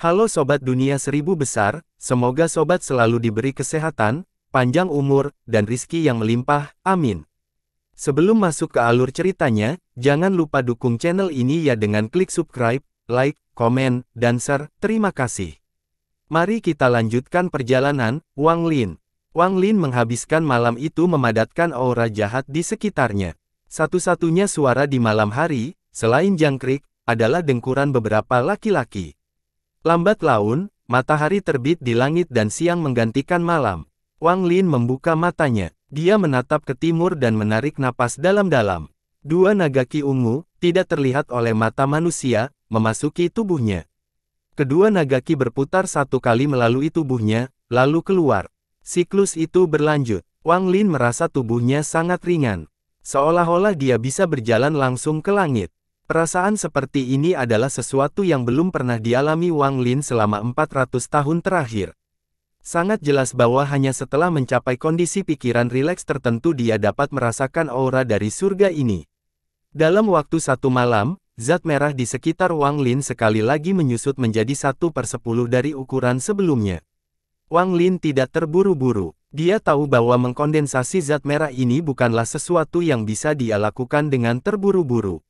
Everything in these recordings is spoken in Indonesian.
Halo Sobat Dunia Seribu Besar, semoga Sobat selalu diberi kesehatan, panjang umur, dan rizki yang melimpah, amin. Sebelum masuk ke alur ceritanya, jangan lupa dukung channel ini ya dengan klik subscribe, like, komen, dan share, terima kasih. Mari kita lanjutkan perjalanan, Wang Lin. Wang Lin menghabiskan malam itu memadatkan aura jahat di sekitarnya. Satu-satunya suara di malam hari, selain jangkrik, adalah dengkuran beberapa laki-laki. Lambat laun, matahari terbit di langit dan siang menggantikan malam. Wang Lin membuka matanya. Dia menatap ke timur dan menarik napas dalam-dalam. Dua naga ki ungu, tidak terlihat oleh mata manusia, memasuki tubuhnya. Kedua naga ki berputar satu kali melalui tubuhnya, lalu keluar. Siklus itu berlanjut. Wang Lin merasa tubuhnya sangat ringan. Seolah-olah dia bisa berjalan langsung ke langit. Perasaan seperti ini adalah sesuatu yang belum pernah dialami Wang Lin selama 400 tahun terakhir. Sangat jelas bahwa hanya setelah mencapai kondisi pikiran rileks tertentu dia dapat merasakan aura dari surga ini. Dalam waktu satu malam, zat merah di sekitar Wang Lin sekali lagi menyusut menjadi satu per sepuluh dari ukuran sebelumnya. Wang Lin tidak terburu-buru. Dia tahu bahwa mengkondensasi zat merah ini bukanlah sesuatu yang bisa dia lakukan dengan terburu-buru.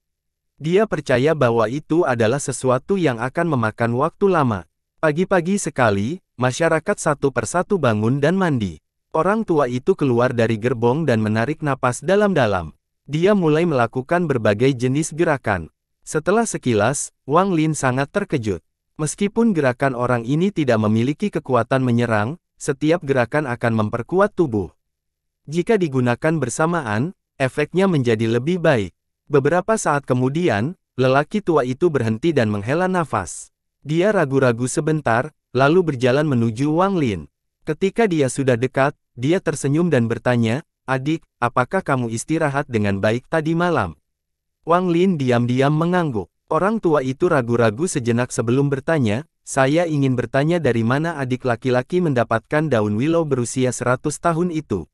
Dia percaya bahwa itu adalah sesuatu yang akan memakan waktu lama. Pagi-pagi sekali, masyarakat satu persatu bangun dan mandi. Orang tua itu keluar dari gerbong dan menarik napas dalam-dalam. Dia mulai melakukan berbagai jenis gerakan. Setelah sekilas, Wang Lin sangat terkejut. Meskipun gerakan orang ini tidak memiliki kekuatan menyerang, setiap gerakan akan memperkuat tubuh. Jika digunakan bersamaan, efeknya menjadi lebih baik. Beberapa saat kemudian, lelaki tua itu berhenti dan menghela nafas. Dia ragu-ragu sebentar, lalu berjalan menuju Wang Lin. Ketika dia sudah dekat, dia tersenyum dan bertanya, Adik, apakah kamu istirahat dengan baik tadi malam? Wang Lin diam-diam mengangguk. Orang tua itu ragu-ragu sejenak sebelum bertanya, saya ingin bertanya dari mana adik laki-laki mendapatkan daun willow berusia 100 tahun itu.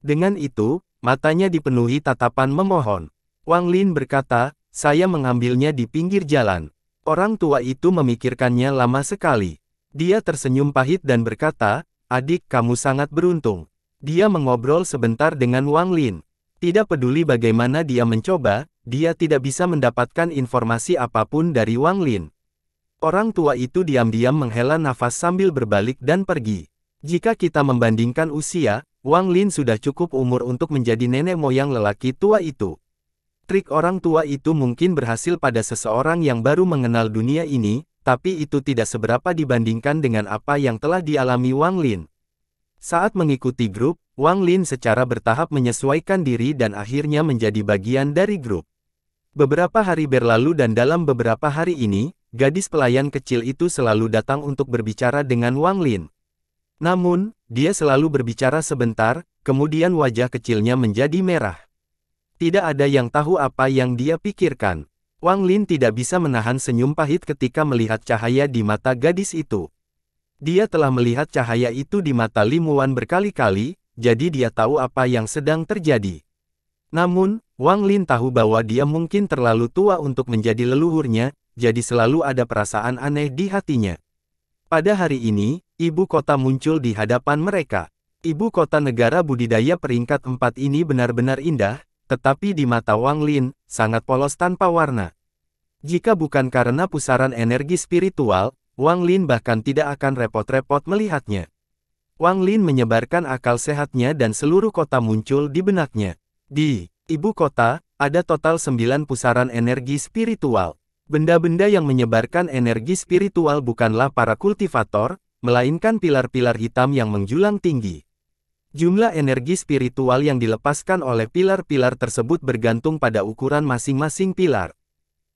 Dengan itu, matanya dipenuhi tatapan memohon. Wang Lin berkata, saya mengambilnya di pinggir jalan. Orang tua itu memikirkannya lama sekali. Dia tersenyum pahit dan berkata, adik kamu sangat beruntung. Dia mengobrol sebentar dengan Wang Lin. Tidak peduli bagaimana dia mencoba, dia tidak bisa mendapatkan informasi apapun dari Wang Lin. Orang tua itu diam-diam menghela nafas sambil berbalik dan pergi. Jika kita membandingkan usia, Wang Lin sudah cukup umur untuk menjadi nenek moyang lelaki tua itu. Trik orang tua itu mungkin berhasil pada seseorang yang baru mengenal dunia ini, tapi itu tidak seberapa dibandingkan dengan apa yang telah dialami Wang Lin. Saat mengikuti grup, Wang Lin secara bertahap menyesuaikan diri dan akhirnya menjadi bagian dari grup. Beberapa hari berlalu dan dalam beberapa hari ini, gadis pelayan kecil itu selalu datang untuk berbicara dengan Wang Lin. Namun, dia selalu berbicara sebentar, kemudian wajah kecilnya menjadi merah. Tidak ada yang tahu apa yang dia pikirkan. Wang Lin tidak bisa menahan senyum pahit ketika melihat cahaya di mata gadis itu. Dia telah melihat cahaya itu di mata Limuan berkali-kali, jadi dia tahu apa yang sedang terjadi. Namun, Wang Lin tahu bahwa dia mungkin terlalu tua untuk menjadi leluhurnya, jadi selalu ada perasaan aneh di hatinya. Pada hari ini, ibu kota muncul di hadapan mereka. Ibu kota negara budidaya peringkat 4 ini benar-benar indah, tetapi di mata Wang Lin, sangat polos tanpa warna. Jika bukan karena pusaran energi spiritual, Wang Lin bahkan tidak akan repot-repot melihatnya. Wang Lin menyebarkan akal sehatnya dan seluruh kota muncul di benaknya. Di ibu kota, ada total sembilan pusaran energi spiritual. Benda-benda yang menyebarkan energi spiritual bukanlah para kultivator, melainkan pilar-pilar hitam yang menjulang tinggi. Jumlah energi spiritual yang dilepaskan oleh pilar-pilar tersebut bergantung pada ukuran masing-masing pilar.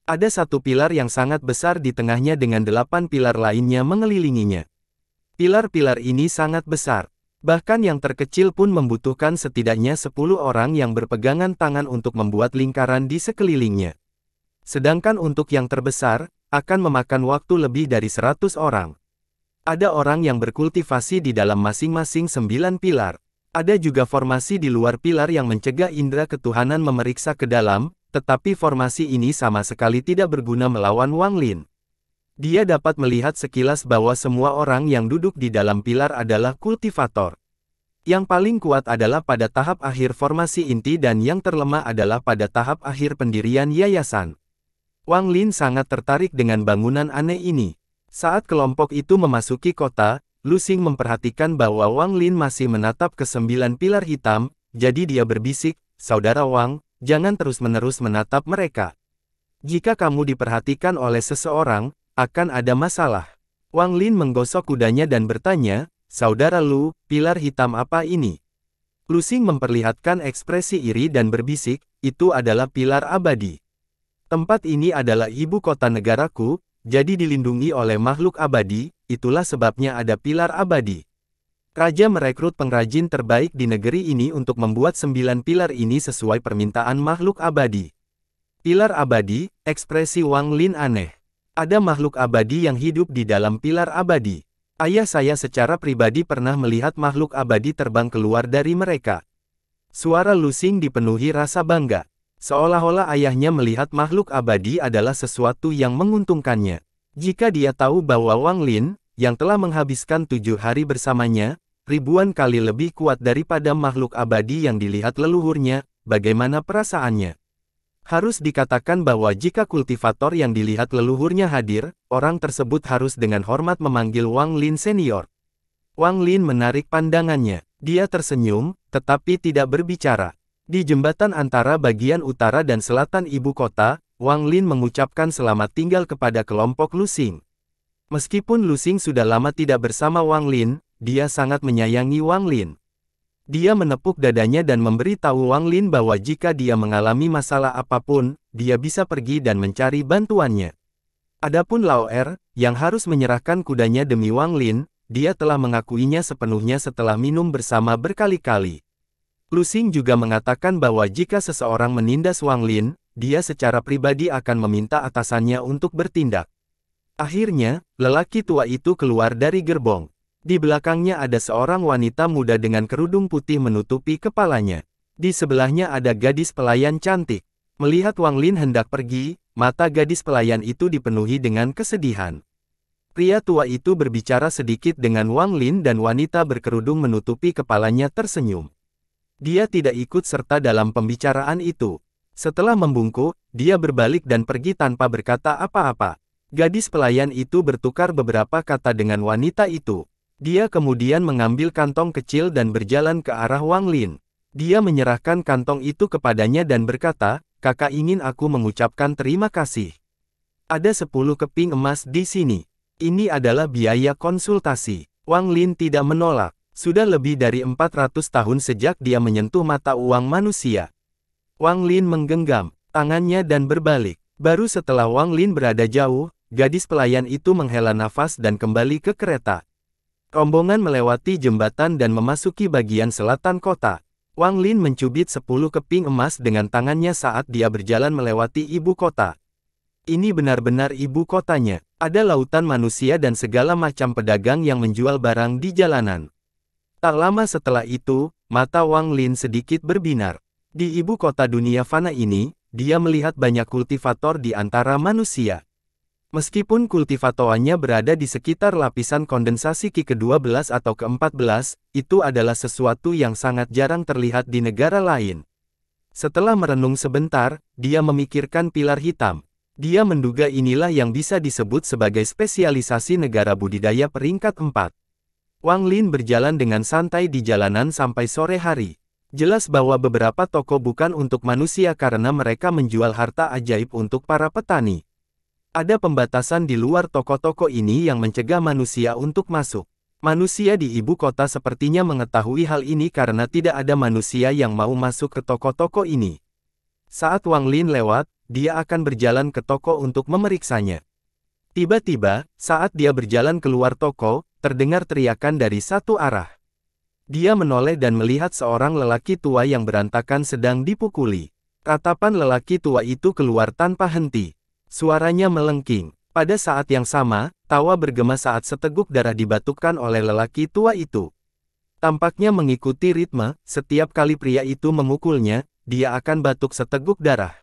Ada satu pilar yang sangat besar di tengahnya dengan delapan pilar lainnya mengelilinginya. Pilar-pilar ini sangat besar. Bahkan yang terkecil pun membutuhkan setidaknya sepuluh orang yang berpegangan tangan untuk membuat lingkaran di sekelilingnya. Sedangkan untuk yang terbesar, akan memakan waktu lebih dari seratus orang. Ada orang yang berkultivasi di dalam masing-masing 9 pilar. Ada juga formasi di luar pilar yang mencegah indera ketuhanan memeriksa ke dalam, tetapi formasi ini sama sekali tidak berguna melawan Wang Lin. Dia dapat melihat sekilas bahwa semua orang yang duduk di dalam pilar adalah kultivator. Yang paling kuat adalah pada tahap akhir formasi inti dan yang terlemah adalah pada tahap akhir pendirian yayasan. Wang Lin sangat tertarik dengan bangunan aneh ini. Saat kelompok itu memasuki kota, Lusing memperhatikan bahwa Wang Lin masih menatap ke sembilan pilar hitam, jadi dia berbisik, Saudara Wang, jangan terus-menerus menatap mereka. Jika kamu diperhatikan oleh seseorang, akan ada masalah. Wang Lin menggosok kudanya dan bertanya, Saudara Lu, pilar hitam apa ini? Lusing memperlihatkan ekspresi iri dan berbisik, itu adalah pilar abadi. Tempat ini adalah ibu kota negaraku, jadi dilindungi oleh makhluk abadi, itulah sebabnya ada pilar abadi. Raja merekrut pengrajin terbaik di negeri ini untuk membuat sembilan pilar ini sesuai permintaan makhluk abadi. Pilar abadi, ekspresi Wang Lin aneh. Ada makhluk abadi yang hidup di dalam pilar abadi. Ayah saya secara pribadi pernah melihat makhluk abadi terbang keluar dari mereka. Suara Lusing dipenuhi rasa bangga. Seolah-olah ayahnya melihat makhluk abadi adalah sesuatu yang menguntungkannya. Jika dia tahu bahwa Wang Lin, yang telah menghabiskan tujuh hari bersamanya, ribuan kali lebih kuat daripada makhluk abadi yang dilihat leluhurnya, bagaimana perasaannya? Harus dikatakan bahwa jika kultivator yang dilihat leluhurnya hadir, orang tersebut harus dengan hormat memanggil Wang Lin senior. Wang Lin menarik pandangannya. Dia tersenyum, tetapi tidak berbicara. Di jembatan antara bagian utara dan selatan ibu kota, Wang Lin mengucapkan selamat tinggal kepada kelompok Lusing. Meskipun Lusing sudah lama tidak bersama Wang Lin, dia sangat menyayangi Wang Lin. Dia menepuk dadanya dan memberitahu Wang Lin bahwa jika dia mengalami masalah apapun, dia bisa pergi dan mencari bantuannya. Adapun Lao Er, yang harus menyerahkan kudanya demi Wang Lin, dia telah mengakuinya sepenuhnya setelah minum bersama berkali-kali. Lu juga mengatakan bahwa jika seseorang menindas Wang Lin, dia secara pribadi akan meminta atasannya untuk bertindak. Akhirnya, lelaki tua itu keluar dari gerbong. Di belakangnya ada seorang wanita muda dengan kerudung putih menutupi kepalanya. Di sebelahnya ada gadis pelayan cantik. Melihat Wang Lin hendak pergi, mata gadis pelayan itu dipenuhi dengan kesedihan. Pria tua itu berbicara sedikit dengan Wang Lin dan wanita berkerudung menutupi kepalanya tersenyum. Dia tidak ikut serta dalam pembicaraan itu. Setelah membungkuk, dia berbalik dan pergi tanpa berkata apa-apa. Gadis pelayan itu bertukar beberapa kata dengan wanita itu. Dia kemudian mengambil kantong kecil dan berjalan ke arah Wang Lin. Dia menyerahkan kantong itu kepadanya dan berkata, kakak ingin aku mengucapkan terima kasih. Ada 10 keping emas di sini. Ini adalah biaya konsultasi. Wang Lin tidak menolak. Sudah lebih dari 400 tahun sejak dia menyentuh mata uang manusia. Wang Lin menggenggam tangannya dan berbalik. Baru setelah Wang Lin berada jauh, gadis pelayan itu menghela nafas dan kembali ke kereta. Rombongan melewati jembatan dan memasuki bagian selatan kota. Wang Lin mencubit 10 keping emas dengan tangannya saat dia berjalan melewati ibu kota. Ini benar-benar ibu kotanya. Ada lautan manusia dan segala macam pedagang yang menjual barang di jalanan. Tak lama setelah itu, mata Wang Lin sedikit berbinar. Di ibu kota dunia fana ini, dia melihat banyak kultivator di antara manusia. Meskipun kultivatoannya berada di sekitar lapisan kondensasi Ki ke-12 atau ke-14, itu adalah sesuatu yang sangat jarang terlihat di negara lain. Setelah merenung sebentar, dia memikirkan pilar hitam. Dia menduga inilah yang bisa disebut sebagai spesialisasi negara budidaya peringkat 4. Wang Lin berjalan dengan santai di jalanan sampai sore hari. Jelas bahwa beberapa toko bukan untuk manusia karena mereka menjual harta ajaib untuk para petani. Ada pembatasan di luar toko-toko ini yang mencegah manusia untuk masuk. Manusia di ibu kota sepertinya mengetahui hal ini karena tidak ada manusia yang mau masuk ke toko-toko ini. Saat Wang Lin lewat, dia akan berjalan ke toko untuk memeriksanya. Tiba-tiba, saat dia berjalan keluar toko, terdengar teriakan dari satu arah. Dia menoleh dan melihat seorang lelaki tua yang berantakan sedang dipukuli. Tatapan lelaki tua itu keluar tanpa henti. Suaranya melengking. Pada saat yang sama, tawa bergema saat seteguk darah dibatukkan oleh lelaki tua itu. Tampaknya mengikuti ritme, setiap kali pria itu memukulnya, dia akan batuk seteguk darah.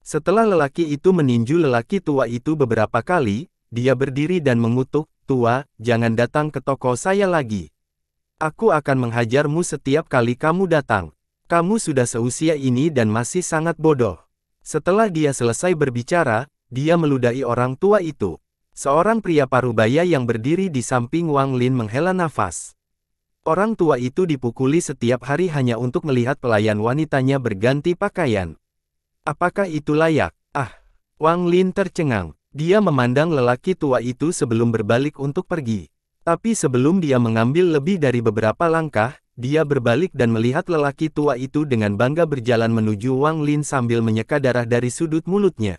Setelah lelaki itu meninju lelaki tua itu beberapa kali, dia berdiri dan mengutuk, Tua, jangan datang ke toko saya lagi. Aku akan menghajarmu setiap kali kamu datang. Kamu sudah seusia ini dan masih sangat bodoh. Setelah dia selesai berbicara, dia meludahi orang tua itu. Seorang pria parubaya yang berdiri di samping Wang Lin menghela nafas. Orang tua itu dipukuli setiap hari hanya untuk melihat pelayan wanitanya berganti pakaian. Apakah itu layak? Ah, Wang Lin tercengang. Dia memandang lelaki tua itu sebelum berbalik untuk pergi. Tapi sebelum dia mengambil lebih dari beberapa langkah, dia berbalik dan melihat lelaki tua itu dengan bangga berjalan menuju Wang Lin sambil menyeka darah dari sudut mulutnya.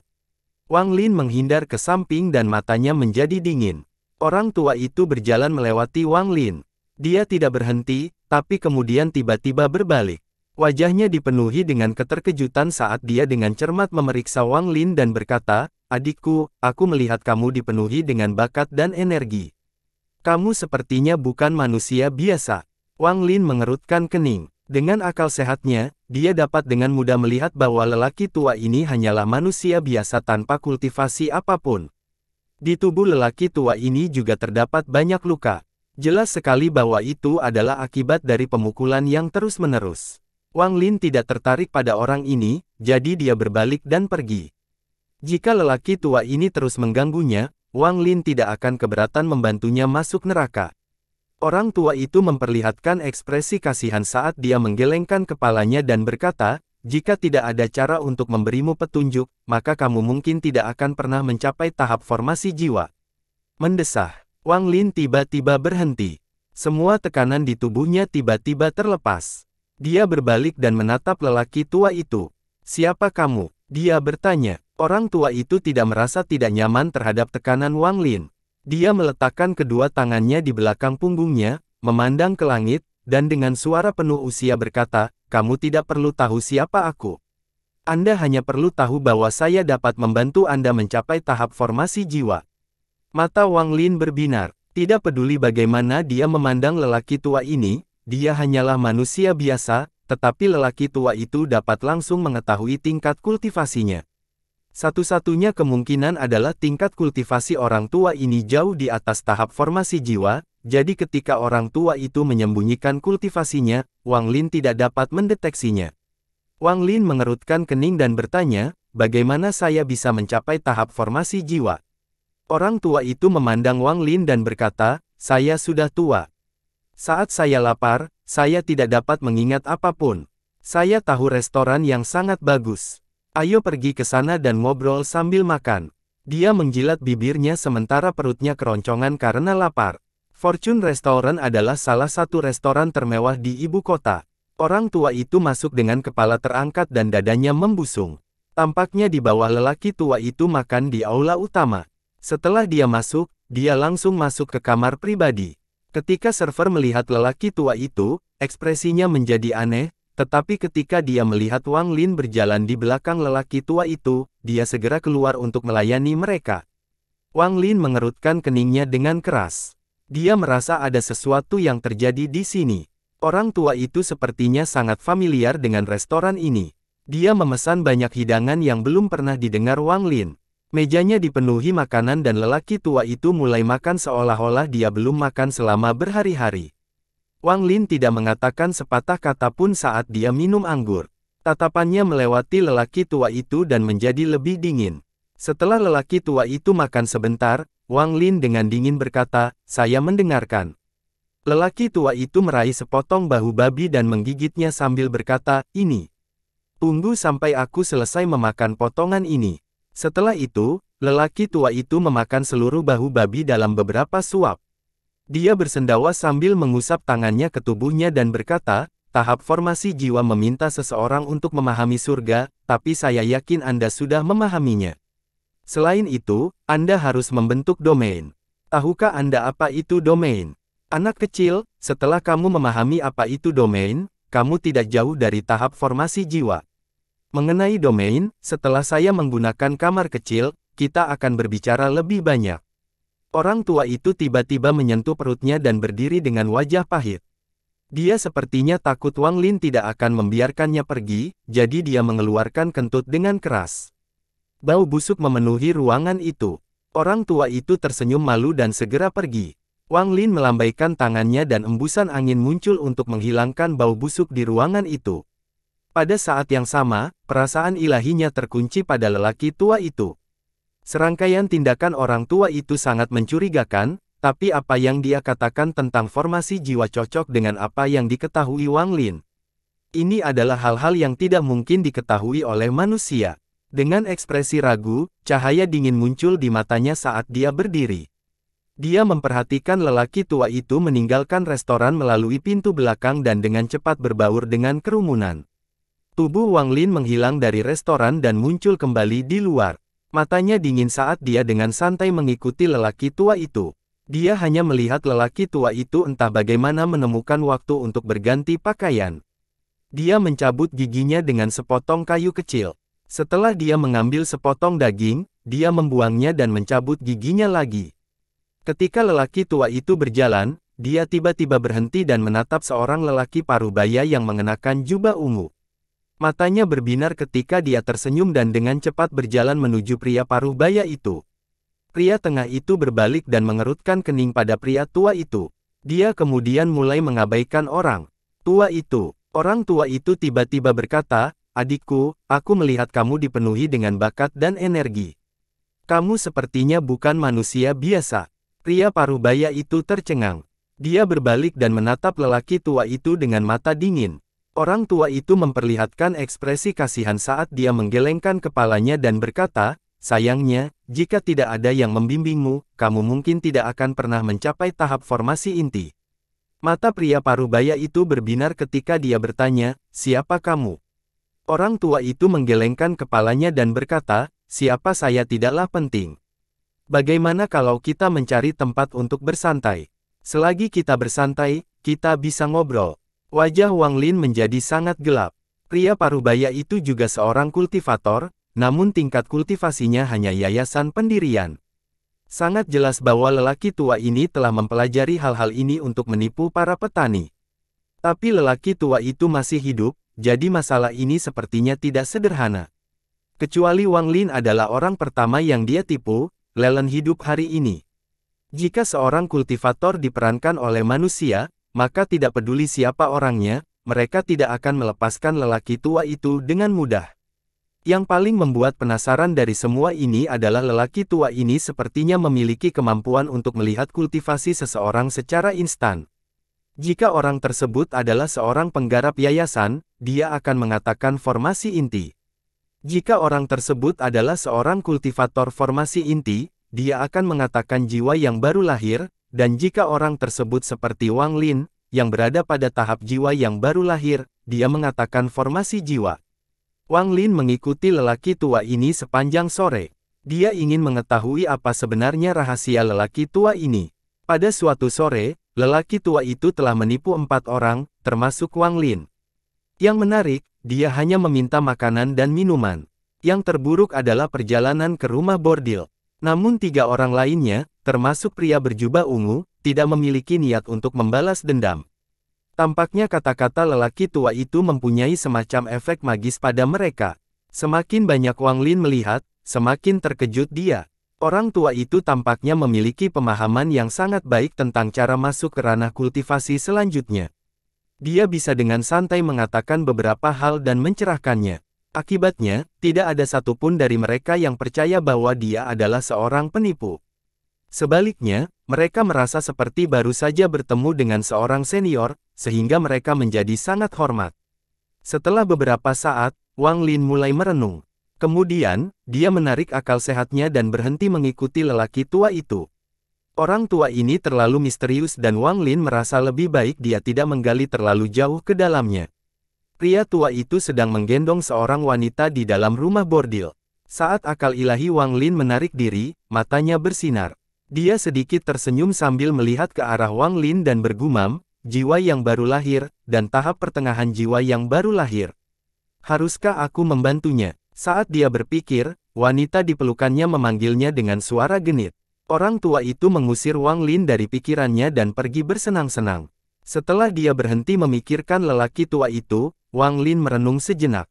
Wang Lin menghindar ke samping dan matanya menjadi dingin. Orang tua itu berjalan melewati Wang Lin. Dia tidak berhenti, tapi kemudian tiba-tiba berbalik. Wajahnya dipenuhi dengan keterkejutan saat dia dengan cermat memeriksa Wang Lin dan berkata, Adikku, aku melihat kamu dipenuhi dengan bakat dan energi. Kamu sepertinya bukan manusia biasa. Wang Lin mengerutkan kening. Dengan akal sehatnya, dia dapat dengan mudah melihat bahwa lelaki tua ini hanyalah manusia biasa tanpa kultivasi apapun. Di tubuh lelaki tua ini juga terdapat banyak luka. Jelas sekali bahwa itu adalah akibat dari pemukulan yang terus-menerus. Wang Lin tidak tertarik pada orang ini, jadi dia berbalik dan pergi. Jika lelaki tua ini terus mengganggunya, Wang Lin tidak akan keberatan membantunya masuk neraka. Orang tua itu memperlihatkan ekspresi kasihan saat dia menggelengkan kepalanya dan berkata, jika tidak ada cara untuk memberimu petunjuk, maka kamu mungkin tidak akan pernah mencapai tahap formasi jiwa. Mendesah, Wang Lin tiba-tiba berhenti. Semua tekanan di tubuhnya tiba-tiba terlepas. Dia berbalik dan menatap lelaki tua itu. Siapa kamu? Dia bertanya. Orang tua itu tidak merasa tidak nyaman terhadap tekanan Wang Lin. Dia meletakkan kedua tangannya di belakang punggungnya, memandang ke langit, dan dengan suara penuh usia berkata, kamu tidak perlu tahu siapa aku. Anda hanya perlu tahu bahwa saya dapat membantu Anda mencapai tahap formasi jiwa. Mata Wang Lin berbinar, tidak peduli bagaimana dia memandang lelaki tua ini, dia hanyalah manusia biasa, tetapi lelaki tua itu dapat langsung mengetahui tingkat kultivasinya. Satu-satunya kemungkinan adalah tingkat kultivasi orang tua ini jauh di atas tahap formasi jiwa, jadi ketika orang tua itu menyembunyikan kultivasinya, Wang Lin tidak dapat mendeteksinya. Wang Lin mengerutkan kening dan bertanya, bagaimana saya bisa mencapai tahap formasi jiwa? Orang tua itu memandang Wang Lin dan berkata, saya sudah tua. Saat saya lapar, saya tidak dapat mengingat apapun. Saya tahu restoran yang sangat bagus. Ayo pergi ke sana dan ngobrol sambil makan. Dia menjilat bibirnya sementara perutnya keroncongan karena lapar. Fortune Restaurant adalah salah satu restoran termewah di ibu kota. Orang tua itu masuk dengan kepala terangkat dan dadanya membusung. Tampaknya di bawah lelaki tua itu makan di aula utama. Setelah dia masuk, dia langsung masuk ke kamar pribadi. Ketika server melihat lelaki tua itu, ekspresinya menjadi aneh, tetapi ketika dia melihat Wang Lin berjalan di belakang lelaki tua itu, dia segera keluar untuk melayani mereka. Wang Lin mengerutkan keningnya dengan keras. Dia merasa ada sesuatu yang terjadi di sini. Orang tua itu sepertinya sangat familiar dengan restoran ini. Dia memesan banyak hidangan yang belum pernah didengar Wang Lin. Mejanya dipenuhi makanan dan lelaki tua itu mulai makan seolah-olah dia belum makan selama berhari-hari. Wang Lin tidak mengatakan sepatah kata pun saat dia minum anggur. Tatapannya melewati lelaki tua itu dan menjadi lebih dingin. Setelah lelaki tua itu makan sebentar, Wang Lin dengan dingin berkata, saya mendengarkan. Lelaki tua itu meraih sepotong bahu babi dan menggigitnya sambil berkata, ini. Tunggu sampai aku selesai memakan potongan ini. Setelah itu, lelaki tua itu memakan seluruh bahu babi dalam beberapa suap. Dia bersendawa sambil mengusap tangannya ke tubuhnya dan berkata, tahap formasi jiwa meminta seseorang untuk memahami surga, tapi saya yakin Anda sudah memahaminya. Selain itu, Anda harus membentuk domain. Tahukah Anda apa itu domain? Anak kecil, setelah kamu memahami apa itu domain, kamu tidak jauh dari tahap formasi jiwa. Mengenai domain, setelah saya menggunakan kamar kecil, kita akan berbicara lebih banyak. Orang tua itu tiba-tiba menyentuh perutnya dan berdiri dengan wajah pahit. Dia sepertinya takut Wang Lin tidak akan membiarkannya pergi, jadi dia mengeluarkan kentut dengan keras. Bau busuk memenuhi ruangan itu. Orang tua itu tersenyum malu dan segera pergi. Wang Lin melambaikan tangannya dan embusan angin muncul untuk menghilangkan bau busuk di ruangan itu. Pada saat yang sama, perasaan ilahinya terkunci pada lelaki tua itu. Serangkaian tindakan orang tua itu sangat mencurigakan, tapi apa yang dia katakan tentang formasi jiwa cocok dengan apa yang diketahui Wang Lin. Ini adalah hal-hal yang tidak mungkin diketahui oleh manusia. Dengan ekspresi ragu, cahaya dingin muncul di matanya saat dia berdiri. Dia memperhatikan lelaki tua itu meninggalkan restoran melalui pintu belakang dan dengan cepat berbaur dengan kerumunan. Tubuh Wang Lin menghilang dari restoran dan muncul kembali di luar. Matanya dingin saat dia dengan santai mengikuti lelaki tua itu. Dia hanya melihat lelaki tua itu entah bagaimana menemukan waktu untuk berganti pakaian. Dia mencabut giginya dengan sepotong kayu kecil. Setelah dia mengambil sepotong daging, dia membuangnya dan mencabut giginya lagi. Ketika lelaki tua itu berjalan, dia tiba-tiba berhenti dan menatap seorang lelaki parubaya yang mengenakan jubah ungu. Matanya berbinar ketika dia tersenyum dan dengan cepat berjalan menuju pria paruh baya itu. Pria tengah itu berbalik dan mengerutkan kening pada pria tua itu. Dia kemudian mulai mengabaikan orang tua itu. Orang tua itu tiba-tiba berkata, Adikku, aku melihat kamu dipenuhi dengan bakat dan energi. Kamu sepertinya bukan manusia biasa. Pria paruh baya itu tercengang. Dia berbalik dan menatap lelaki tua itu dengan mata dingin. Orang tua itu memperlihatkan ekspresi kasihan saat dia menggelengkan kepalanya dan berkata, Sayangnya, jika tidak ada yang membimbingmu, kamu mungkin tidak akan pernah mencapai tahap formasi inti. Mata pria paruh baya itu berbinar ketika dia bertanya, siapa kamu? Orang tua itu menggelengkan kepalanya dan berkata, siapa saya tidaklah penting. Bagaimana kalau kita mencari tempat untuk bersantai? Selagi kita bersantai, kita bisa ngobrol. Wajah Wang Lin menjadi sangat gelap. Pria parubaya itu juga seorang kultivator, namun tingkat kultivasinya hanya yayasan pendirian. Sangat jelas bahwa lelaki tua ini telah mempelajari hal-hal ini untuk menipu para petani. Tapi lelaki tua itu masih hidup, jadi masalah ini sepertinya tidak sederhana. Kecuali Wang Lin adalah orang pertama yang dia tipu, Lelen hidup hari ini. Jika seorang kultivator diperankan oleh manusia, maka tidak peduli siapa orangnya, mereka tidak akan melepaskan lelaki tua itu dengan mudah. Yang paling membuat penasaran dari semua ini adalah lelaki tua ini sepertinya memiliki kemampuan untuk melihat kultivasi seseorang secara instan. Jika orang tersebut adalah seorang penggarap yayasan, dia akan mengatakan formasi inti. Jika orang tersebut adalah seorang kultivator formasi inti, dia akan mengatakan jiwa yang baru lahir, dan jika orang tersebut seperti Wang Lin, yang berada pada tahap jiwa yang baru lahir, dia mengatakan formasi jiwa. Wang Lin mengikuti lelaki tua ini sepanjang sore. Dia ingin mengetahui apa sebenarnya rahasia lelaki tua ini. Pada suatu sore, lelaki tua itu telah menipu empat orang, termasuk Wang Lin. Yang menarik, dia hanya meminta makanan dan minuman. Yang terburuk adalah perjalanan ke rumah bordil. Namun tiga orang lainnya, termasuk pria berjubah ungu, tidak memiliki niat untuk membalas dendam. Tampaknya kata-kata lelaki tua itu mempunyai semacam efek magis pada mereka. Semakin banyak Wang Lin melihat, semakin terkejut dia. Orang tua itu tampaknya memiliki pemahaman yang sangat baik tentang cara masuk ke ranah kultivasi selanjutnya. Dia bisa dengan santai mengatakan beberapa hal dan mencerahkannya. Akibatnya, tidak ada satupun dari mereka yang percaya bahwa dia adalah seorang penipu. Sebaliknya, mereka merasa seperti baru saja bertemu dengan seorang senior, sehingga mereka menjadi sangat hormat. Setelah beberapa saat, Wang Lin mulai merenung. Kemudian, dia menarik akal sehatnya dan berhenti mengikuti lelaki tua itu. Orang tua ini terlalu misterius dan Wang Lin merasa lebih baik dia tidak menggali terlalu jauh ke dalamnya. Pria tua itu sedang menggendong seorang wanita di dalam rumah bordil. Saat akal ilahi Wang Lin menarik diri, matanya bersinar. Dia sedikit tersenyum sambil melihat ke arah Wang Lin dan bergumam, jiwa yang baru lahir, dan tahap pertengahan jiwa yang baru lahir. Haruskah aku membantunya? Saat dia berpikir, wanita di pelukannya memanggilnya dengan suara genit. Orang tua itu mengusir Wang Lin dari pikirannya dan pergi bersenang-senang. Setelah dia berhenti memikirkan lelaki tua itu, Wang Lin merenung sejenak.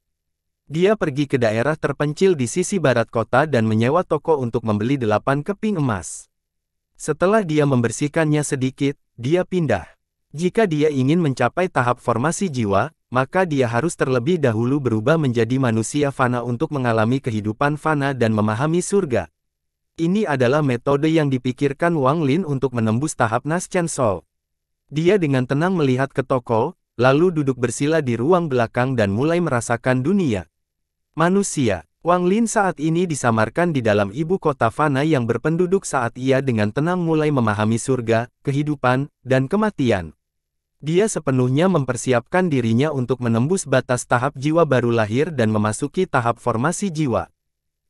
Dia pergi ke daerah terpencil di sisi barat kota dan menyewa toko untuk membeli delapan keping emas. Setelah dia membersihkannya sedikit, dia pindah. Jika dia ingin mencapai tahap formasi jiwa, maka dia harus terlebih dahulu berubah menjadi manusia fana untuk mengalami kehidupan fana dan memahami surga. Ini adalah metode yang dipikirkan Wang Lin untuk menembus tahap Naschen Soul. Dia dengan tenang melihat ke toko, lalu duduk bersila di ruang belakang dan mulai merasakan dunia. Manusia, Wang Lin saat ini disamarkan di dalam ibu kota Fana yang berpenduduk saat ia dengan tenang mulai memahami surga, kehidupan, dan kematian. Dia sepenuhnya mempersiapkan dirinya untuk menembus batas tahap jiwa baru lahir dan memasuki tahap formasi jiwa.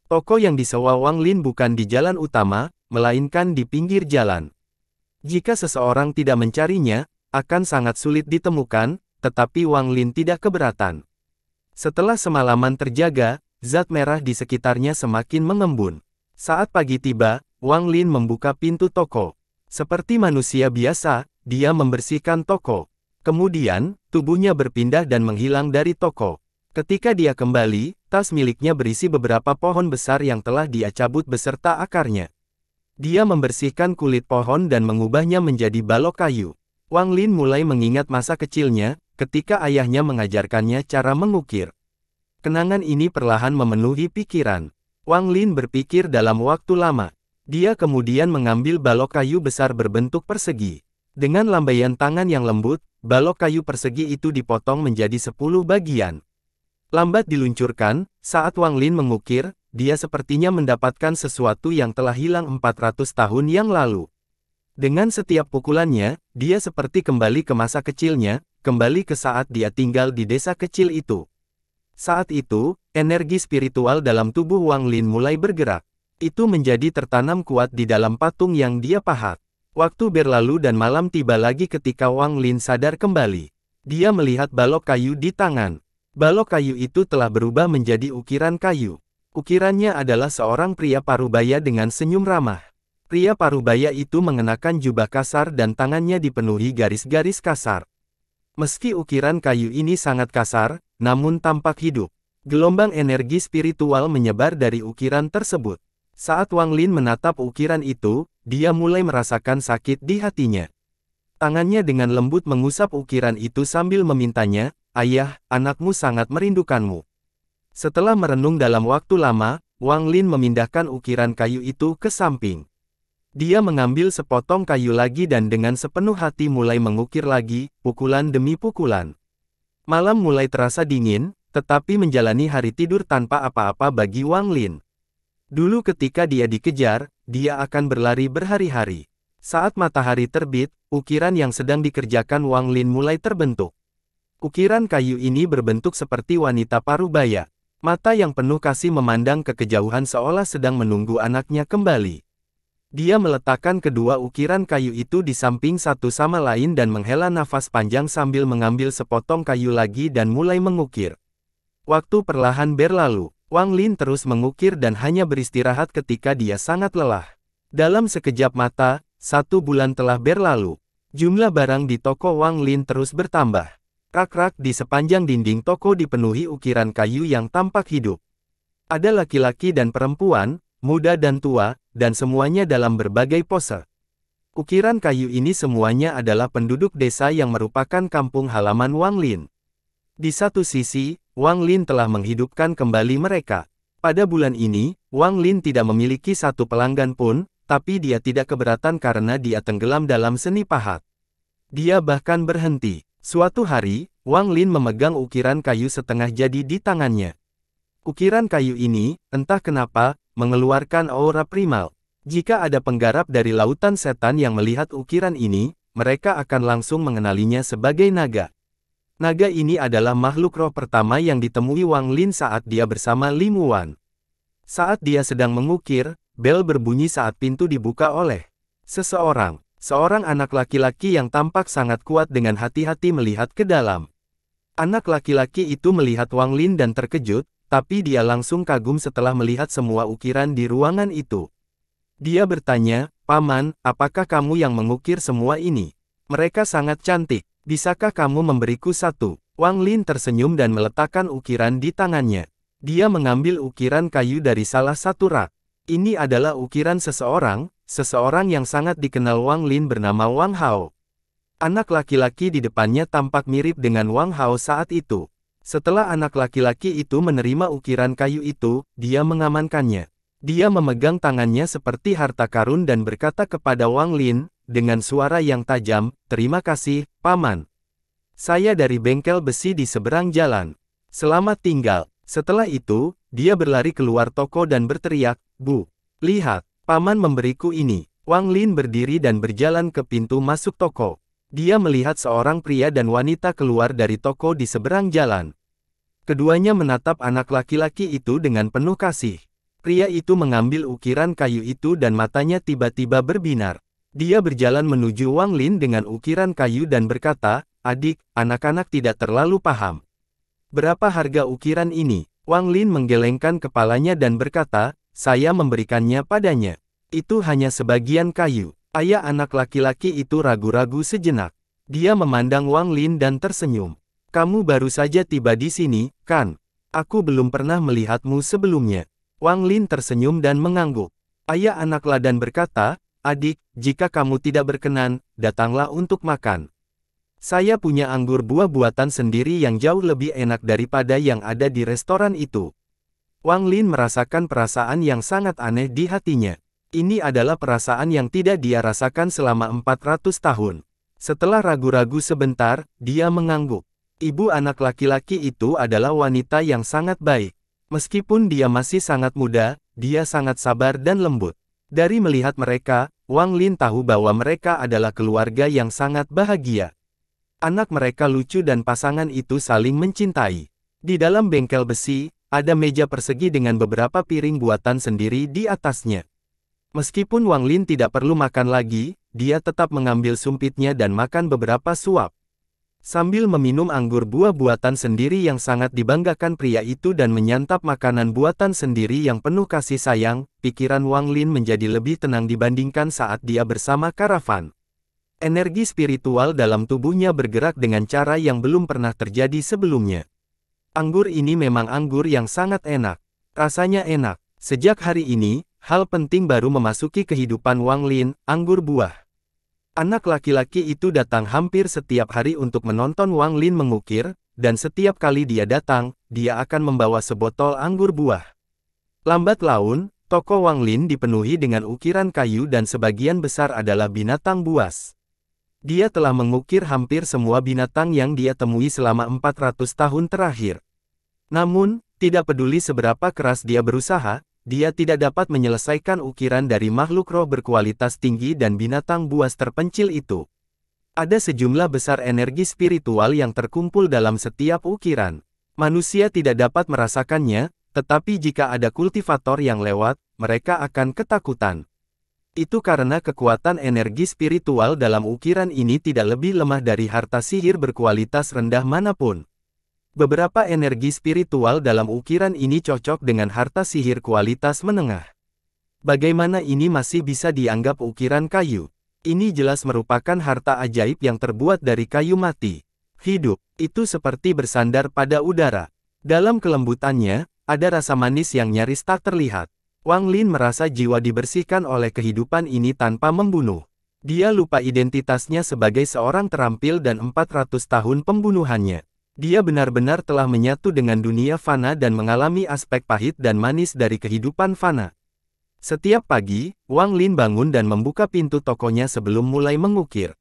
Toko yang disewa Wang Lin bukan di jalan utama, melainkan di pinggir jalan. Jika seseorang tidak mencarinya, akan sangat sulit ditemukan, tetapi Wang Lin tidak keberatan. Setelah semalaman terjaga, zat merah di sekitarnya semakin mengembun. Saat pagi tiba, Wang Lin membuka pintu toko. Seperti manusia biasa, dia membersihkan toko. Kemudian, tubuhnya berpindah dan menghilang dari toko. Ketika dia kembali, tas miliknya berisi beberapa pohon besar yang telah dia cabut beserta akarnya. Dia membersihkan kulit pohon dan mengubahnya menjadi balok kayu. Wang Lin mulai mengingat masa kecilnya, ketika ayahnya mengajarkannya cara mengukir. Kenangan ini perlahan memenuhi pikiran. Wang Lin berpikir dalam waktu lama. Dia kemudian mengambil balok kayu besar berbentuk persegi. Dengan lambaian tangan yang lembut, balok kayu persegi itu dipotong menjadi sepuluh bagian. Lambat diluncurkan, saat Wang Lin mengukir, dia sepertinya mendapatkan sesuatu yang telah hilang 400 tahun yang lalu. Dengan setiap pukulannya, dia seperti kembali ke masa kecilnya, kembali ke saat dia tinggal di desa kecil itu. Saat itu, energi spiritual dalam tubuh Wang Lin mulai bergerak. Itu menjadi tertanam kuat di dalam patung yang dia pahat. Waktu berlalu dan malam tiba lagi ketika Wang Lin sadar kembali. Dia melihat balok kayu di tangan. Balok kayu itu telah berubah menjadi ukiran kayu. Ukirannya adalah seorang pria parubaya dengan senyum ramah. Pria parubaya itu mengenakan jubah kasar dan tangannya dipenuhi garis-garis kasar. Meski ukiran kayu ini sangat kasar, namun tampak hidup. Gelombang energi spiritual menyebar dari ukiran tersebut. Saat Wang Lin menatap ukiran itu, dia mulai merasakan sakit di hatinya. Tangannya dengan lembut mengusap ukiran itu sambil memintanya, Ayah, anakmu sangat merindukanmu. Setelah merenung dalam waktu lama, Wang Lin memindahkan ukiran kayu itu ke samping. Dia mengambil sepotong kayu lagi dan dengan sepenuh hati mulai mengukir lagi, pukulan demi pukulan. Malam mulai terasa dingin, tetapi menjalani hari tidur tanpa apa-apa bagi Wang Lin. Dulu ketika dia dikejar, dia akan berlari berhari-hari. Saat matahari terbit, ukiran yang sedang dikerjakan Wang Lin mulai terbentuk. Ukiran kayu ini berbentuk seperti wanita parubaya. Mata yang penuh kasih memandang ke kejauhan seolah sedang menunggu anaknya kembali. Dia meletakkan kedua ukiran kayu itu di samping satu sama lain dan menghela nafas panjang sambil mengambil sepotong kayu lagi dan mulai mengukir. Waktu perlahan berlalu, Wang Lin terus mengukir dan hanya beristirahat ketika dia sangat lelah. Dalam sekejap mata, satu bulan telah berlalu. Jumlah barang di toko Wang Lin terus bertambah. Rak-rak di sepanjang dinding toko dipenuhi ukiran kayu yang tampak hidup. Ada laki-laki dan perempuan, muda dan tua, dan semuanya dalam berbagai pose. Ukiran kayu ini semuanya adalah penduduk desa yang merupakan kampung halaman Wang Lin. Di satu sisi, Wang Lin telah menghidupkan kembali mereka. Pada bulan ini, Wang Lin tidak memiliki satu pelanggan pun, tapi dia tidak keberatan karena dia tenggelam dalam seni pahat. Dia bahkan berhenti. Suatu hari, Wang Lin memegang ukiran kayu setengah jadi di tangannya. Ukiran kayu ini, entah kenapa, mengeluarkan aura primal. Jika ada penggarap dari lautan setan yang melihat ukiran ini, mereka akan langsung mengenalinya sebagai naga. Naga ini adalah makhluk roh pertama yang ditemui Wang Lin saat dia bersama Lim Wan. Saat dia sedang mengukir, bel berbunyi saat pintu dibuka oleh seseorang. Seorang anak laki-laki yang tampak sangat kuat dengan hati-hati melihat ke dalam. Anak laki-laki itu melihat Wang Lin dan terkejut, tapi dia langsung kagum setelah melihat semua ukiran di ruangan itu. Dia bertanya, Paman, apakah kamu yang mengukir semua ini? Mereka sangat cantik. Bisakah kamu memberiku satu? Wang Lin tersenyum dan meletakkan ukiran di tangannya. Dia mengambil ukiran kayu dari salah satu rak. Ini adalah ukiran seseorang, seseorang yang sangat dikenal Wang Lin bernama Wang Hao. Anak laki-laki di depannya tampak mirip dengan Wang Hao saat itu. Setelah anak laki-laki itu menerima ukiran kayu itu, dia mengamankannya. Dia memegang tangannya seperti harta karun dan berkata kepada Wang Lin, dengan suara yang tajam, Terima kasih, Paman. Saya dari bengkel besi di seberang jalan. Selamat tinggal. Setelah itu, dia berlari keluar toko dan berteriak, Bu, lihat, Paman memberiku ini. Wang Lin berdiri dan berjalan ke pintu masuk toko. Dia melihat seorang pria dan wanita keluar dari toko di seberang jalan. Keduanya menatap anak laki-laki itu dengan penuh kasih. Pria itu mengambil ukiran kayu itu dan matanya tiba-tiba berbinar. Dia berjalan menuju Wang Lin dengan ukiran kayu dan berkata, Adik, anak-anak tidak terlalu paham. Berapa harga ukiran ini? Wang Lin menggelengkan kepalanya dan berkata, saya memberikannya padanya. Itu hanya sebagian kayu. Ayah anak laki-laki itu ragu-ragu sejenak. Dia memandang Wang Lin dan tersenyum. Kamu baru saja tiba di sini, kan? Aku belum pernah melihatmu sebelumnya. Wang Lin tersenyum dan mengangguk. Ayah anak ladan berkata, Adik, jika kamu tidak berkenan, datanglah untuk makan. Saya punya anggur buah buatan sendiri yang jauh lebih enak daripada yang ada di restoran itu. Wang Lin merasakan perasaan yang sangat aneh di hatinya. Ini adalah perasaan yang tidak dia rasakan selama 400 tahun. Setelah ragu-ragu sebentar, dia mengangguk. Ibu anak laki-laki itu adalah wanita yang sangat baik. Meskipun dia masih sangat muda, dia sangat sabar dan lembut. Dari melihat mereka, Wang Lin tahu bahwa mereka adalah keluarga yang sangat bahagia. Anak mereka lucu dan pasangan itu saling mencintai. Di dalam bengkel besi, ada meja persegi dengan beberapa piring buatan sendiri di atasnya. Meskipun Wang Lin tidak perlu makan lagi, dia tetap mengambil sumpitnya dan makan beberapa suap. Sambil meminum anggur buah buatan sendiri yang sangat dibanggakan pria itu dan menyantap makanan buatan sendiri yang penuh kasih sayang, pikiran Wang Lin menjadi lebih tenang dibandingkan saat dia bersama karavan. Energi spiritual dalam tubuhnya bergerak dengan cara yang belum pernah terjadi sebelumnya. Anggur ini memang anggur yang sangat enak. Rasanya enak. Sejak hari ini, hal penting baru memasuki kehidupan Wang Lin, anggur buah. Anak laki-laki itu datang hampir setiap hari untuk menonton Wang Lin mengukir, dan setiap kali dia datang, dia akan membawa sebotol anggur buah. Lambat laun, toko Wang Lin dipenuhi dengan ukiran kayu dan sebagian besar adalah binatang buas. Dia telah mengukir hampir semua binatang yang dia temui selama 400 tahun terakhir. Namun, tidak peduli seberapa keras dia berusaha, dia tidak dapat menyelesaikan ukiran dari makhluk roh berkualitas tinggi dan binatang buas terpencil itu. Ada sejumlah besar energi spiritual yang terkumpul dalam setiap ukiran. Manusia tidak dapat merasakannya, tetapi jika ada kultivator yang lewat, mereka akan ketakutan. Itu karena kekuatan energi spiritual dalam ukiran ini tidak lebih lemah dari harta sihir berkualitas rendah manapun. Beberapa energi spiritual dalam ukiran ini cocok dengan harta sihir kualitas menengah. Bagaimana ini masih bisa dianggap ukiran kayu? Ini jelas merupakan harta ajaib yang terbuat dari kayu mati. Hidup, itu seperti bersandar pada udara. Dalam kelembutannya, ada rasa manis yang nyaris tak terlihat. Wang Lin merasa jiwa dibersihkan oleh kehidupan ini tanpa membunuh. Dia lupa identitasnya sebagai seorang terampil dan 400 tahun pembunuhannya. Dia benar-benar telah menyatu dengan dunia fana dan mengalami aspek pahit dan manis dari kehidupan fana. Setiap pagi, Wang Lin bangun dan membuka pintu tokonya sebelum mulai mengukir.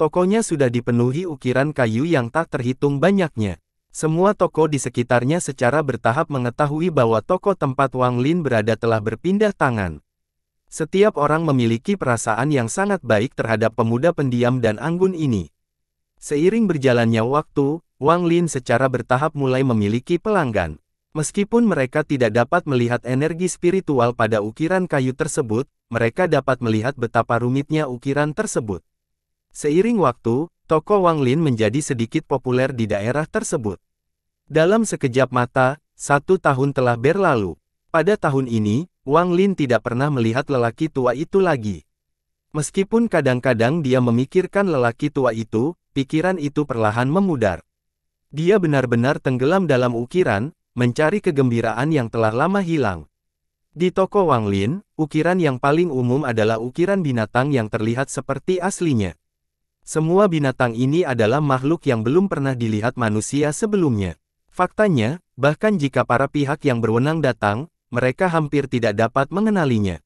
Tokonya sudah dipenuhi ukiran kayu yang tak terhitung banyaknya. Semua toko di sekitarnya secara bertahap mengetahui bahwa toko tempat Wang Lin berada telah berpindah tangan. Setiap orang memiliki perasaan yang sangat baik terhadap pemuda pendiam dan anggun ini. Seiring berjalannya waktu, Wang Lin secara bertahap mulai memiliki pelanggan. Meskipun mereka tidak dapat melihat energi spiritual pada ukiran kayu tersebut, mereka dapat melihat betapa rumitnya ukiran tersebut. Seiring waktu, toko Wang Lin menjadi sedikit populer di daerah tersebut. Dalam sekejap mata, satu tahun telah berlalu. Pada tahun ini, Wang Lin tidak pernah melihat lelaki tua itu lagi. Meskipun kadang-kadang dia memikirkan lelaki tua itu, pikiran itu perlahan memudar. Dia benar-benar tenggelam dalam ukiran, mencari kegembiraan yang telah lama hilang. Di toko Wang Lin, ukiran yang paling umum adalah ukiran binatang yang terlihat seperti aslinya. Semua binatang ini adalah makhluk yang belum pernah dilihat manusia sebelumnya. Faktanya, bahkan jika para pihak yang berwenang datang, mereka hampir tidak dapat mengenalinya.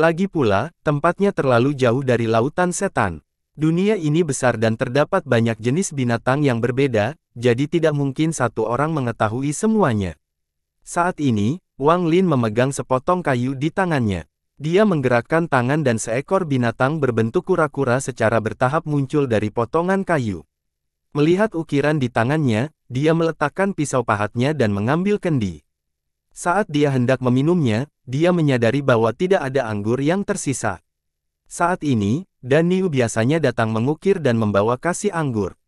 Lagi pula, tempatnya terlalu jauh dari lautan setan. Dunia ini besar dan terdapat banyak jenis binatang yang berbeda, jadi tidak mungkin satu orang mengetahui semuanya. Saat ini, Wang Lin memegang sepotong kayu di tangannya. Dia menggerakkan tangan dan seekor binatang berbentuk kura-kura secara bertahap muncul dari potongan kayu. Melihat ukiran di tangannya, dia meletakkan pisau pahatnya dan mengambil kendi. Saat dia hendak meminumnya, dia menyadari bahwa tidak ada anggur yang tersisa. Saat ini, Daniu biasanya datang mengukir dan membawa kasih anggur.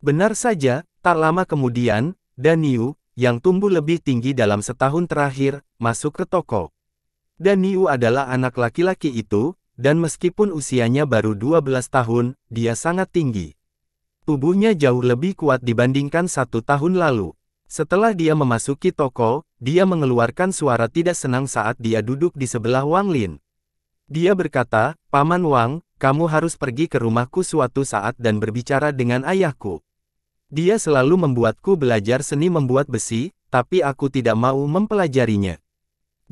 Benar saja, tak lama kemudian, Daniu, yang tumbuh lebih tinggi dalam setahun terakhir, masuk ke toko. Daniu adalah anak laki-laki itu, dan meskipun usianya baru 12 tahun, dia sangat tinggi. Tubuhnya jauh lebih kuat dibandingkan satu tahun lalu. Setelah dia memasuki toko, dia mengeluarkan suara tidak senang saat dia duduk di sebelah Wang Lin. Dia berkata, Paman Wang, kamu harus pergi ke rumahku suatu saat dan berbicara dengan ayahku. Dia selalu membuatku belajar seni membuat besi, tapi aku tidak mau mempelajarinya.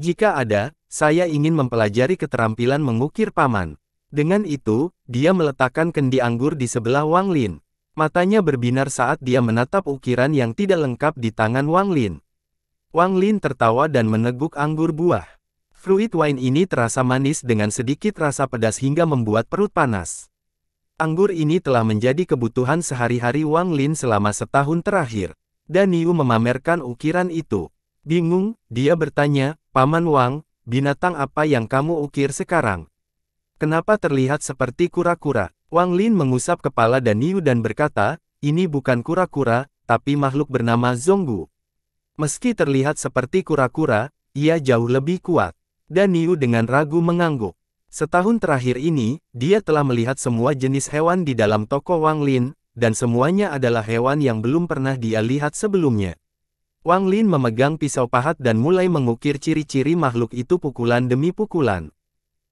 Jika ada, saya ingin mempelajari keterampilan mengukir paman. Dengan itu, dia meletakkan kendi anggur di sebelah Wang Lin. Matanya berbinar saat dia menatap ukiran yang tidak lengkap di tangan Wang Lin. Wang Lin tertawa dan meneguk anggur buah. Fruit wine ini terasa manis dengan sedikit rasa pedas hingga membuat perut panas. Anggur ini telah menjadi kebutuhan sehari-hari Wang Lin selama setahun terakhir. Dan Daniu memamerkan ukiran itu. Bingung, dia bertanya, Paman Wang, binatang apa yang kamu ukir sekarang? Kenapa terlihat seperti kura-kura? Wang Lin mengusap kepala Daniu dan berkata, ini bukan kura-kura, tapi makhluk bernama Zonggu. Meski terlihat seperti kura-kura, ia jauh lebih kuat. Daniu dengan ragu mengangguk. Setahun terakhir ini, dia telah melihat semua jenis hewan di dalam toko Wang Lin, dan semuanya adalah hewan yang belum pernah dia lihat sebelumnya. Wang Lin memegang pisau pahat dan mulai mengukir ciri-ciri makhluk itu pukulan demi pukulan.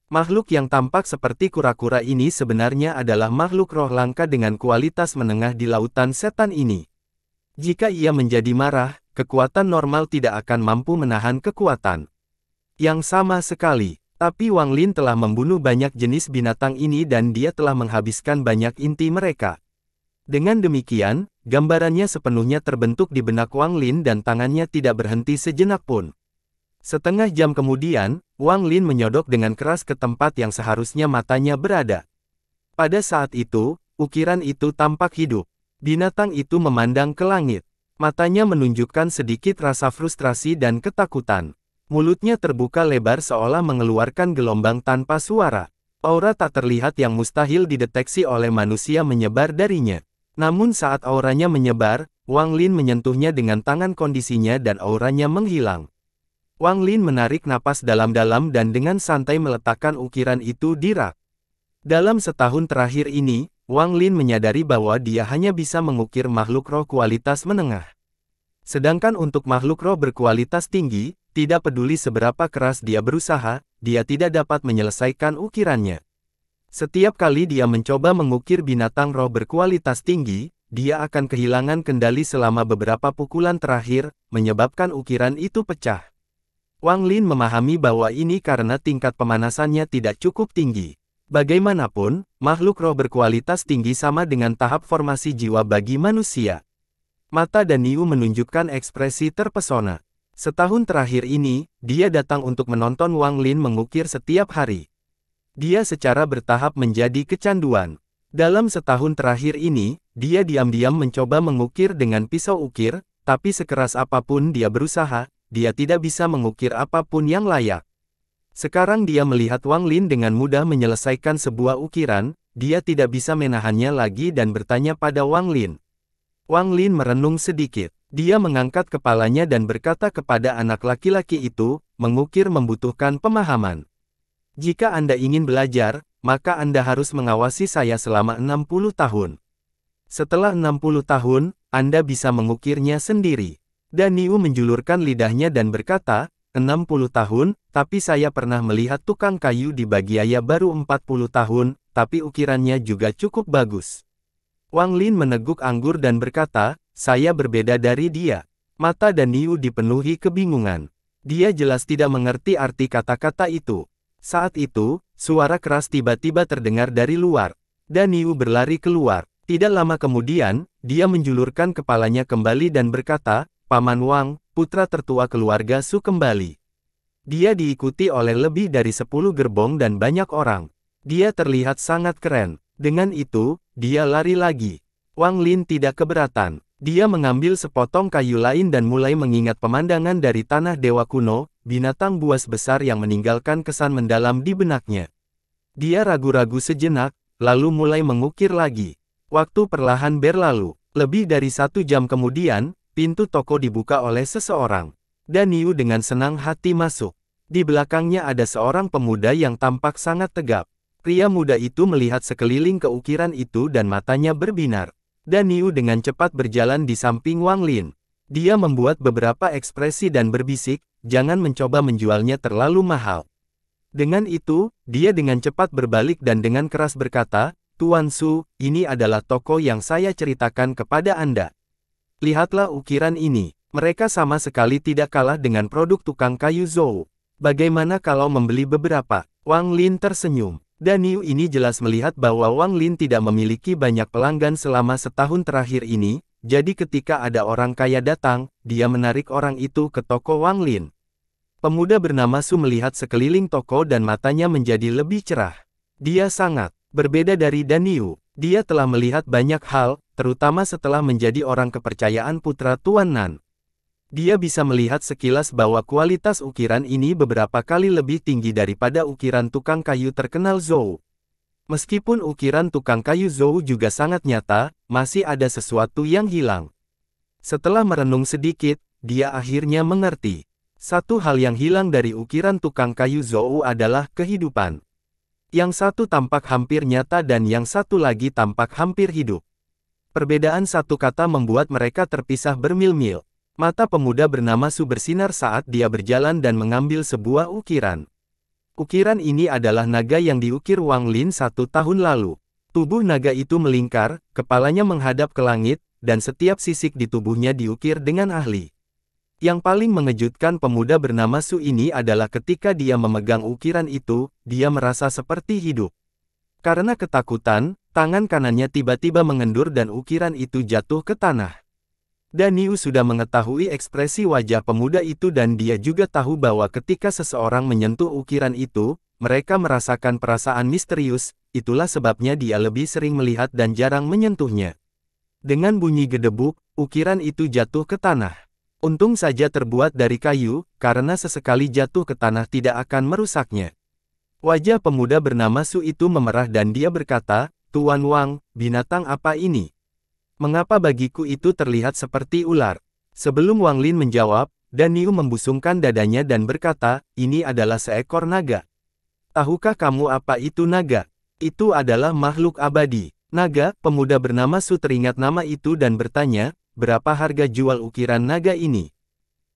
Makhluk yang tampak seperti kura-kura ini sebenarnya adalah makhluk roh langka dengan kualitas menengah di lautan setan ini. Jika ia menjadi marah, kekuatan normal tidak akan mampu menahan kekuatan yang sama sekali. Tapi Wang Lin telah membunuh banyak jenis binatang ini dan dia telah menghabiskan banyak inti mereka. Dengan demikian, gambarannya sepenuhnya terbentuk di benak Wang Lin dan tangannya tidak berhenti sejenak pun. Setengah jam kemudian, Wang Lin menyodok dengan keras ke tempat yang seharusnya matanya berada. Pada saat itu, ukiran itu tampak hidup. Binatang itu memandang ke langit. Matanya menunjukkan sedikit rasa frustrasi dan ketakutan. Mulutnya terbuka lebar seolah mengeluarkan gelombang tanpa suara. Aura tak terlihat yang mustahil dideteksi oleh manusia menyebar darinya. Namun saat auranya menyebar, Wang Lin menyentuhnya dengan tangan kondisinya dan auranya menghilang. Wang Lin menarik napas dalam-dalam dan dengan santai meletakkan ukiran itu di rak. Dalam setahun terakhir ini, Wang Lin menyadari bahwa dia hanya bisa mengukir makhluk roh kualitas menengah. Sedangkan untuk makhluk roh berkualitas tinggi, tidak peduli seberapa keras dia berusaha, dia tidak dapat menyelesaikan ukirannya. Setiap kali dia mencoba mengukir binatang roh berkualitas tinggi, dia akan kehilangan kendali selama beberapa pukulan terakhir, menyebabkan ukiran itu pecah. Wang Lin memahami bahwa ini karena tingkat pemanasannya tidak cukup tinggi. Bagaimanapun, makhluk roh berkualitas tinggi sama dengan tahap formasi jiwa bagi manusia. Mata Daniu menunjukkan ekspresi terpesona. Setahun terakhir ini, dia datang untuk menonton Wang Lin mengukir setiap hari. Dia secara bertahap menjadi kecanduan. Dalam setahun terakhir ini, dia diam-diam mencoba mengukir dengan pisau ukir, tapi sekeras apapun dia berusaha, dia tidak bisa mengukir apapun yang layak. Sekarang dia melihat Wang Lin dengan mudah menyelesaikan sebuah ukiran, dia tidak bisa menahannya lagi dan bertanya pada Wang Lin, Wang Lin merenung sedikit. Dia mengangkat kepalanya dan berkata kepada anak laki-laki itu, mengukir membutuhkan pemahaman. Jika Anda ingin belajar, maka Anda harus mengawasi saya selama 60 tahun. Setelah 60 tahun, Anda bisa mengukirnya sendiri. Daniu menjulurkan lidahnya dan berkata, 60 tahun, tapi saya pernah melihat tukang kayu di Bagiaya baru 40 tahun, tapi ukirannya juga cukup bagus. Wang Lin meneguk anggur dan berkata, saya berbeda dari dia. Mata dan Niu dipenuhi kebingungan. Dia jelas tidak mengerti arti kata-kata itu. Saat itu, suara keras tiba-tiba terdengar dari luar. Dan Niu berlari keluar. Tidak lama kemudian, dia menjulurkan kepalanya kembali dan berkata, Paman Wang, putra tertua keluarga Su kembali. Dia diikuti oleh lebih dari 10 gerbong dan banyak orang. Dia terlihat sangat keren. Dengan itu, dia lari lagi. Wang Lin tidak keberatan. Dia mengambil sepotong kayu lain dan mulai mengingat pemandangan dari tanah dewa kuno, binatang buas besar yang meninggalkan kesan mendalam di benaknya. Dia ragu-ragu sejenak, lalu mulai mengukir lagi. Waktu perlahan berlalu. Lebih dari satu jam kemudian, pintu toko dibuka oleh seseorang. Daniu dengan senang hati masuk. Di belakangnya ada seorang pemuda yang tampak sangat tegap. Pria muda itu melihat sekeliling keukiran itu dan matanya berbinar. Dan Niu dengan cepat berjalan di samping Wang Lin. Dia membuat beberapa ekspresi dan berbisik, jangan mencoba menjualnya terlalu mahal. Dengan itu, dia dengan cepat berbalik dan dengan keras berkata, Tuan Su, ini adalah toko yang saya ceritakan kepada Anda. Lihatlah ukiran ini. Mereka sama sekali tidak kalah dengan produk tukang kayu Zhou. Bagaimana kalau membeli beberapa? Wang Lin tersenyum. Daniu ini jelas melihat bahwa Wang Lin tidak memiliki banyak pelanggan selama setahun terakhir ini, jadi ketika ada orang kaya datang, dia menarik orang itu ke toko Wang Lin. Pemuda bernama Su melihat sekeliling toko dan matanya menjadi lebih cerah. Dia sangat berbeda dari Daniu. Dia telah melihat banyak hal, terutama setelah menjadi orang kepercayaan putra Tuan Nan. Dia bisa melihat sekilas bahwa kualitas ukiran ini beberapa kali lebih tinggi daripada ukiran tukang kayu terkenal Zhou. Meskipun ukiran tukang kayu Zhou juga sangat nyata, masih ada sesuatu yang hilang. Setelah merenung sedikit, dia akhirnya mengerti. Satu hal yang hilang dari ukiran tukang kayu Zhou adalah kehidupan. Yang satu tampak hampir nyata dan yang satu lagi tampak hampir hidup. Perbedaan satu kata membuat mereka terpisah bermil-mil. Mata pemuda bernama Su bersinar saat dia berjalan dan mengambil sebuah ukiran. Ukiran ini adalah naga yang diukir Wang Lin satu tahun lalu. Tubuh naga itu melingkar, kepalanya menghadap ke langit, dan setiap sisik di tubuhnya diukir dengan ahli. Yang paling mengejutkan pemuda bernama Su ini adalah ketika dia memegang ukiran itu, dia merasa seperti hidup. Karena ketakutan, tangan kanannya tiba-tiba mengendur dan ukiran itu jatuh ke tanah. Daniu sudah mengetahui ekspresi wajah pemuda itu dan dia juga tahu bahwa ketika seseorang menyentuh ukiran itu, mereka merasakan perasaan misterius, itulah sebabnya dia lebih sering melihat dan jarang menyentuhnya. Dengan bunyi gedebuk, ukiran itu jatuh ke tanah. Untung saja terbuat dari kayu, karena sesekali jatuh ke tanah tidak akan merusaknya. Wajah pemuda bernama Su itu memerah dan dia berkata, Tuan Wang, binatang apa ini? Mengapa bagiku itu terlihat seperti ular? Sebelum Wang Lin menjawab, Dan Niu membusungkan dadanya dan berkata, ini adalah seekor naga. Tahukah kamu apa itu naga? Itu adalah makhluk abadi. Naga, pemuda bernama Su teringat nama itu dan bertanya, berapa harga jual ukiran naga ini?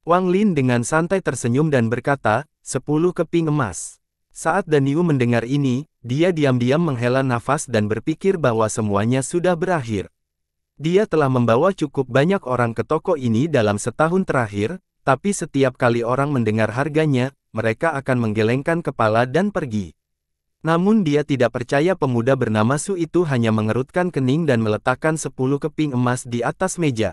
Wang Lin dengan santai tersenyum dan berkata, sepuluh keping emas. Saat Daniu mendengar ini, dia diam-diam menghela nafas dan berpikir bahwa semuanya sudah berakhir. Dia telah membawa cukup banyak orang ke toko ini dalam setahun terakhir, tapi setiap kali orang mendengar harganya, mereka akan menggelengkan kepala dan pergi. Namun dia tidak percaya pemuda bernama Su itu hanya mengerutkan kening dan meletakkan sepuluh keping emas di atas meja.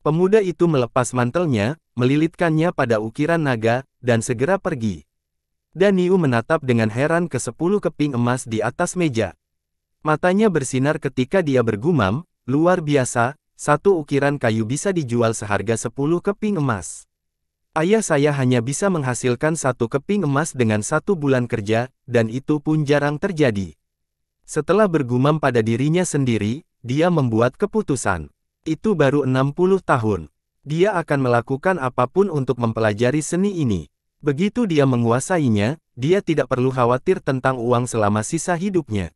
Pemuda itu melepas mantelnya, melilitkannya pada ukiran naga, dan segera pergi. Daniu menatap dengan heran ke sepuluh keping emas di atas meja. Matanya bersinar ketika dia bergumam, Luar biasa, satu ukiran kayu bisa dijual seharga 10 keping emas. Ayah saya hanya bisa menghasilkan satu keping emas dengan satu bulan kerja, dan itu pun jarang terjadi. Setelah bergumam pada dirinya sendiri, dia membuat keputusan. Itu baru 60 tahun. Dia akan melakukan apapun untuk mempelajari seni ini. Begitu dia menguasainya, dia tidak perlu khawatir tentang uang selama sisa hidupnya.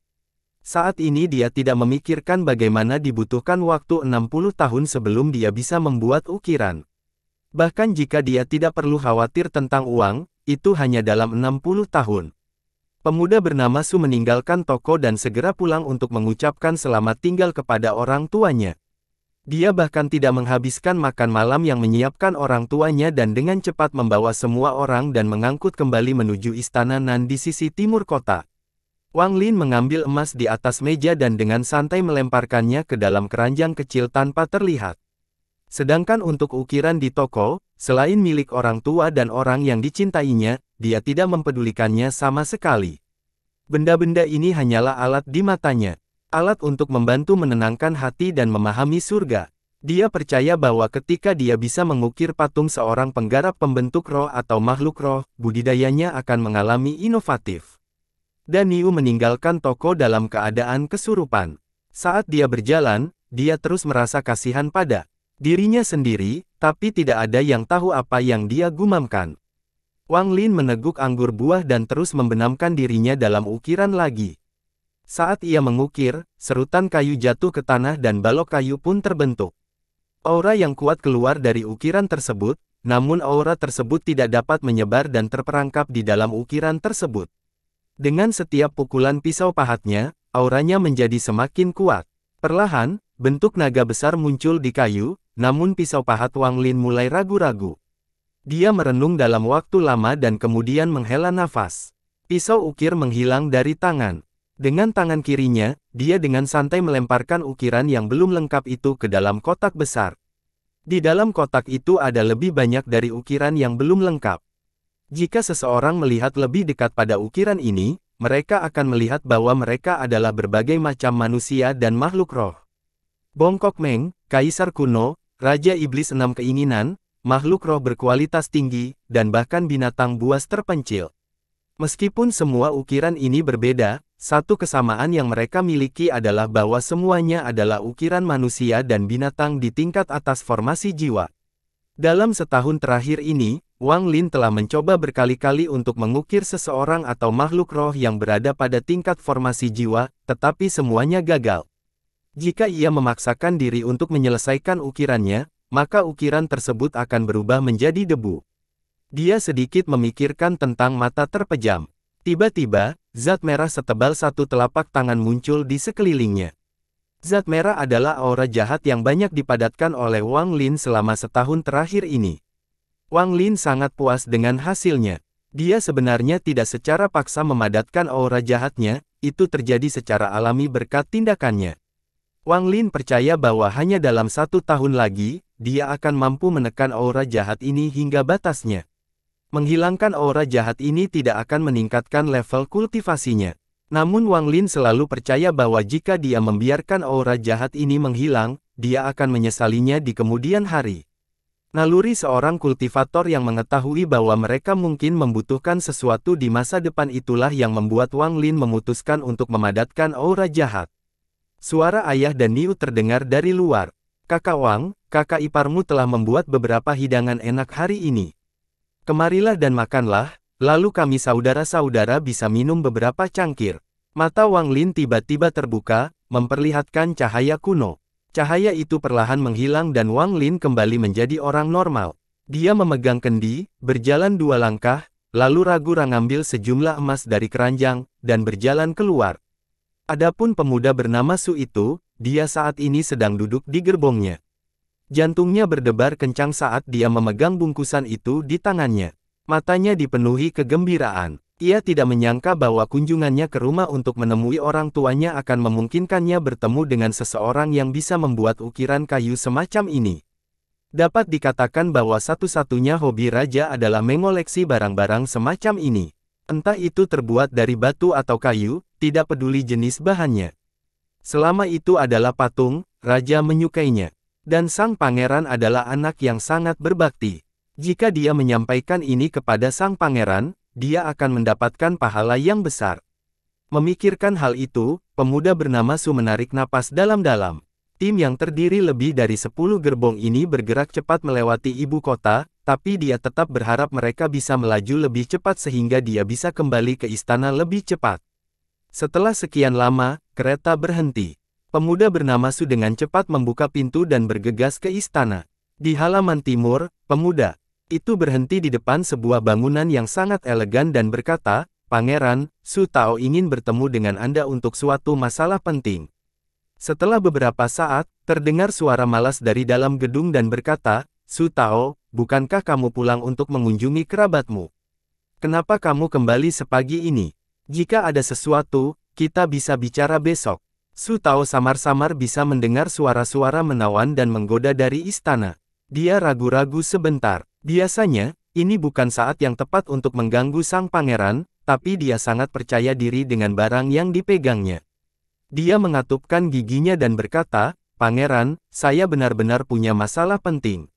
Saat ini dia tidak memikirkan bagaimana dibutuhkan waktu 60 tahun sebelum dia bisa membuat ukiran. Bahkan jika dia tidak perlu khawatir tentang uang, itu hanya dalam 60 tahun. Pemuda bernama Su meninggalkan toko dan segera pulang untuk mengucapkan selamat tinggal kepada orang tuanya. Dia bahkan tidak menghabiskan makan malam yang menyiapkan orang tuanya dan dengan cepat membawa semua orang dan mengangkut kembali menuju istana Nan di sisi timur kota. Wang Lin mengambil emas di atas meja dan dengan santai melemparkannya ke dalam keranjang kecil tanpa terlihat. Sedangkan untuk ukiran di toko, selain milik orang tua dan orang yang dicintainya, dia tidak mempedulikannya sama sekali. Benda-benda ini hanyalah alat di matanya. Alat untuk membantu menenangkan hati dan memahami surga. Dia percaya bahwa ketika dia bisa mengukir patung seorang penggarap pembentuk roh atau makhluk roh, budidayanya akan mengalami inovatif. Daniu meninggalkan toko dalam keadaan kesurupan. Saat dia berjalan, dia terus merasa kasihan pada dirinya sendiri, tapi tidak ada yang tahu apa yang dia gumamkan. Wang Lin meneguk anggur buah dan terus membenamkan dirinya dalam ukiran lagi. Saat ia mengukir, serutan kayu jatuh ke tanah dan balok kayu pun terbentuk. Aura yang kuat keluar dari ukiran tersebut, namun aura tersebut tidak dapat menyebar dan terperangkap di dalam ukiran tersebut. Dengan setiap pukulan pisau pahatnya, auranya menjadi semakin kuat. Perlahan, bentuk naga besar muncul di kayu, namun pisau pahat Wang Lin mulai ragu-ragu. Dia merenung dalam waktu lama dan kemudian menghela nafas. Pisau ukir menghilang dari tangan. Dengan tangan kirinya, dia dengan santai melemparkan ukiran yang belum lengkap itu ke dalam kotak besar. Di dalam kotak itu ada lebih banyak dari ukiran yang belum lengkap. Jika seseorang melihat lebih dekat pada ukiran ini, mereka akan melihat bahwa mereka adalah berbagai macam manusia dan makhluk roh. Bongkok Meng, Kaisar kuno, Raja Iblis Enam Keinginan, makhluk roh berkualitas tinggi, dan bahkan binatang buas terpencil. Meskipun semua ukiran ini berbeda, satu kesamaan yang mereka miliki adalah bahwa semuanya adalah ukiran manusia dan binatang di tingkat atas formasi jiwa. Dalam setahun terakhir ini, Wang Lin telah mencoba berkali-kali untuk mengukir seseorang atau makhluk roh yang berada pada tingkat formasi jiwa, tetapi semuanya gagal. Jika ia memaksakan diri untuk menyelesaikan ukirannya, maka ukiran tersebut akan berubah menjadi debu. Dia sedikit memikirkan tentang mata terpejam. Tiba-tiba, zat merah setebal satu telapak tangan muncul di sekelilingnya. Zat merah adalah aura jahat yang banyak dipadatkan oleh Wang Lin selama setahun terakhir ini. Wang Lin sangat puas dengan hasilnya. Dia sebenarnya tidak secara paksa memadatkan aura jahatnya, itu terjadi secara alami berkat tindakannya. Wang Lin percaya bahwa hanya dalam satu tahun lagi, dia akan mampu menekan aura jahat ini hingga batasnya. Menghilangkan aura jahat ini tidak akan meningkatkan level kultivasinya. Namun Wang Lin selalu percaya bahwa jika dia membiarkan aura jahat ini menghilang, dia akan menyesalinya di kemudian hari. Naluri seorang kultivator yang mengetahui bahwa mereka mungkin membutuhkan sesuatu di masa depan itulah yang membuat Wang Lin memutuskan untuk memadatkan aura jahat. Suara ayah dan Niu terdengar dari luar. Kakak Wang, kakak iparmu telah membuat beberapa hidangan enak hari ini. Kemarilah dan makanlah, lalu kami saudara-saudara bisa minum beberapa cangkir. Mata Wang Lin tiba-tiba terbuka, memperlihatkan cahaya kuno. Cahaya itu perlahan menghilang dan Wang Lin kembali menjadi orang normal. Dia memegang kendi, berjalan dua langkah, lalu ragu-ragu ngambil sejumlah emas dari keranjang, dan berjalan keluar. Adapun pemuda bernama Su itu, dia saat ini sedang duduk di gerbongnya. Jantungnya berdebar kencang saat dia memegang bungkusan itu di tangannya. Matanya dipenuhi kegembiraan. Ia tidak menyangka bahwa kunjungannya ke rumah untuk menemui orang tuanya akan memungkinkannya bertemu dengan seseorang yang bisa membuat ukiran kayu semacam ini. Dapat dikatakan bahwa satu-satunya hobi raja adalah mengoleksi barang-barang semacam ini. Entah itu terbuat dari batu atau kayu, tidak peduli jenis bahannya. Selama itu adalah patung, raja menyukainya. Dan sang pangeran adalah anak yang sangat berbakti. Jika dia menyampaikan ini kepada sang pangeran, dia akan mendapatkan pahala yang besar. Memikirkan hal itu, pemuda bernama Su menarik napas dalam-dalam. Tim yang terdiri lebih dari 10 gerbong ini bergerak cepat melewati ibu kota, tapi dia tetap berharap mereka bisa melaju lebih cepat sehingga dia bisa kembali ke istana lebih cepat. Setelah sekian lama, kereta berhenti. Pemuda bernama Su dengan cepat membuka pintu dan bergegas ke istana. Di halaman timur, pemuda itu berhenti di depan sebuah bangunan yang sangat elegan dan berkata, Pangeran, Su Tao ingin bertemu dengan Anda untuk suatu masalah penting. Setelah beberapa saat, terdengar suara malas dari dalam gedung dan berkata, Su Tao, bukankah kamu pulang untuk mengunjungi kerabatmu? Kenapa kamu kembali sepagi ini? Jika ada sesuatu, kita bisa bicara besok. Su Tao samar-samar bisa mendengar suara-suara menawan dan menggoda dari istana. Dia ragu-ragu sebentar. Biasanya, ini bukan saat yang tepat untuk mengganggu sang pangeran, tapi dia sangat percaya diri dengan barang yang dipegangnya. Dia mengatupkan giginya dan berkata, Pangeran, saya benar-benar punya masalah penting.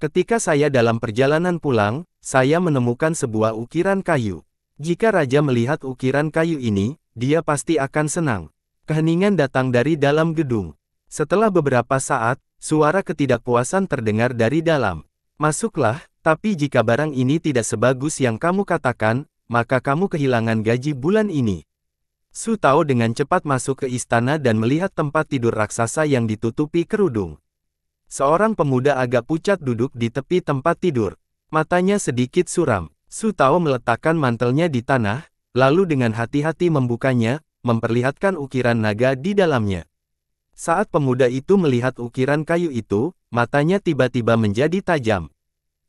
Ketika saya dalam perjalanan pulang, saya menemukan sebuah ukiran kayu. Jika raja melihat ukiran kayu ini, dia pasti akan senang. Keheningan datang dari dalam gedung. Setelah beberapa saat, suara ketidakpuasan terdengar dari dalam. Masuklah, tapi jika barang ini tidak sebagus yang kamu katakan, maka kamu kehilangan gaji bulan ini. Su Tao dengan cepat masuk ke istana dan melihat tempat tidur raksasa yang ditutupi kerudung. Seorang pemuda agak pucat duduk di tepi tempat tidur. Matanya sedikit suram. Su Tao meletakkan mantelnya di tanah, lalu dengan hati-hati membukanya, memperlihatkan ukiran naga di dalamnya. Saat pemuda itu melihat ukiran kayu itu, matanya tiba-tiba menjadi tajam.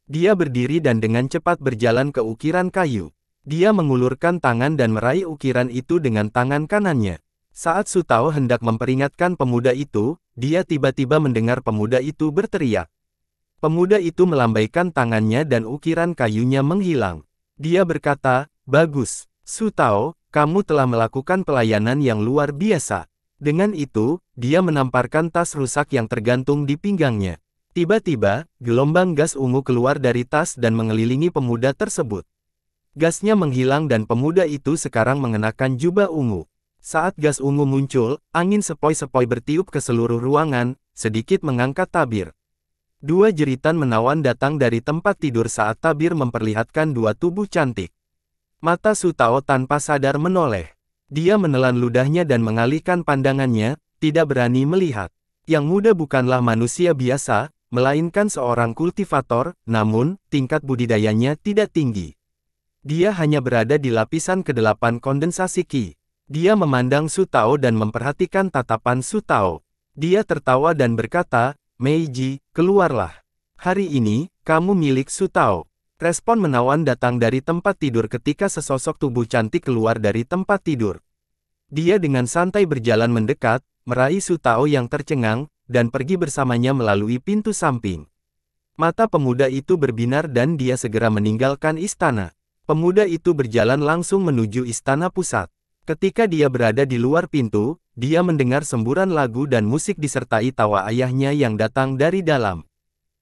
Dia berdiri dan dengan cepat berjalan ke ukiran kayu. Dia mengulurkan tangan dan meraih ukiran itu dengan tangan kanannya. Saat Sutao hendak memperingatkan pemuda itu, dia tiba-tiba mendengar pemuda itu berteriak. Pemuda itu melambaikan tangannya dan ukiran kayunya menghilang. Dia berkata, Bagus, Sutao, kamu telah melakukan pelayanan yang luar biasa. Dengan itu, dia menamparkan tas rusak yang tergantung di pinggangnya. Tiba-tiba, gelombang gas ungu keluar dari tas dan mengelilingi pemuda tersebut. Gasnya menghilang dan pemuda itu sekarang mengenakan jubah ungu. Saat gas ungu muncul, angin sepoi-sepoi bertiup ke seluruh ruangan, sedikit mengangkat tabir. Dua jeritan menawan datang dari tempat tidur saat tabir memperlihatkan dua tubuh cantik. Mata Sutao tanpa sadar menoleh. Dia menelan ludahnya dan mengalihkan pandangannya, tidak berani melihat. Yang muda bukanlah manusia biasa, melainkan seorang kultivator, namun, tingkat budidayanya tidak tinggi. Dia hanya berada di lapisan kedelapan kondensasi Qi. Dia memandang Su Sutao dan memperhatikan tatapan Su Sutao. Dia tertawa dan berkata, Meiji, keluarlah. Hari ini, kamu milik Su Sutao. Respon menawan datang dari tempat tidur ketika sesosok tubuh cantik keluar dari tempat tidur. Dia dengan santai berjalan mendekat, meraih Sutao yang tercengang, dan pergi bersamanya melalui pintu samping. Mata pemuda itu berbinar dan dia segera meninggalkan istana. Pemuda itu berjalan langsung menuju istana pusat. Ketika dia berada di luar pintu, dia mendengar semburan lagu dan musik disertai tawa ayahnya yang datang dari dalam.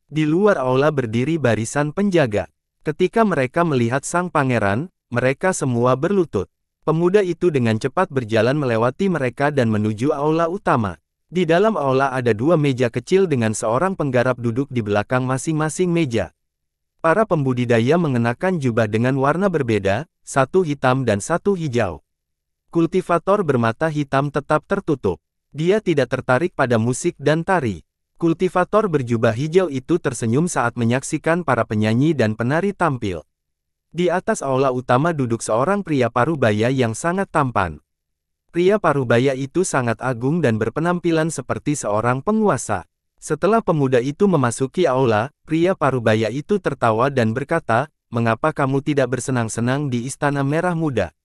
Di luar aula berdiri barisan penjaga. Ketika mereka melihat sang pangeran, mereka semua berlutut. Pemuda itu dengan cepat berjalan melewati mereka dan menuju aula utama. Di dalam aula ada dua meja kecil dengan seorang penggarap duduk di belakang masing-masing meja. Para pembudidaya mengenakan jubah dengan warna berbeda, satu hitam dan satu hijau. Kultivator bermata hitam tetap tertutup. Dia tidak tertarik pada musik dan tari. Kultivator berjubah hijau itu tersenyum saat menyaksikan para penyanyi dan penari tampil. Di atas aula utama duduk seorang pria parubaya yang sangat tampan. Pria parubaya itu sangat agung dan berpenampilan seperti seorang penguasa. Setelah pemuda itu memasuki aula, pria parubaya itu tertawa dan berkata, Mengapa kamu tidak bersenang-senang di Istana Merah Muda?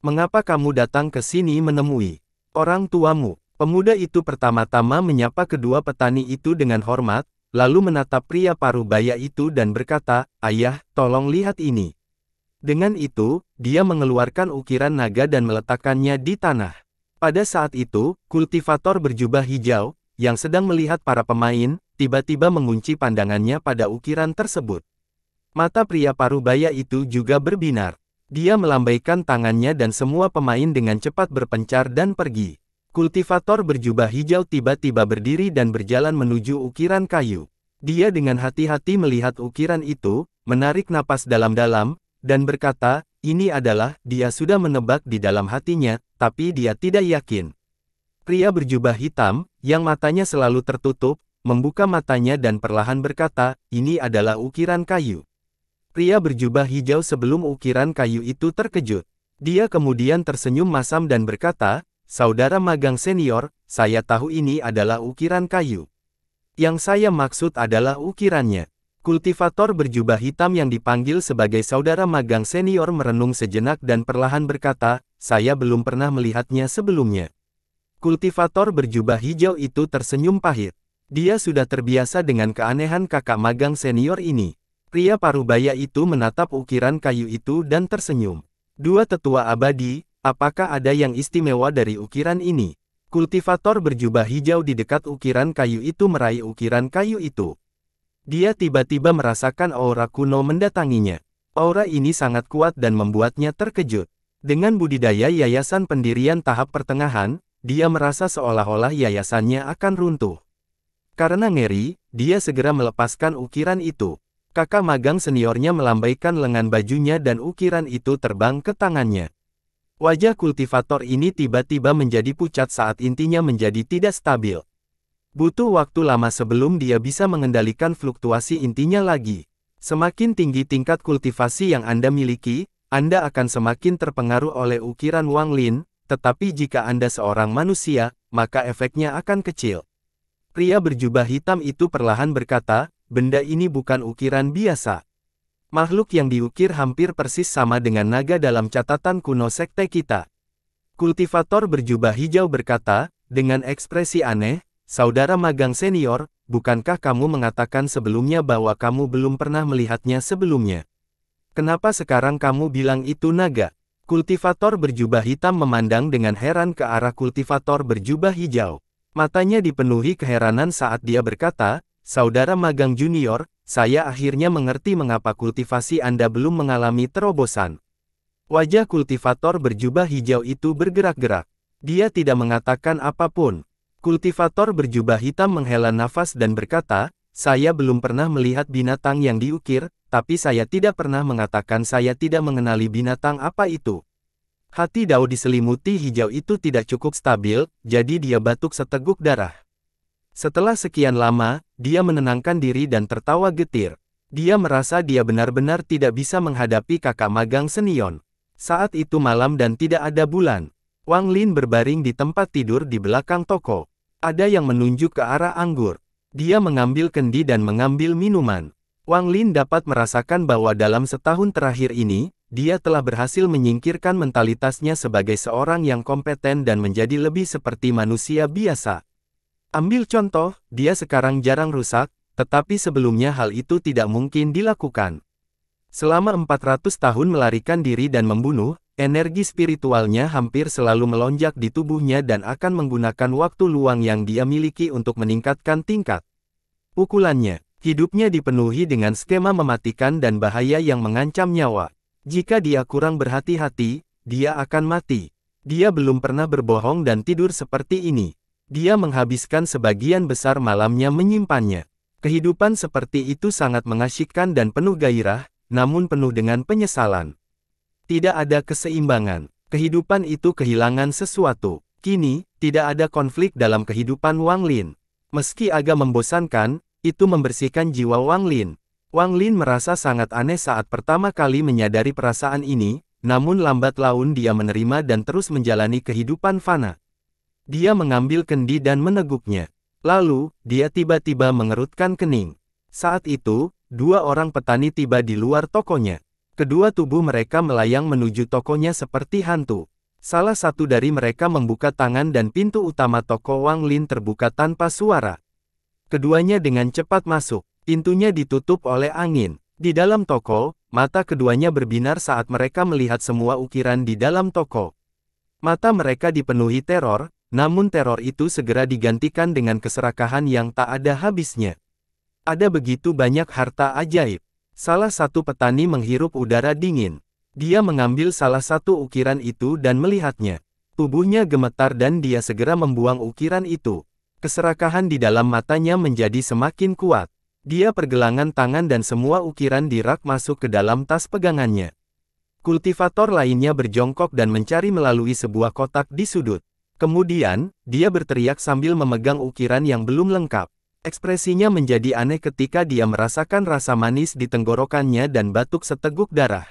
Mengapa kamu datang ke sini menemui orang tuamu? Pemuda itu pertama-tama menyapa kedua petani itu dengan hormat, lalu menatap pria paruh baya itu dan berkata, Ayah, tolong lihat ini. Dengan itu, dia mengeluarkan ukiran naga dan meletakkannya di tanah. Pada saat itu, kultivator berjubah hijau, yang sedang melihat para pemain, tiba-tiba mengunci pandangannya pada ukiran tersebut. Mata pria paruh baya itu juga berbinar. Dia melambaikan tangannya dan semua pemain dengan cepat berpencar dan pergi. Kultivator berjubah hijau tiba-tiba berdiri dan berjalan menuju ukiran kayu. Dia dengan hati-hati melihat ukiran itu, menarik napas dalam-dalam, dan berkata, ini adalah, dia sudah menebak di dalam hatinya, tapi dia tidak yakin. Pria berjubah hitam, yang matanya selalu tertutup, membuka matanya dan perlahan berkata, ini adalah ukiran kayu. Pria berjubah hijau sebelum ukiran kayu itu terkejut. Dia kemudian tersenyum masam dan berkata, Saudara magang senior, saya tahu ini adalah ukiran kayu. Yang saya maksud adalah ukirannya. Kultivator berjubah hitam yang dipanggil sebagai saudara magang senior merenung sejenak dan perlahan berkata, saya belum pernah melihatnya sebelumnya. Kultivator berjubah hijau itu tersenyum pahit. Dia sudah terbiasa dengan keanehan kakak magang senior ini. Pria parubaya itu menatap ukiran kayu itu dan tersenyum. Dua tetua abadi, Apakah ada yang istimewa dari ukiran ini? Kultivator berjubah hijau di dekat ukiran kayu itu meraih ukiran kayu itu. Dia tiba-tiba merasakan aura kuno mendatanginya. Aura ini sangat kuat dan membuatnya terkejut. Dengan budidaya yayasan pendirian tahap pertengahan, dia merasa seolah-olah yayasannya akan runtuh. Karena ngeri, dia segera melepaskan ukiran itu. Kakak magang seniornya melambaikan lengan bajunya dan ukiran itu terbang ke tangannya. Wajah kultivator ini tiba-tiba menjadi pucat saat intinya menjadi tidak stabil. Butuh waktu lama sebelum dia bisa mengendalikan fluktuasi intinya lagi. Semakin tinggi tingkat kultivasi yang Anda miliki, Anda akan semakin terpengaruh oleh ukiran Wang Lin, tetapi jika Anda seorang manusia, maka efeknya akan kecil. Pria berjubah hitam itu perlahan berkata, benda ini bukan ukiran biasa. Makhluk yang diukir hampir persis sama dengan naga dalam catatan kuno sekte kita. Kultivator berjubah hijau berkata, dengan ekspresi aneh, Saudara magang senior, bukankah kamu mengatakan sebelumnya bahwa kamu belum pernah melihatnya sebelumnya? Kenapa sekarang kamu bilang itu naga? Kultivator berjubah hitam memandang dengan heran ke arah kultivator berjubah hijau. Matanya dipenuhi keheranan saat dia berkata, Saudara magang junior, saya akhirnya mengerti mengapa kultivasi Anda belum mengalami terobosan. Wajah kultivator berjubah hijau itu bergerak-gerak. Dia tidak mengatakan apapun. Kultivator berjubah hitam menghela nafas dan berkata, saya belum pernah melihat binatang yang diukir, tapi saya tidak pernah mengatakan saya tidak mengenali binatang apa itu. Hati Dao diselimuti hijau itu tidak cukup stabil, jadi dia batuk seteguk darah. Setelah sekian lama, dia menenangkan diri dan tertawa getir. Dia merasa dia benar-benar tidak bisa menghadapi kakak magang Senion. Saat itu malam dan tidak ada bulan. Wang Lin berbaring di tempat tidur di belakang toko. Ada yang menunjuk ke arah anggur. Dia mengambil kendi dan mengambil minuman. Wang Lin dapat merasakan bahwa dalam setahun terakhir ini, dia telah berhasil menyingkirkan mentalitasnya sebagai seorang yang kompeten dan menjadi lebih seperti manusia biasa. Ambil contoh, dia sekarang jarang rusak, tetapi sebelumnya hal itu tidak mungkin dilakukan. Selama 400 tahun melarikan diri dan membunuh, energi spiritualnya hampir selalu melonjak di tubuhnya dan akan menggunakan waktu luang yang dia miliki untuk meningkatkan tingkat pukulannya. Hidupnya dipenuhi dengan skema mematikan dan bahaya yang mengancam nyawa. Jika dia kurang berhati-hati, dia akan mati. Dia belum pernah berbohong dan tidur seperti ini. Dia menghabiskan sebagian besar malamnya menyimpannya. Kehidupan seperti itu sangat mengasyikkan dan penuh gairah, namun penuh dengan penyesalan. Tidak ada keseimbangan. Kehidupan itu kehilangan sesuatu. Kini, tidak ada konflik dalam kehidupan Wang Lin. Meski agak membosankan, itu membersihkan jiwa Wang Lin. Wang Lin merasa sangat aneh saat pertama kali menyadari perasaan ini, namun lambat laun dia menerima dan terus menjalani kehidupan fana. Dia mengambil kendi dan meneguknya. Lalu, dia tiba-tiba mengerutkan kening. Saat itu, dua orang petani tiba di luar tokonya. Kedua tubuh mereka melayang menuju tokonya seperti hantu. Salah satu dari mereka membuka tangan dan pintu utama toko Wang Lin terbuka tanpa suara. Keduanya dengan cepat masuk. Pintunya ditutup oleh angin. Di dalam toko, mata keduanya berbinar saat mereka melihat semua ukiran di dalam toko. Mata mereka dipenuhi teror, namun teror itu segera digantikan dengan keserakahan yang tak ada habisnya. Ada begitu banyak harta ajaib. Salah satu petani menghirup udara dingin. Dia mengambil salah satu ukiran itu dan melihatnya. Tubuhnya gemetar dan dia segera membuang ukiran itu. Keserakahan di dalam matanya menjadi semakin kuat. Dia pergelangan tangan dan semua ukiran di rak masuk ke dalam tas pegangannya. Kultivator lainnya berjongkok dan mencari melalui sebuah kotak di sudut. Kemudian, dia berteriak sambil memegang ukiran yang belum lengkap. Ekspresinya menjadi aneh ketika dia merasakan rasa manis di tenggorokannya dan batuk seteguk darah.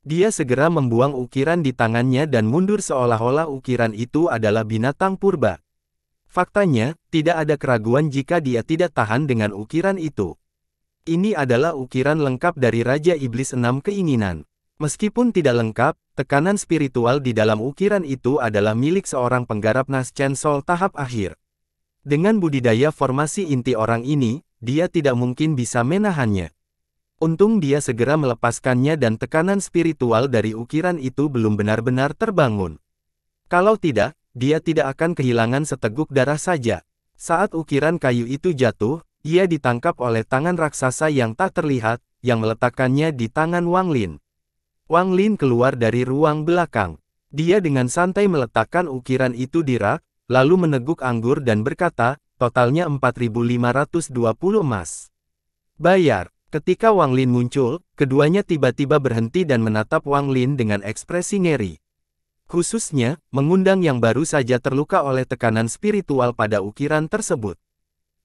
Dia segera membuang ukiran di tangannya dan mundur seolah-olah ukiran itu adalah binatang purba. Faktanya, tidak ada keraguan jika dia tidak tahan dengan ukiran itu. Ini adalah ukiran lengkap dari Raja Iblis Enam Keinginan. Meskipun tidak lengkap, tekanan spiritual di dalam ukiran itu adalah milik seorang penggarap Naschen Sol tahap akhir. Dengan budidaya formasi inti orang ini, dia tidak mungkin bisa menahannya. Untung dia segera melepaskannya dan tekanan spiritual dari ukiran itu belum benar-benar terbangun. Kalau tidak, dia tidak akan kehilangan seteguk darah saja. Saat ukiran kayu itu jatuh, ia ditangkap oleh tangan raksasa yang tak terlihat, yang meletakkannya di tangan Wang Lin. Wang Lin keluar dari ruang belakang. Dia dengan santai meletakkan ukiran itu di rak, lalu meneguk anggur dan berkata, totalnya 4.520 emas. Bayar. Ketika Wang Lin muncul, keduanya tiba-tiba berhenti dan menatap Wang Lin dengan ekspresi ngeri. Khususnya, mengundang yang baru saja terluka oleh tekanan spiritual pada ukiran tersebut.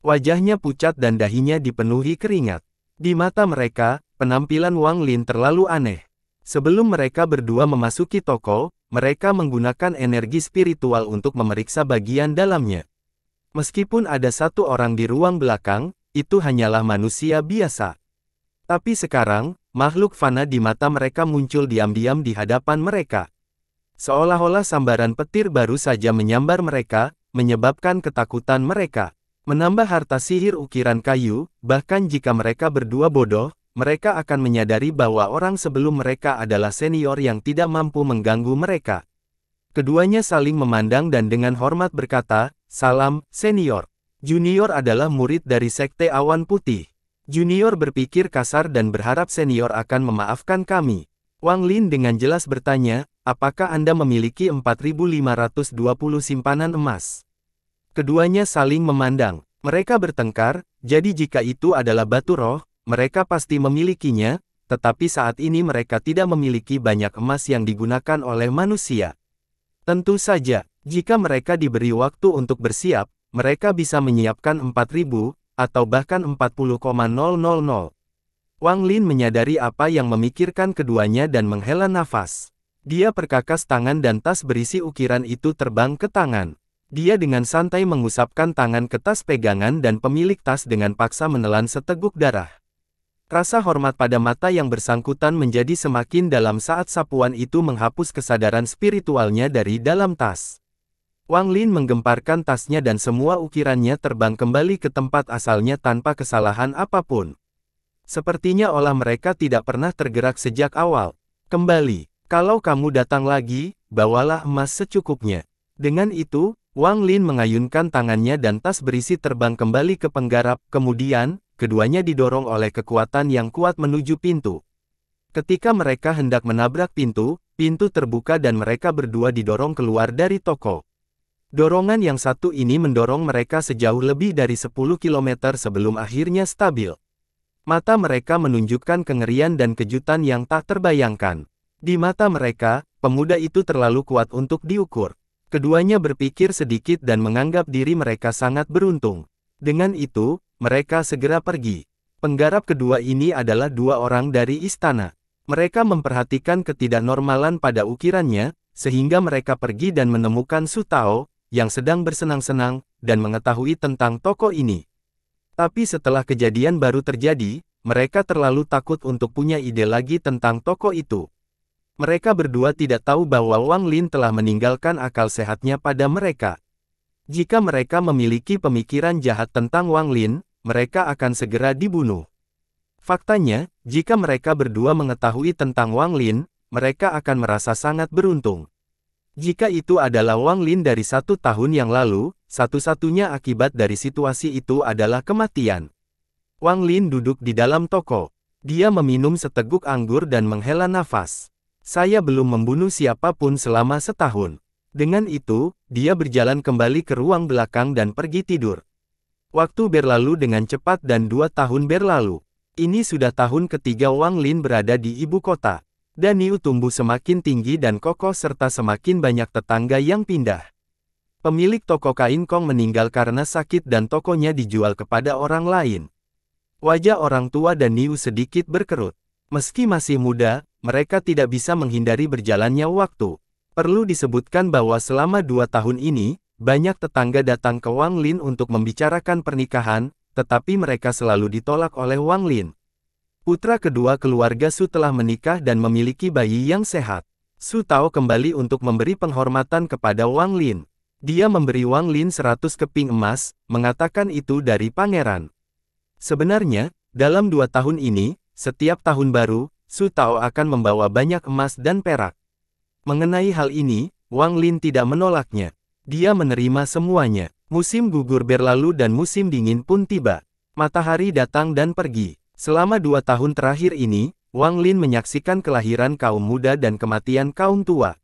Wajahnya pucat dan dahinya dipenuhi keringat. Di mata mereka, penampilan Wang Lin terlalu aneh. Sebelum mereka berdua memasuki toko, mereka menggunakan energi spiritual untuk memeriksa bagian dalamnya. Meskipun ada satu orang di ruang belakang, itu hanyalah manusia biasa. Tapi sekarang, makhluk fana di mata mereka muncul diam-diam di hadapan mereka. Seolah-olah sambaran petir baru saja menyambar mereka, menyebabkan ketakutan mereka. Menambah harta sihir ukiran kayu, bahkan jika mereka berdua bodoh, mereka akan menyadari bahwa orang sebelum mereka adalah senior yang tidak mampu mengganggu mereka. Keduanya saling memandang dan dengan hormat berkata, Salam, senior. Junior adalah murid dari Sekte Awan Putih. Junior berpikir kasar dan berharap senior akan memaafkan kami. Wang Lin dengan jelas bertanya, apakah Anda memiliki 4520 simpanan emas? Keduanya saling memandang. Mereka bertengkar, jadi jika itu adalah batu roh, mereka pasti memilikinya, tetapi saat ini mereka tidak memiliki banyak emas yang digunakan oleh manusia. Tentu saja, jika mereka diberi waktu untuk bersiap, mereka bisa menyiapkan 4.000, atau bahkan 40,000. Wang Lin menyadari apa yang memikirkan keduanya dan menghela nafas. Dia perkakas tangan dan tas berisi ukiran itu terbang ke tangan. Dia dengan santai mengusapkan tangan ke tas pegangan dan pemilik tas dengan paksa menelan seteguk darah. Rasa hormat pada mata yang bersangkutan menjadi semakin dalam saat sapuan itu menghapus kesadaran spiritualnya dari dalam tas. Wang Lin menggemparkan tasnya dan semua ukirannya terbang kembali ke tempat asalnya tanpa kesalahan apapun. Sepertinya olah mereka tidak pernah tergerak sejak awal. Kembali, kalau kamu datang lagi, bawalah emas secukupnya. Dengan itu, Wang Lin mengayunkan tangannya dan tas berisi terbang kembali ke penggarap, kemudian, keduanya didorong oleh kekuatan yang kuat menuju pintu. Ketika mereka hendak menabrak pintu, pintu terbuka dan mereka berdua didorong keluar dari toko. Dorongan yang satu ini mendorong mereka sejauh lebih dari 10 km sebelum akhirnya stabil. Mata mereka menunjukkan kengerian dan kejutan yang tak terbayangkan. Di mata mereka, pemuda itu terlalu kuat untuk diukur. Keduanya berpikir sedikit dan menganggap diri mereka sangat beruntung. Dengan itu, mereka segera pergi. Penggarap kedua ini adalah dua orang dari istana. Mereka memperhatikan ketidaknormalan pada ukirannya, sehingga mereka pergi dan menemukan Sutao, yang sedang bersenang-senang, dan mengetahui tentang toko ini. Tapi setelah kejadian baru terjadi, mereka terlalu takut untuk punya ide lagi tentang toko itu. Mereka berdua tidak tahu bahwa Wang Lin telah meninggalkan akal sehatnya pada mereka. Jika mereka memiliki pemikiran jahat tentang Wang Lin, mereka akan segera dibunuh. Faktanya, jika mereka berdua mengetahui tentang Wang Lin, mereka akan merasa sangat beruntung. Jika itu adalah Wang Lin dari satu tahun yang lalu, satu-satunya akibat dari situasi itu adalah kematian. Wang Lin duduk di dalam toko. Dia meminum seteguk anggur dan menghela nafas. Saya belum membunuh siapapun selama setahun. Dengan itu, dia berjalan kembali ke ruang belakang dan pergi tidur. Waktu berlalu dengan cepat dan dua tahun berlalu. Ini sudah tahun ketiga Wang Lin berada di ibu kota. Daniu tumbuh semakin tinggi dan kokoh serta semakin banyak tetangga yang pindah. Pemilik toko kain Kong meninggal karena sakit dan tokonya dijual kepada orang lain. Wajah orang tua dan Daniu sedikit berkerut. Meski masih muda, mereka tidak bisa menghindari berjalannya waktu. Perlu disebutkan bahwa selama dua tahun ini, banyak tetangga datang ke Wang Lin untuk membicarakan pernikahan, tetapi mereka selalu ditolak oleh Wang Lin. Putra kedua keluarga Su telah menikah dan memiliki bayi yang sehat. Su Tao kembali untuk memberi penghormatan kepada Wang Lin. Dia memberi Wang Lin 100 keping emas, mengatakan itu dari pangeran. Sebenarnya, dalam dua tahun ini, setiap tahun baru, Su Tao akan membawa banyak emas dan perak. Mengenai hal ini, Wang Lin tidak menolaknya. Dia menerima semuanya. Musim gugur berlalu dan musim dingin pun tiba. Matahari datang dan pergi. Selama dua tahun terakhir ini, Wang Lin menyaksikan kelahiran kaum muda dan kematian kaum tua.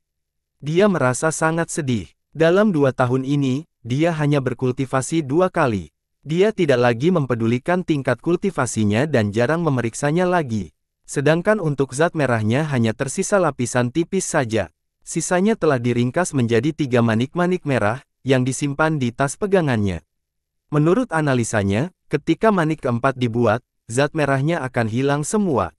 Dia merasa sangat sedih. Dalam dua tahun ini, dia hanya berkultivasi dua kali. Dia tidak lagi mempedulikan tingkat kultivasinya dan jarang memeriksanya lagi. Sedangkan untuk zat merahnya hanya tersisa lapisan tipis saja. Sisanya telah diringkas menjadi tiga manik-manik merah, yang disimpan di tas pegangannya. Menurut analisanya, ketika manik keempat dibuat, zat merahnya akan hilang semua.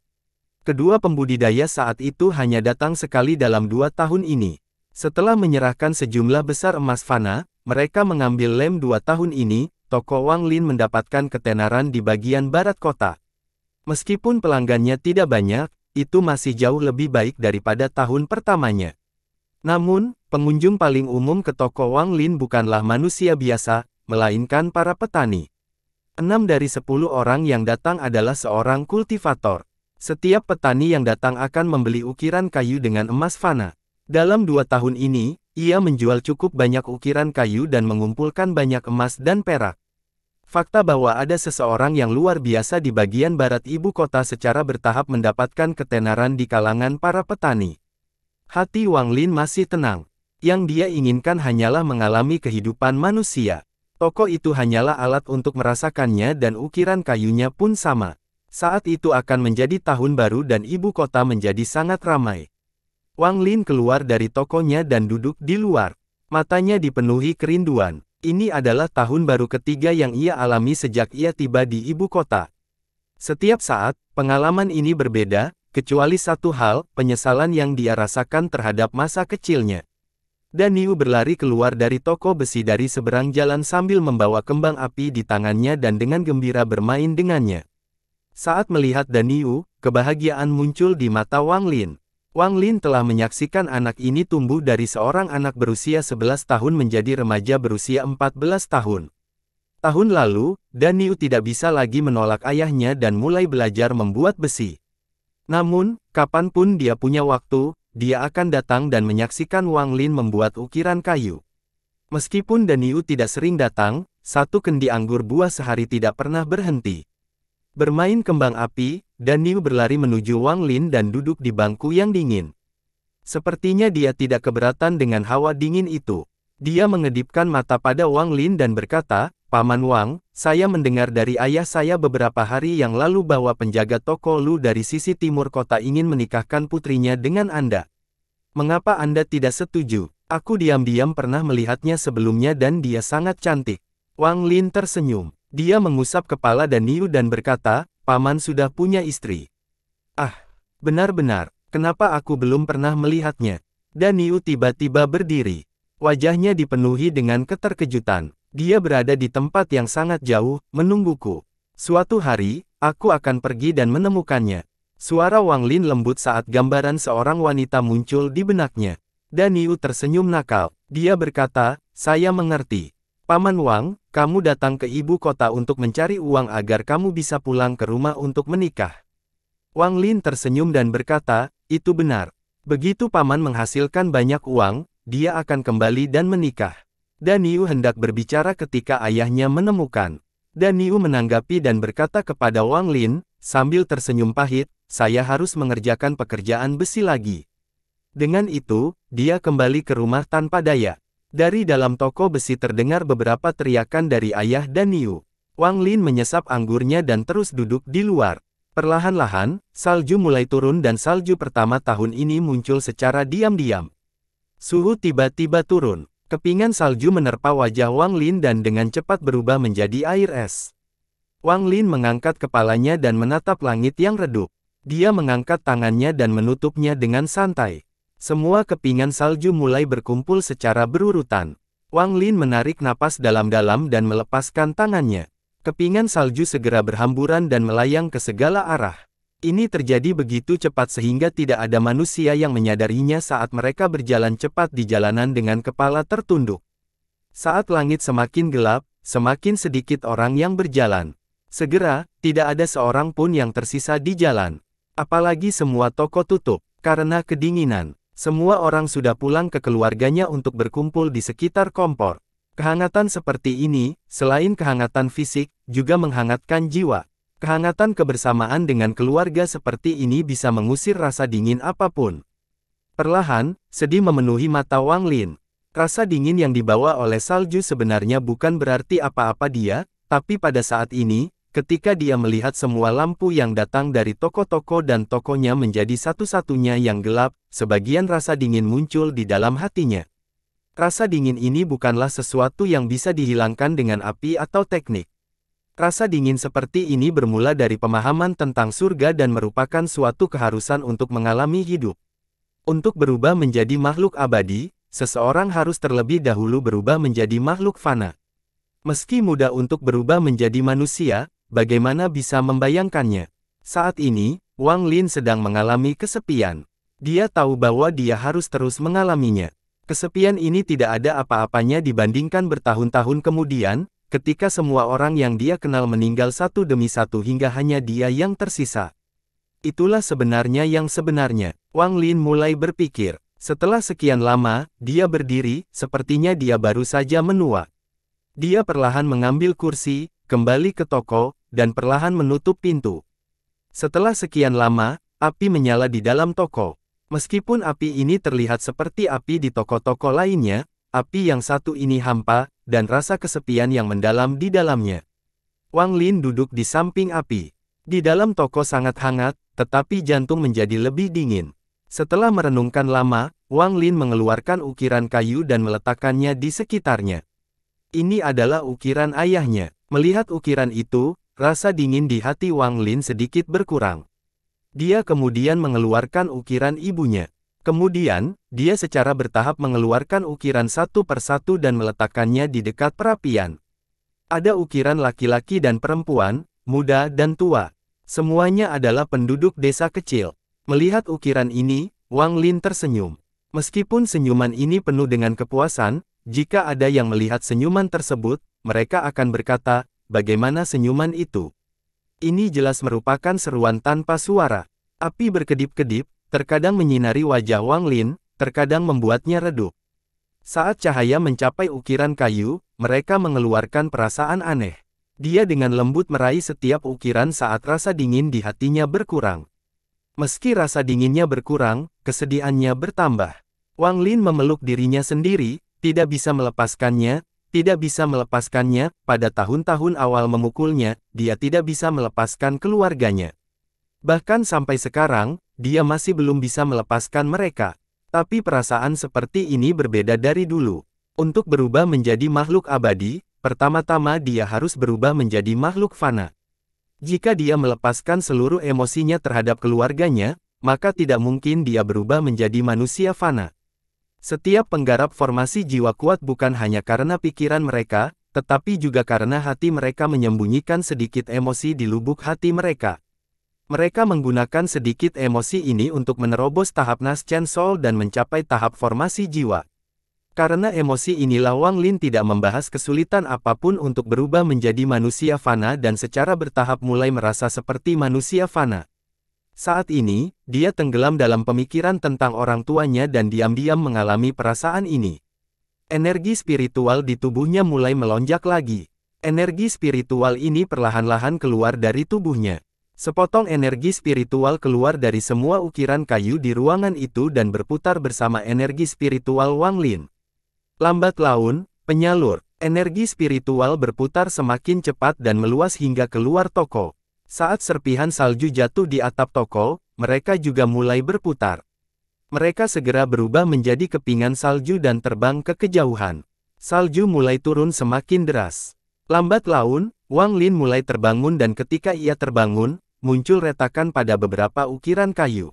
Kedua pembudidaya saat itu hanya datang sekali dalam dua tahun ini. Setelah menyerahkan sejumlah besar emas fana, mereka mengambil lem dua tahun ini, toko Wang Lin mendapatkan ketenaran di bagian barat kota. Meskipun pelanggannya tidak banyak, itu masih jauh lebih baik daripada tahun pertamanya. Namun, pengunjung paling umum ke toko Wang Lin bukanlah manusia biasa, melainkan para petani. Enam dari sepuluh orang yang datang adalah seorang kultivator. Setiap petani yang datang akan membeli ukiran kayu dengan emas fana. Dalam dua tahun ini, ia menjual cukup banyak ukiran kayu dan mengumpulkan banyak emas dan perak. Fakta bahwa ada seseorang yang luar biasa di bagian barat ibu kota secara bertahap mendapatkan ketenaran di kalangan para petani. Hati Wang Lin masih tenang. Yang dia inginkan hanyalah mengalami kehidupan manusia. Toko itu hanyalah alat untuk merasakannya dan ukiran kayunya pun sama. Saat itu akan menjadi tahun baru dan ibu kota menjadi sangat ramai. Wang Lin keluar dari tokonya dan duduk di luar. Matanya dipenuhi kerinduan. Ini adalah tahun baru ketiga yang ia alami sejak ia tiba di ibu kota. Setiap saat, pengalaman ini berbeda, kecuali satu hal, penyesalan yang dia rasakan terhadap masa kecilnya. Daniu berlari keluar dari toko besi dari seberang jalan sambil membawa kembang api di tangannya dan dengan gembira bermain dengannya. Saat melihat Daniu, kebahagiaan muncul di mata Wang Lin. Wang Lin telah menyaksikan anak ini tumbuh dari seorang anak berusia 11 tahun menjadi remaja berusia 14 tahun. Tahun lalu, Daniu tidak bisa lagi menolak ayahnya dan mulai belajar membuat besi. Namun, kapanpun dia punya waktu, dia akan datang dan menyaksikan Wang Lin membuat ukiran kayu. Meskipun Daniu tidak sering datang, satu kendi anggur buah sehari tidak pernah berhenti. Bermain kembang api, Daniu berlari menuju Wang Lin dan duduk di bangku yang dingin. Sepertinya dia tidak keberatan dengan hawa dingin itu. Dia mengedipkan mata pada Wang Lin dan berkata, Paman Wang, saya mendengar dari ayah saya beberapa hari yang lalu bahwa penjaga toko Lu dari sisi timur kota ingin menikahkan putrinya dengan Anda. Mengapa Anda tidak setuju? Aku diam-diam pernah melihatnya sebelumnya dan dia sangat cantik. Wang Lin tersenyum. Dia mengusap kepala dan Niu dan berkata, Paman sudah punya istri. Ah, benar-benar, kenapa aku belum pernah melihatnya? Dan Niu tiba-tiba berdiri. Wajahnya dipenuhi dengan keterkejutan. Dia berada di tempat yang sangat jauh, menungguku. Suatu hari, aku akan pergi dan menemukannya. Suara Wang Lin lembut saat gambaran seorang wanita muncul di benaknya. Daniu tersenyum nakal. Dia berkata, saya mengerti. Paman Wang, kamu datang ke ibu kota untuk mencari uang agar kamu bisa pulang ke rumah untuk menikah. Wang Lin tersenyum dan berkata, itu benar. Begitu Paman menghasilkan banyak uang, dia akan kembali dan menikah. Daniu hendak berbicara ketika ayahnya menemukan. Daniu menanggapi dan berkata kepada Wang Lin, sambil tersenyum pahit, saya harus mengerjakan pekerjaan besi lagi. Dengan itu, dia kembali ke rumah tanpa daya. Dari dalam toko besi terdengar beberapa teriakan dari ayah Daniu. Wang Lin menyesap anggurnya dan terus duduk di luar. Perlahan-lahan, salju mulai turun dan salju pertama tahun ini muncul secara diam-diam. Suhu tiba-tiba turun. Kepingan salju menerpa wajah Wang Lin dan dengan cepat berubah menjadi air es. Wang Lin mengangkat kepalanya dan menatap langit yang redup. Dia mengangkat tangannya dan menutupnya dengan santai. Semua kepingan salju mulai berkumpul secara berurutan. Wang Lin menarik napas dalam-dalam dan melepaskan tangannya. Kepingan salju segera berhamburan dan melayang ke segala arah. Ini terjadi begitu cepat sehingga tidak ada manusia yang menyadarinya saat mereka berjalan cepat di jalanan dengan kepala tertunduk. Saat langit semakin gelap, semakin sedikit orang yang berjalan. Segera, tidak ada seorang pun yang tersisa di jalan. Apalagi semua toko tutup, karena kedinginan. Semua orang sudah pulang ke keluarganya untuk berkumpul di sekitar kompor. Kehangatan seperti ini, selain kehangatan fisik, juga menghangatkan jiwa. Kehangatan kebersamaan dengan keluarga seperti ini bisa mengusir rasa dingin apapun. Perlahan, sedih memenuhi mata Wang Lin. Rasa dingin yang dibawa oleh salju sebenarnya bukan berarti apa-apa dia, tapi pada saat ini, ketika dia melihat semua lampu yang datang dari toko-toko dan tokonya menjadi satu-satunya yang gelap, sebagian rasa dingin muncul di dalam hatinya. Rasa dingin ini bukanlah sesuatu yang bisa dihilangkan dengan api atau teknik. Rasa dingin seperti ini bermula dari pemahaman tentang surga dan merupakan suatu keharusan untuk mengalami hidup. Untuk berubah menjadi makhluk abadi, seseorang harus terlebih dahulu berubah menjadi makhluk fana. Meski mudah untuk berubah menjadi manusia, bagaimana bisa membayangkannya? Saat ini, Wang Lin sedang mengalami kesepian. Dia tahu bahwa dia harus terus mengalaminya. Kesepian ini tidak ada apa-apanya dibandingkan bertahun-tahun kemudian, ketika semua orang yang dia kenal meninggal satu demi satu hingga hanya dia yang tersisa. Itulah sebenarnya yang sebenarnya. Wang Lin mulai berpikir. Setelah sekian lama, dia berdiri, sepertinya dia baru saja menua. Dia perlahan mengambil kursi, kembali ke toko, dan perlahan menutup pintu. Setelah sekian lama, api menyala di dalam toko. Meskipun api ini terlihat seperti api di toko-toko lainnya, Api yang satu ini hampa, dan rasa kesepian yang mendalam di dalamnya. Wang Lin duduk di samping api. Di dalam toko sangat hangat, tetapi jantung menjadi lebih dingin. Setelah merenungkan lama, Wang Lin mengeluarkan ukiran kayu dan meletakkannya di sekitarnya. Ini adalah ukiran ayahnya. Melihat ukiran itu, rasa dingin di hati Wang Lin sedikit berkurang. Dia kemudian mengeluarkan ukiran ibunya. Kemudian, dia secara bertahap mengeluarkan ukiran satu persatu dan meletakkannya di dekat perapian. Ada ukiran laki-laki dan perempuan, muda dan tua. Semuanya adalah penduduk desa kecil. Melihat ukiran ini, Wang Lin tersenyum. Meskipun senyuman ini penuh dengan kepuasan, jika ada yang melihat senyuman tersebut, mereka akan berkata, bagaimana senyuman itu? Ini jelas merupakan seruan tanpa suara. Api berkedip-kedip, terkadang menyinari wajah Wang Lin, terkadang membuatnya redup. Saat cahaya mencapai ukiran kayu, mereka mengeluarkan perasaan aneh. Dia dengan lembut meraih setiap ukiran saat rasa dingin di hatinya berkurang. Meski rasa dinginnya berkurang, kesedihannya bertambah. Wang Lin memeluk dirinya sendiri, tidak bisa melepaskannya, tidak bisa melepaskannya, pada tahun-tahun awal memukulnya, dia tidak bisa melepaskan keluarganya. Bahkan sampai sekarang, dia masih belum bisa melepaskan mereka. Tapi perasaan seperti ini berbeda dari dulu. Untuk berubah menjadi makhluk abadi, pertama-tama dia harus berubah menjadi makhluk fana. Jika dia melepaskan seluruh emosinya terhadap keluarganya, maka tidak mungkin dia berubah menjadi manusia fana. Setiap penggarap formasi jiwa kuat bukan hanya karena pikiran mereka, tetapi juga karena hati mereka menyembunyikan sedikit emosi di lubuk hati mereka. Mereka menggunakan sedikit emosi ini untuk menerobos tahap Naschen Soul dan mencapai tahap formasi jiwa. Karena emosi inilah Wang Lin tidak membahas kesulitan apapun untuk berubah menjadi manusia fana dan secara bertahap mulai merasa seperti manusia fana. Saat ini, dia tenggelam dalam pemikiran tentang orang tuanya dan diam-diam mengalami perasaan ini. Energi spiritual di tubuhnya mulai melonjak lagi. Energi spiritual ini perlahan-lahan keluar dari tubuhnya. Sepotong energi spiritual keluar dari semua ukiran kayu di ruangan itu dan berputar bersama energi spiritual Wang Lin. Lambat laun, penyalur, energi spiritual berputar semakin cepat dan meluas hingga keluar toko. Saat serpihan salju jatuh di atap toko, mereka juga mulai berputar. Mereka segera berubah menjadi kepingan salju dan terbang ke kejauhan. Salju mulai turun semakin deras. Lambat laun, Wang Lin mulai terbangun dan ketika ia terbangun, muncul retakan pada beberapa ukiran kayu.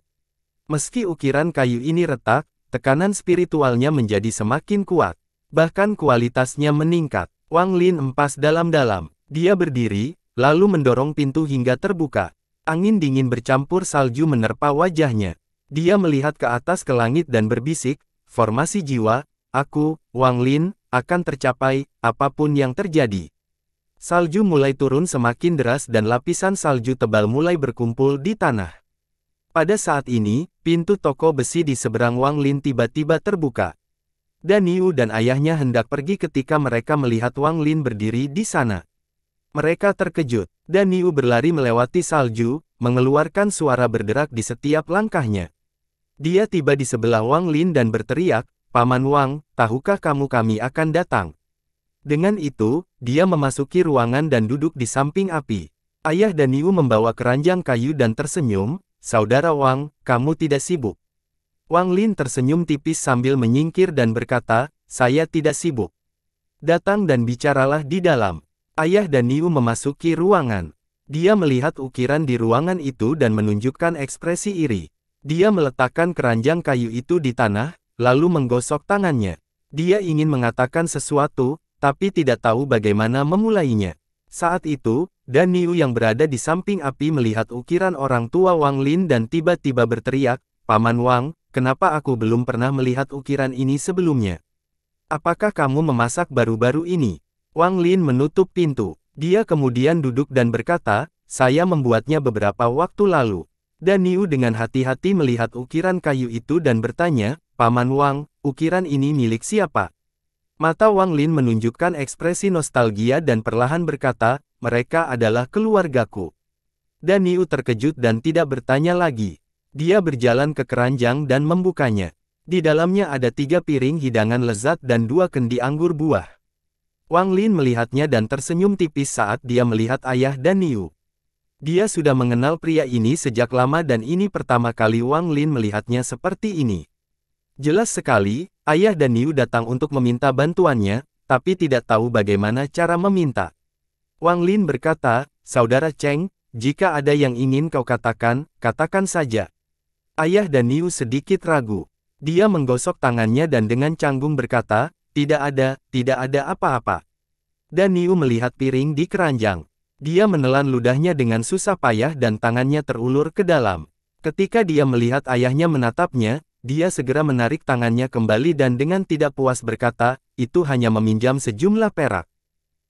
Meski ukiran kayu ini retak, tekanan spiritualnya menjadi semakin kuat. Bahkan kualitasnya meningkat. Wang Lin empas dalam-dalam. Dia berdiri, lalu mendorong pintu hingga terbuka. Angin dingin bercampur salju menerpa wajahnya. Dia melihat ke atas ke langit dan berbisik, formasi jiwa, aku, Wang Lin, akan tercapai, apapun yang terjadi. Salju mulai turun semakin deras dan lapisan salju tebal mulai berkumpul di tanah. Pada saat ini, pintu toko besi di seberang Wang Lin tiba-tiba terbuka. Daniu dan ayahnya hendak pergi ketika mereka melihat Wang Lin berdiri di sana. Mereka terkejut. Daniu berlari melewati salju, mengeluarkan suara berderak di setiap langkahnya. Dia tiba di sebelah Wang Lin dan berteriak, Paman Wang, tahukah kamu kami akan datang? Dengan itu, dia memasuki ruangan dan duduk di samping api. Ayah dan Niu membawa keranjang kayu dan tersenyum, Saudara Wang, kamu tidak sibuk. Wang Lin tersenyum tipis sambil menyingkir dan berkata, saya tidak sibuk. Datang dan bicaralah di dalam. Ayah dan Niu memasuki ruangan. Dia melihat ukiran di ruangan itu dan menunjukkan ekspresi iri. Dia meletakkan keranjang kayu itu di tanah, lalu menggosok tangannya. Dia ingin mengatakan sesuatu, tapi tidak tahu bagaimana memulainya. Saat itu, Dan Niu yang berada di samping api melihat ukiran orang tua Wang Lin dan tiba-tiba berteriak, Paman Wang, kenapa aku belum pernah melihat ukiran ini sebelumnya? Apakah kamu memasak baru-baru ini? Wang Lin menutup pintu. Dia kemudian duduk dan berkata, saya membuatnya beberapa waktu lalu. Dan Niu dengan hati-hati melihat ukiran kayu itu dan bertanya, Paman Wang, ukiran ini milik siapa? Mata Wang Lin menunjukkan ekspresi nostalgia dan perlahan berkata, mereka adalah keluargaku. Dan Niu terkejut dan tidak bertanya lagi. Dia berjalan ke keranjang dan membukanya. Di dalamnya ada tiga piring hidangan lezat dan dua kendi anggur buah. Wang Lin melihatnya dan tersenyum tipis saat dia melihat ayah dan Niu. Dia sudah mengenal pria ini sejak lama dan ini pertama kali Wang Lin melihatnya seperti ini. Jelas sekali, ayah dan Niu datang untuk meminta bantuannya, tapi tidak tahu bagaimana cara meminta. Wang Lin berkata, Saudara Cheng, jika ada yang ingin kau katakan, katakan saja. Ayah dan Niu sedikit ragu. Dia menggosok tangannya dan dengan canggung berkata, tidak ada, tidak ada apa-apa. Dan Niu melihat piring di keranjang. Dia menelan ludahnya dengan susah payah dan tangannya terulur ke dalam. Ketika dia melihat ayahnya menatapnya, dia segera menarik tangannya kembali dan dengan tidak puas berkata, itu hanya meminjam sejumlah perak.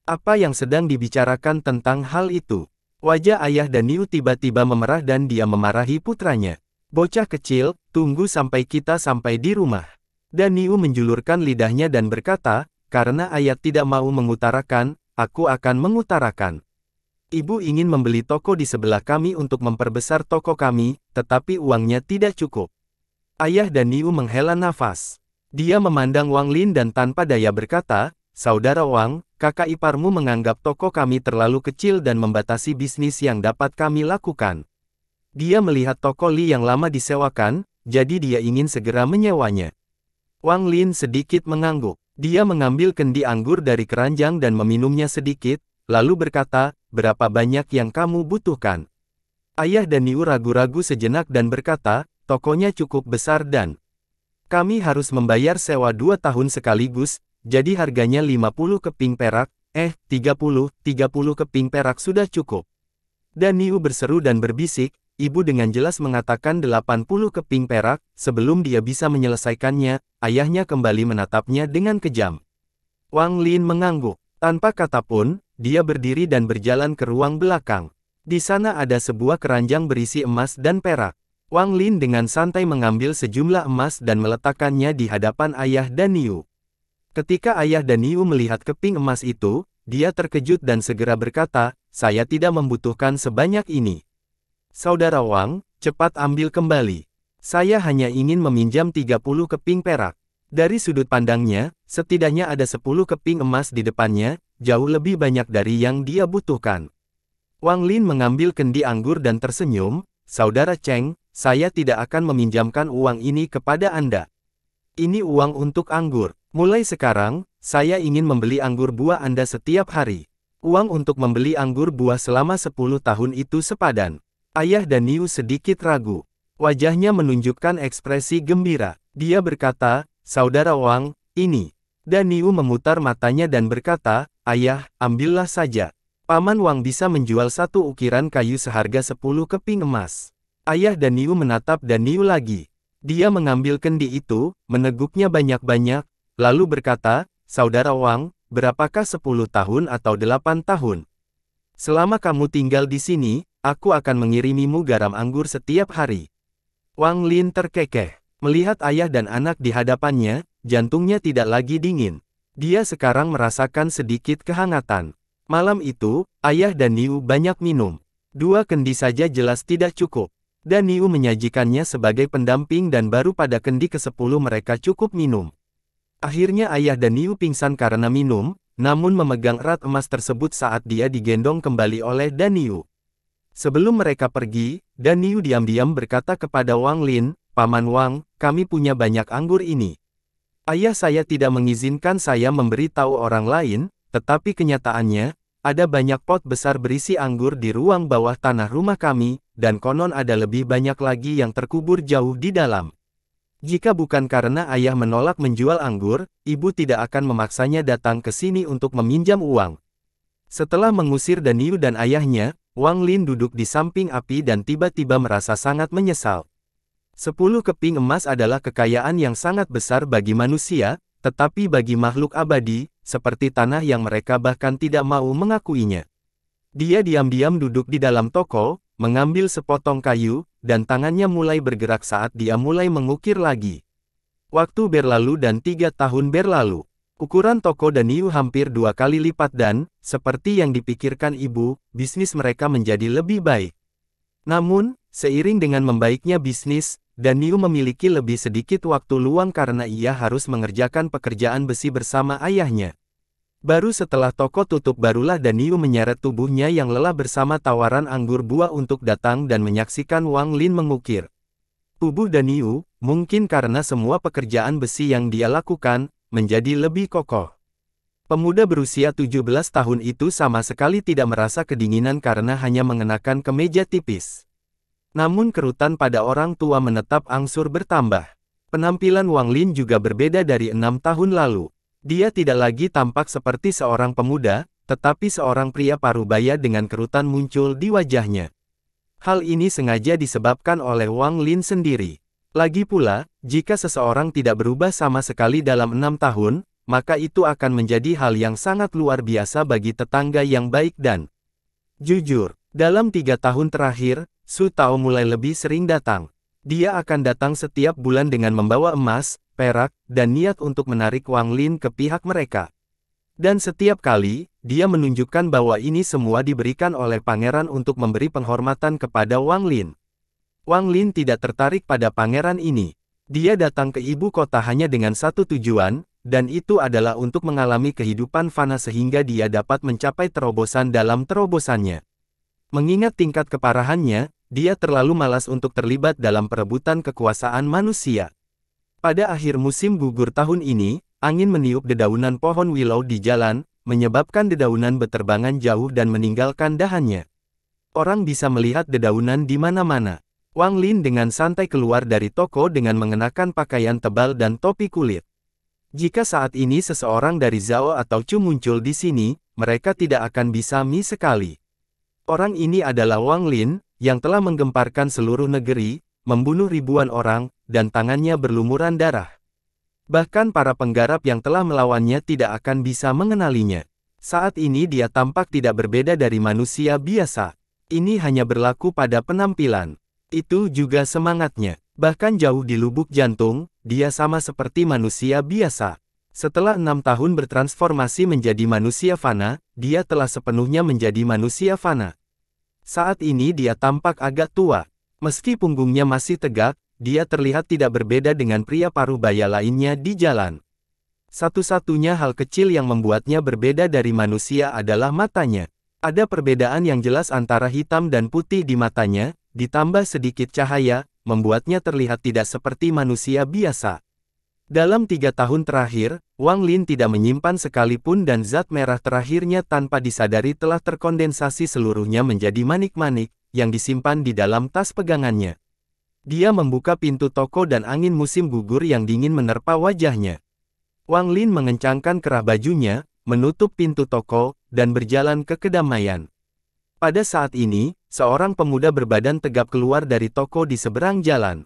Apa yang sedang dibicarakan tentang hal itu? Wajah ayah dan Niu tiba-tiba memerah dan dia memarahi putranya. Bocah kecil, tunggu sampai kita sampai di rumah. Dan Niu menjulurkan lidahnya dan berkata, karena ayah tidak mau mengutarakan, aku akan mengutarakan. Ibu ingin membeli toko di sebelah kami untuk memperbesar toko kami, tetapi uangnya tidak cukup. Ayah dan Niu menghela nafas. Dia memandang Wang Lin dan tanpa daya berkata, Saudara Wang, kakak iparmu menganggap toko kami terlalu kecil dan membatasi bisnis yang dapat kami lakukan. Dia melihat toko Li yang lama disewakan, jadi dia ingin segera menyewanya. Wang Lin sedikit mengangguk. Dia mengambil kendi anggur dari keranjang dan meminumnya sedikit, lalu berkata, berapa banyak yang kamu butuhkan? Ayah dan Niu ragu-ragu sejenak dan berkata, tokonya cukup besar dan kami harus membayar sewa dua tahun sekaligus, jadi harganya 50 keping perak, eh, 30, 30 keping perak sudah cukup. Niu berseru dan berbisik, ibu dengan jelas mengatakan 80 keping perak, sebelum dia bisa menyelesaikannya, ayahnya kembali menatapnya dengan kejam. Wang Lin mengangguk. Tanpa kata pun, dia berdiri dan berjalan ke ruang belakang. Di sana ada sebuah keranjang berisi emas dan perak. Wang Lin dengan santai mengambil sejumlah emas dan meletakkannya di hadapan ayah dan Niu. Ketika ayah dan Niu melihat keping emas itu, dia terkejut dan segera berkata, saya tidak membutuhkan sebanyak ini. Saudara Wang, cepat ambil kembali. Saya hanya ingin meminjam 30 keping perak. Dari sudut pandangnya, setidaknya ada 10 keping emas di depannya, jauh lebih banyak dari yang dia butuhkan. Wang Lin mengambil kendi anggur dan tersenyum, Saudara Cheng, saya tidak akan meminjamkan uang ini kepada Anda. Ini uang untuk anggur. Mulai sekarang, saya ingin membeli anggur buah Anda setiap hari. Uang untuk membeli anggur buah selama 10 tahun itu sepadan. Ayah dan Niu sedikit ragu. Wajahnya menunjukkan ekspresi gembira. Dia berkata, Saudara Wang, ini. Dan Niu memutar matanya dan berkata, Ayah, ambillah saja. Paman Wang bisa menjual satu ukiran kayu seharga 10 keping emas. Ayah dan Niu menatap Daniu lagi. Dia mengambil kendi itu, meneguknya banyak-banyak, lalu berkata, Saudara Wang, berapakah 10 tahun atau 8 tahun? Selama kamu tinggal di sini, aku akan mengirimimu garam anggur setiap hari. Wang Lin terkekeh. Melihat ayah dan anak di hadapannya, jantungnya tidak lagi dingin. Dia sekarang merasakan sedikit kehangatan. Malam itu, ayah dan Niu banyak minum. Dua kendi saja jelas tidak cukup. Daniu menyajikannya sebagai pendamping dan baru pada kendi ke-10 mereka cukup minum. Akhirnya ayah Daniu pingsan karena minum, namun memegang erat emas tersebut saat dia digendong kembali oleh Daniu. Sebelum mereka pergi, Daniu diam-diam berkata kepada Wang Lin, Paman Wang, kami punya banyak anggur ini. Ayah saya tidak mengizinkan saya memberi tahu orang lain, tetapi kenyataannya, ada banyak pot besar berisi anggur di ruang bawah tanah rumah kami, dan konon ada lebih banyak lagi yang terkubur jauh di dalam. Jika bukan karena ayah menolak menjual anggur, ibu tidak akan memaksanya datang ke sini untuk meminjam uang. Setelah mengusir Daniu dan ayahnya, Wang Lin duduk di samping api dan tiba-tiba merasa sangat menyesal. Sepuluh keping emas adalah kekayaan yang sangat besar bagi manusia, tetapi bagi makhluk abadi, seperti tanah yang mereka bahkan tidak mau mengakuinya. Dia diam-diam duduk di dalam toko, mengambil sepotong kayu, dan tangannya mulai bergerak saat dia mulai mengukir lagi. Waktu berlalu dan tiga tahun berlalu. Ukuran toko Daniu hampir dua kali lipat dan, seperti yang dipikirkan ibu, bisnis mereka menjadi lebih baik. Namun, seiring dengan membaiknya bisnis, Daniu memiliki lebih sedikit waktu luang karena ia harus mengerjakan pekerjaan besi bersama ayahnya. Baru setelah toko tutup barulah Daniu menyeret tubuhnya yang lelah bersama tawaran anggur buah untuk datang dan menyaksikan Wang Lin mengukir. Tubuh Daniu, mungkin karena semua pekerjaan besi yang dia lakukan, menjadi lebih kokoh. Pemuda berusia 17 tahun itu sama sekali tidak merasa kedinginan karena hanya mengenakan kemeja tipis. Namun kerutan pada orang tua menetap angsur bertambah. Penampilan Wang Lin juga berbeda dari enam tahun lalu. Dia tidak lagi tampak seperti seorang pemuda, tetapi seorang pria parubaya dengan kerutan muncul di wajahnya. Hal ini sengaja disebabkan oleh Wang Lin sendiri. Lagi pula, jika seseorang tidak berubah sama sekali dalam enam tahun, maka itu akan menjadi hal yang sangat luar biasa bagi tetangga yang baik dan jujur. Dalam tiga tahun terakhir, Su Tao mulai lebih sering datang. Dia akan datang setiap bulan dengan membawa emas, perak, dan niat untuk menarik Wang Lin ke pihak mereka. Dan setiap kali, dia menunjukkan bahwa ini semua diberikan oleh pangeran untuk memberi penghormatan kepada Wang Lin. Wang Lin tidak tertarik pada pangeran ini. Dia datang ke ibu kota hanya dengan satu tujuan, dan itu adalah untuk mengalami kehidupan fana sehingga dia dapat mencapai terobosan dalam terobosannya. Mengingat tingkat keparahannya, dia terlalu malas untuk terlibat dalam perebutan kekuasaan manusia. Pada akhir musim gugur tahun ini, angin meniup dedaunan pohon willow di jalan, menyebabkan dedaunan beterbangan jauh dan meninggalkan dahannya. Orang bisa melihat dedaunan di mana-mana. Wang Lin dengan santai keluar dari toko dengan mengenakan pakaian tebal dan topi kulit. Jika saat ini seseorang dari Zhao atau Chu muncul di sini, mereka tidak akan bisa mi sekali. Orang ini adalah Wang Lin, yang telah menggemparkan seluruh negeri, membunuh ribuan orang, dan tangannya berlumuran darah. Bahkan para penggarap yang telah melawannya tidak akan bisa mengenalinya. Saat ini dia tampak tidak berbeda dari manusia biasa. Ini hanya berlaku pada penampilan. Itu juga semangatnya. Bahkan jauh di lubuk jantung, dia sama seperti manusia biasa. Setelah enam tahun bertransformasi menjadi manusia fana, dia telah sepenuhnya menjadi manusia fana. Saat ini dia tampak agak tua. Meski punggungnya masih tegak, dia terlihat tidak berbeda dengan pria paruh baya lainnya di jalan. Satu-satunya hal kecil yang membuatnya berbeda dari manusia adalah matanya. Ada perbedaan yang jelas antara hitam dan putih di matanya, ditambah sedikit cahaya, membuatnya terlihat tidak seperti manusia biasa. Dalam tiga tahun terakhir, Wang Lin tidak menyimpan sekalipun dan zat merah terakhirnya tanpa disadari telah terkondensasi seluruhnya menjadi manik-manik, yang disimpan di dalam tas pegangannya. Dia membuka pintu toko dan angin musim gugur yang dingin menerpa wajahnya. Wang Lin mengencangkan kerah bajunya, menutup pintu toko, dan berjalan ke kedamaian. Pada saat ini, seorang pemuda berbadan tegap keluar dari toko di seberang jalan.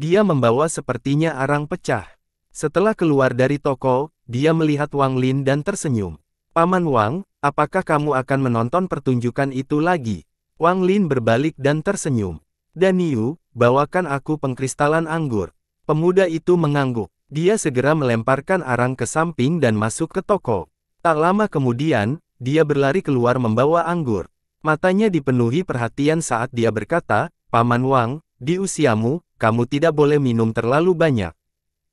Dia membawa sepertinya arang pecah. Setelah keluar dari toko, dia melihat Wang Lin dan tersenyum. Paman Wang, apakah kamu akan menonton pertunjukan itu lagi? Wang Lin berbalik dan tersenyum. Daniu, bawakan aku pengkristalan anggur. Pemuda itu mengangguk. Dia segera melemparkan arang ke samping dan masuk ke toko. Tak lama kemudian, dia berlari keluar membawa anggur. Matanya dipenuhi perhatian saat dia berkata, Paman Wang, di usiamu, kamu tidak boleh minum terlalu banyak.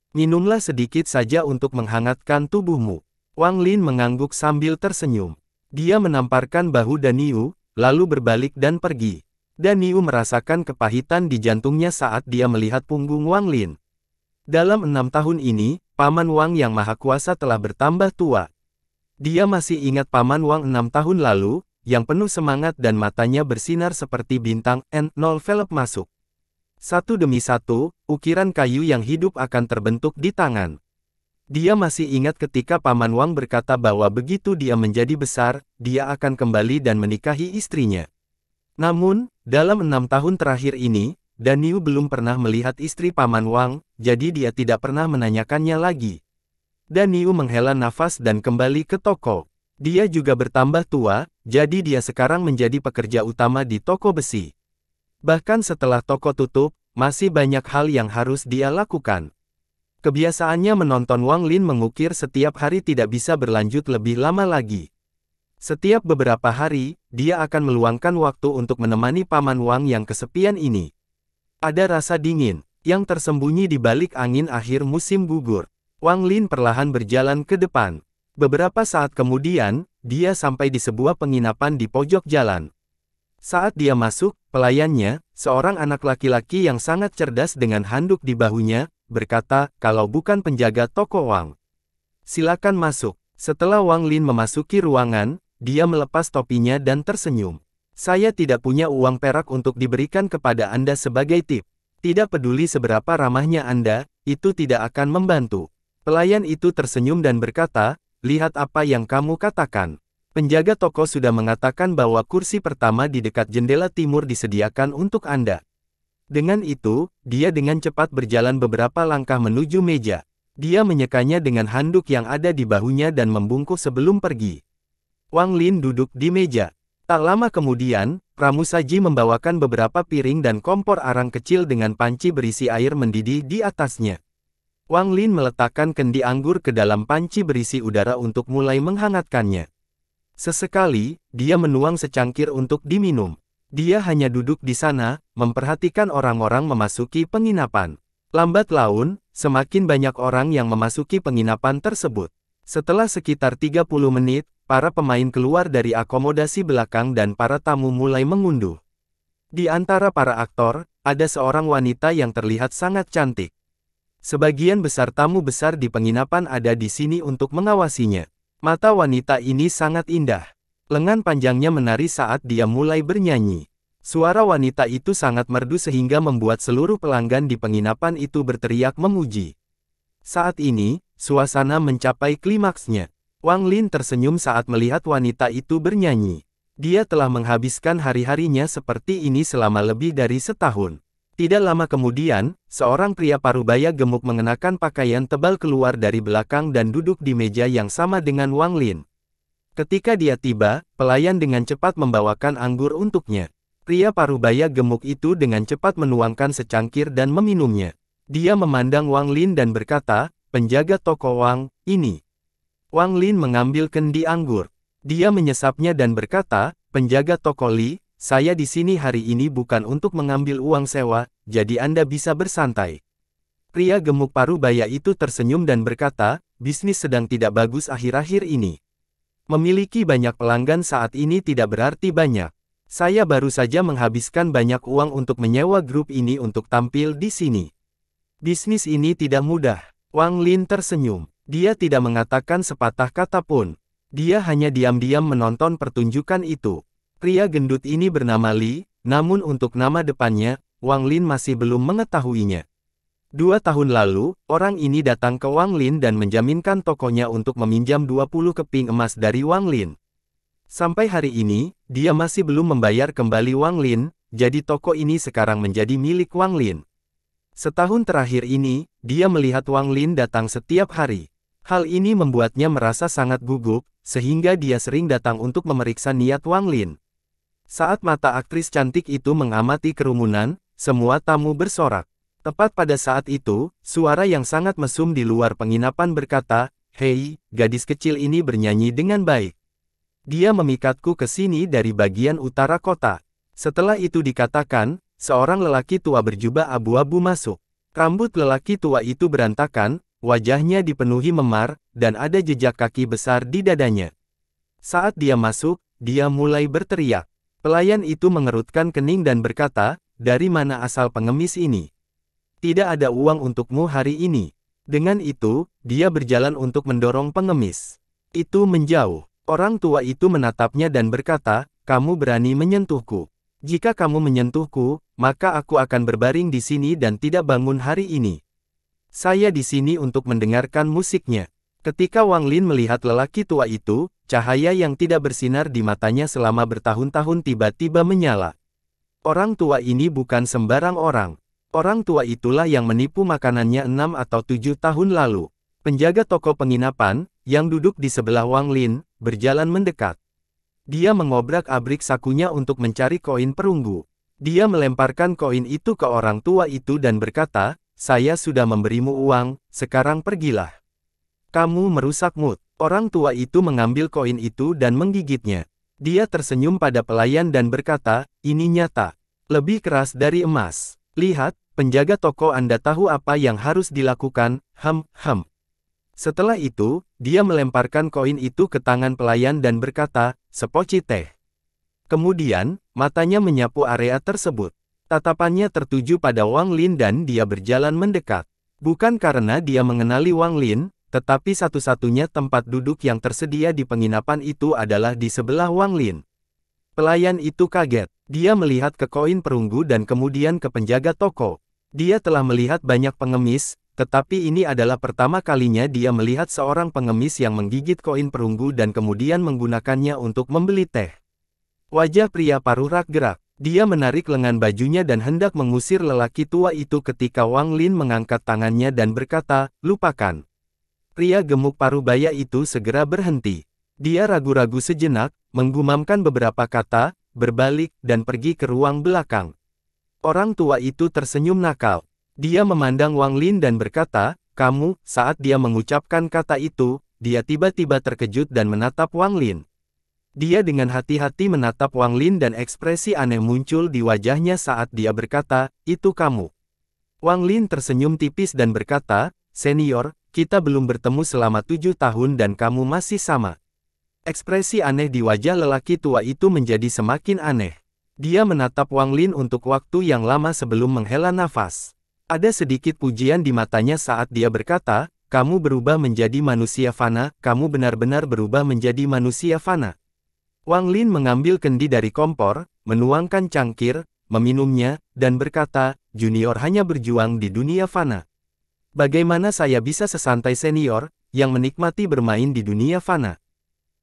Minumlah sedikit saja untuk menghangatkan tubuhmu. Wang Lin mengangguk sambil tersenyum. Dia menamparkan bahu Daniu, lalu berbalik dan pergi. Daniu merasakan kepahitan di jantungnya saat dia melihat punggung Wang Lin. Dalam enam tahun ini, Paman Wang yang Maha Kuasa telah bertambah tua. Dia masih ingat Paman Wang enam tahun lalu, yang penuh semangat dan matanya bersinar seperti bintang N0 velop masuk. Satu demi satu, ukiran kayu yang hidup akan terbentuk di tangan. Dia masih ingat ketika Paman Wang berkata bahwa begitu dia menjadi besar, dia akan kembali dan menikahi istrinya. Namun, dalam enam tahun terakhir ini, Daniu belum pernah melihat istri Paman Wang, jadi dia tidak pernah menanyakannya lagi. Daniu menghela nafas dan kembali ke toko. Dia juga bertambah tua, jadi dia sekarang menjadi pekerja utama di toko besi. Bahkan setelah toko tutup, masih banyak hal yang harus dia lakukan. Kebiasaannya menonton Wang Lin mengukir setiap hari tidak bisa berlanjut lebih lama lagi. Setiap beberapa hari, dia akan meluangkan waktu untuk menemani paman Wang yang kesepian ini. Ada rasa dingin, yang tersembunyi di balik angin akhir musim gugur. Wang Lin perlahan berjalan ke depan. Beberapa saat kemudian, dia sampai di sebuah penginapan di pojok jalan. Saat dia masuk, pelayannya, seorang anak laki-laki yang sangat cerdas dengan handuk di bahunya, berkata, kalau bukan penjaga toko Wang. Silakan masuk. Setelah Wang Lin memasuki ruangan, dia melepas topinya dan tersenyum. Saya tidak punya uang perak untuk diberikan kepada Anda sebagai tip. Tidak peduli seberapa ramahnya Anda, itu tidak akan membantu. Pelayan itu tersenyum dan berkata, lihat apa yang kamu katakan. Penjaga toko sudah mengatakan bahwa kursi pertama di dekat jendela timur disediakan untuk Anda. Dengan itu, dia dengan cepat berjalan beberapa langkah menuju meja. Dia menyekanya dengan handuk yang ada di bahunya dan membungkuk sebelum pergi. Wang Lin duduk di meja. Tak lama kemudian, Pramusaji membawakan beberapa piring dan kompor arang kecil dengan panci berisi air mendidih di atasnya. Wang Lin meletakkan kendi anggur ke dalam panci berisi udara untuk mulai menghangatkannya. Sesekali, dia menuang secangkir untuk diminum. Dia hanya duduk di sana, memperhatikan orang-orang memasuki penginapan. Lambat laun, semakin banyak orang yang memasuki penginapan tersebut. Setelah sekitar 30 menit, para pemain keluar dari akomodasi belakang dan para tamu mulai mengunduh. Di antara para aktor, ada seorang wanita yang terlihat sangat cantik. Sebagian besar tamu besar di penginapan ada di sini untuk mengawasinya. Mata wanita ini sangat indah. Lengan panjangnya menari saat dia mulai bernyanyi. Suara wanita itu sangat merdu sehingga membuat seluruh pelanggan di penginapan itu berteriak memuji. Saat ini, suasana mencapai klimaksnya. Wang Lin tersenyum saat melihat wanita itu bernyanyi. Dia telah menghabiskan hari-harinya seperti ini selama lebih dari setahun. Tidak lama kemudian, seorang pria parubaya gemuk mengenakan pakaian tebal keluar dari belakang dan duduk di meja yang sama dengan Wang Lin. Ketika dia tiba, pelayan dengan cepat membawakan anggur untuknya. Pria parubaya gemuk itu dengan cepat menuangkan secangkir dan meminumnya. Dia memandang Wang Lin dan berkata, penjaga toko Wang, ini. Wang Lin mengambil kendi anggur. Dia menyesapnya dan berkata, penjaga toko Li, saya di sini hari ini bukan untuk mengambil uang sewa, jadi Anda bisa bersantai. Pria gemuk paruh baya itu tersenyum dan berkata, bisnis sedang tidak bagus akhir-akhir ini. Memiliki banyak pelanggan saat ini tidak berarti banyak. Saya baru saja menghabiskan banyak uang untuk menyewa grup ini untuk tampil di sini. Bisnis ini tidak mudah. Wang Lin tersenyum. Dia tidak mengatakan sepatah kata pun. Dia hanya diam-diam menonton pertunjukan itu. Pria gendut ini bernama Li, namun untuk nama depannya, Wang Lin masih belum mengetahuinya. Dua tahun lalu, orang ini datang ke Wang Lin dan menjaminkan tokonya untuk meminjam 20 keping emas dari Wang Lin. Sampai hari ini, dia masih belum membayar kembali Wang Lin, jadi toko ini sekarang menjadi milik Wang Lin. Setahun terakhir ini, dia melihat Wang Lin datang setiap hari. Hal ini membuatnya merasa sangat gugup, sehingga dia sering datang untuk memeriksa niat Wang Lin. Saat mata aktris cantik itu mengamati kerumunan, semua tamu bersorak. Tepat pada saat itu, suara yang sangat mesum di luar penginapan berkata, Hei, gadis kecil ini bernyanyi dengan baik. Dia memikatku ke sini dari bagian utara kota. Setelah itu dikatakan, seorang lelaki tua berjubah abu-abu masuk. Rambut lelaki tua itu berantakan, wajahnya dipenuhi memar, dan ada jejak kaki besar di dadanya. Saat dia masuk, dia mulai berteriak. Pelayan itu mengerutkan kening dan berkata, dari mana asal pengemis ini? Tidak ada uang untukmu hari ini. Dengan itu, dia berjalan untuk mendorong pengemis. Itu menjauh. Orang tua itu menatapnya dan berkata, kamu berani menyentuhku. Jika kamu menyentuhku, maka aku akan berbaring di sini dan tidak bangun hari ini. Saya di sini untuk mendengarkan musiknya. Ketika Wang Lin melihat lelaki tua itu, cahaya yang tidak bersinar di matanya selama bertahun-tahun tiba-tiba menyala. Orang tua ini bukan sembarang orang. Orang tua itulah yang menipu makanannya enam atau tujuh tahun lalu. Penjaga toko penginapan, yang duduk di sebelah Wang Lin, berjalan mendekat. Dia mengobrak-abrik sakunya untuk mencari koin perunggu. Dia melemparkan koin itu ke orang tua itu dan berkata, saya sudah memberimu uang, sekarang pergilah. Kamu merusak mood. Orang tua itu mengambil koin itu dan menggigitnya. Dia tersenyum pada pelayan dan berkata, ini nyata. Lebih keras dari emas. Lihat, penjaga toko Anda tahu apa yang harus dilakukan, hem, hem. Setelah itu, dia melemparkan koin itu ke tangan pelayan dan berkata, sepoci teh. Kemudian, matanya menyapu area tersebut. Tatapannya tertuju pada Wang Lin dan dia berjalan mendekat. Bukan karena dia mengenali Wang Lin, tetapi satu-satunya tempat duduk yang tersedia di penginapan itu adalah di sebelah Wang Lin. Pelayan itu kaget. Dia melihat ke koin perunggu dan kemudian ke penjaga toko. Dia telah melihat banyak pengemis, tetapi ini adalah pertama kalinya dia melihat seorang pengemis yang menggigit koin perunggu dan kemudian menggunakannya untuk membeli teh. Wajah pria paruh rak gerak. Dia menarik lengan bajunya dan hendak mengusir lelaki tua itu ketika Wang Lin mengangkat tangannya dan berkata, lupakan. Pria gemuk paruh baya itu segera berhenti. Dia ragu-ragu sejenak, menggumamkan beberapa kata, berbalik, dan pergi ke ruang belakang. Orang tua itu tersenyum nakal. Dia memandang Wang Lin dan berkata, kamu, saat dia mengucapkan kata itu, dia tiba-tiba terkejut dan menatap Wang Lin. Dia dengan hati-hati menatap Wang Lin dan ekspresi aneh muncul di wajahnya saat dia berkata, itu kamu. Wang Lin tersenyum tipis dan berkata, senior, kita belum bertemu selama tujuh tahun dan kamu masih sama. Ekspresi aneh di wajah lelaki tua itu menjadi semakin aneh. Dia menatap Wang Lin untuk waktu yang lama sebelum menghela nafas. Ada sedikit pujian di matanya saat dia berkata, kamu berubah menjadi manusia fana, kamu benar-benar berubah menjadi manusia fana. Wang Lin mengambil kendi dari kompor, menuangkan cangkir, meminumnya, dan berkata, Junior hanya berjuang di dunia fana. Bagaimana saya bisa sesantai senior, yang menikmati bermain di dunia fana?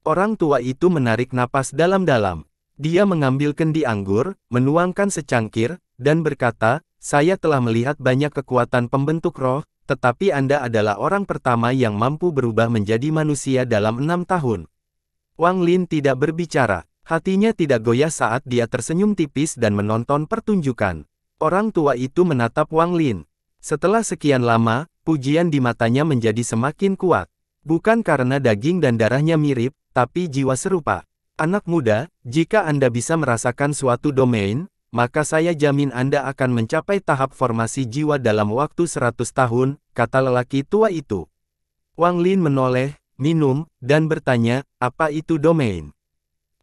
Orang tua itu menarik napas dalam-dalam. Dia mengambil kendi anggur, menuangkan secangkir, dan berkata, saya telah melihat banyak kekuatan pembentuk roh, tetapi Anda adalah orang pertama yang mampu berubah menjadi manusia dalam enam tahun. Wang Lin tidak berbicara, hatinya tidak goyah saat dia tersenyum tipis dan menonton pertunjukan. Orang tua itu menatap Wang Lin. Setelah sekian lama, pujian di matanya menjadi semakin kuat. Bukan karena daging dan darahnya mirip, tapi jiwa serupa. Anak muda, jika Anda bisa merasakan suatu domain, maka saya jamin Anda akan mencapai tahap formasi jiwa dalam waktu 100 tahun, kata lelaki tua itu. Wang Lin menoleh, minum, dan bertanya, apa itu domain?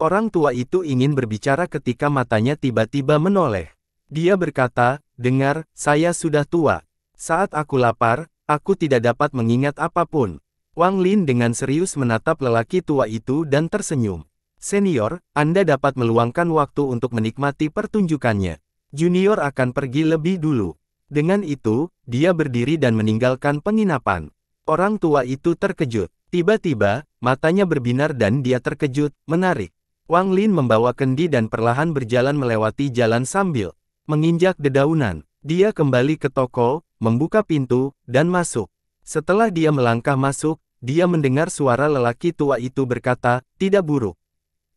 Orang tua itu ingin berbicara ketika matanya tiba-tiba menoleh. Dia berkata, Dengar, saya sudah tua. Saat aku lapar, aku tidak dapat mengingat apapun. Wang Lin dengan serius menatap lelaki tua itu dan tersenyum. Senior, Anda dapat meluangkan waktu untuk menikmati pertunjukannya. Junior akan pergi lebih dulu. Dengan itu, dia berdiri dan meninggalkan penginapan. Orang tua itu terkejut. Tiba-tiba, matanya berbinar dan dia terkejut, menarik. Wang Lin membawa kendi dan perlahan berjalan melewati jalan sambil Menginjak dedaunan, dia kembali ke toko, membuka pintu, dan masuk. Setelah dia melangkah masuk, dia mendengar suara lelaki tua itu berkata, tidak buruk.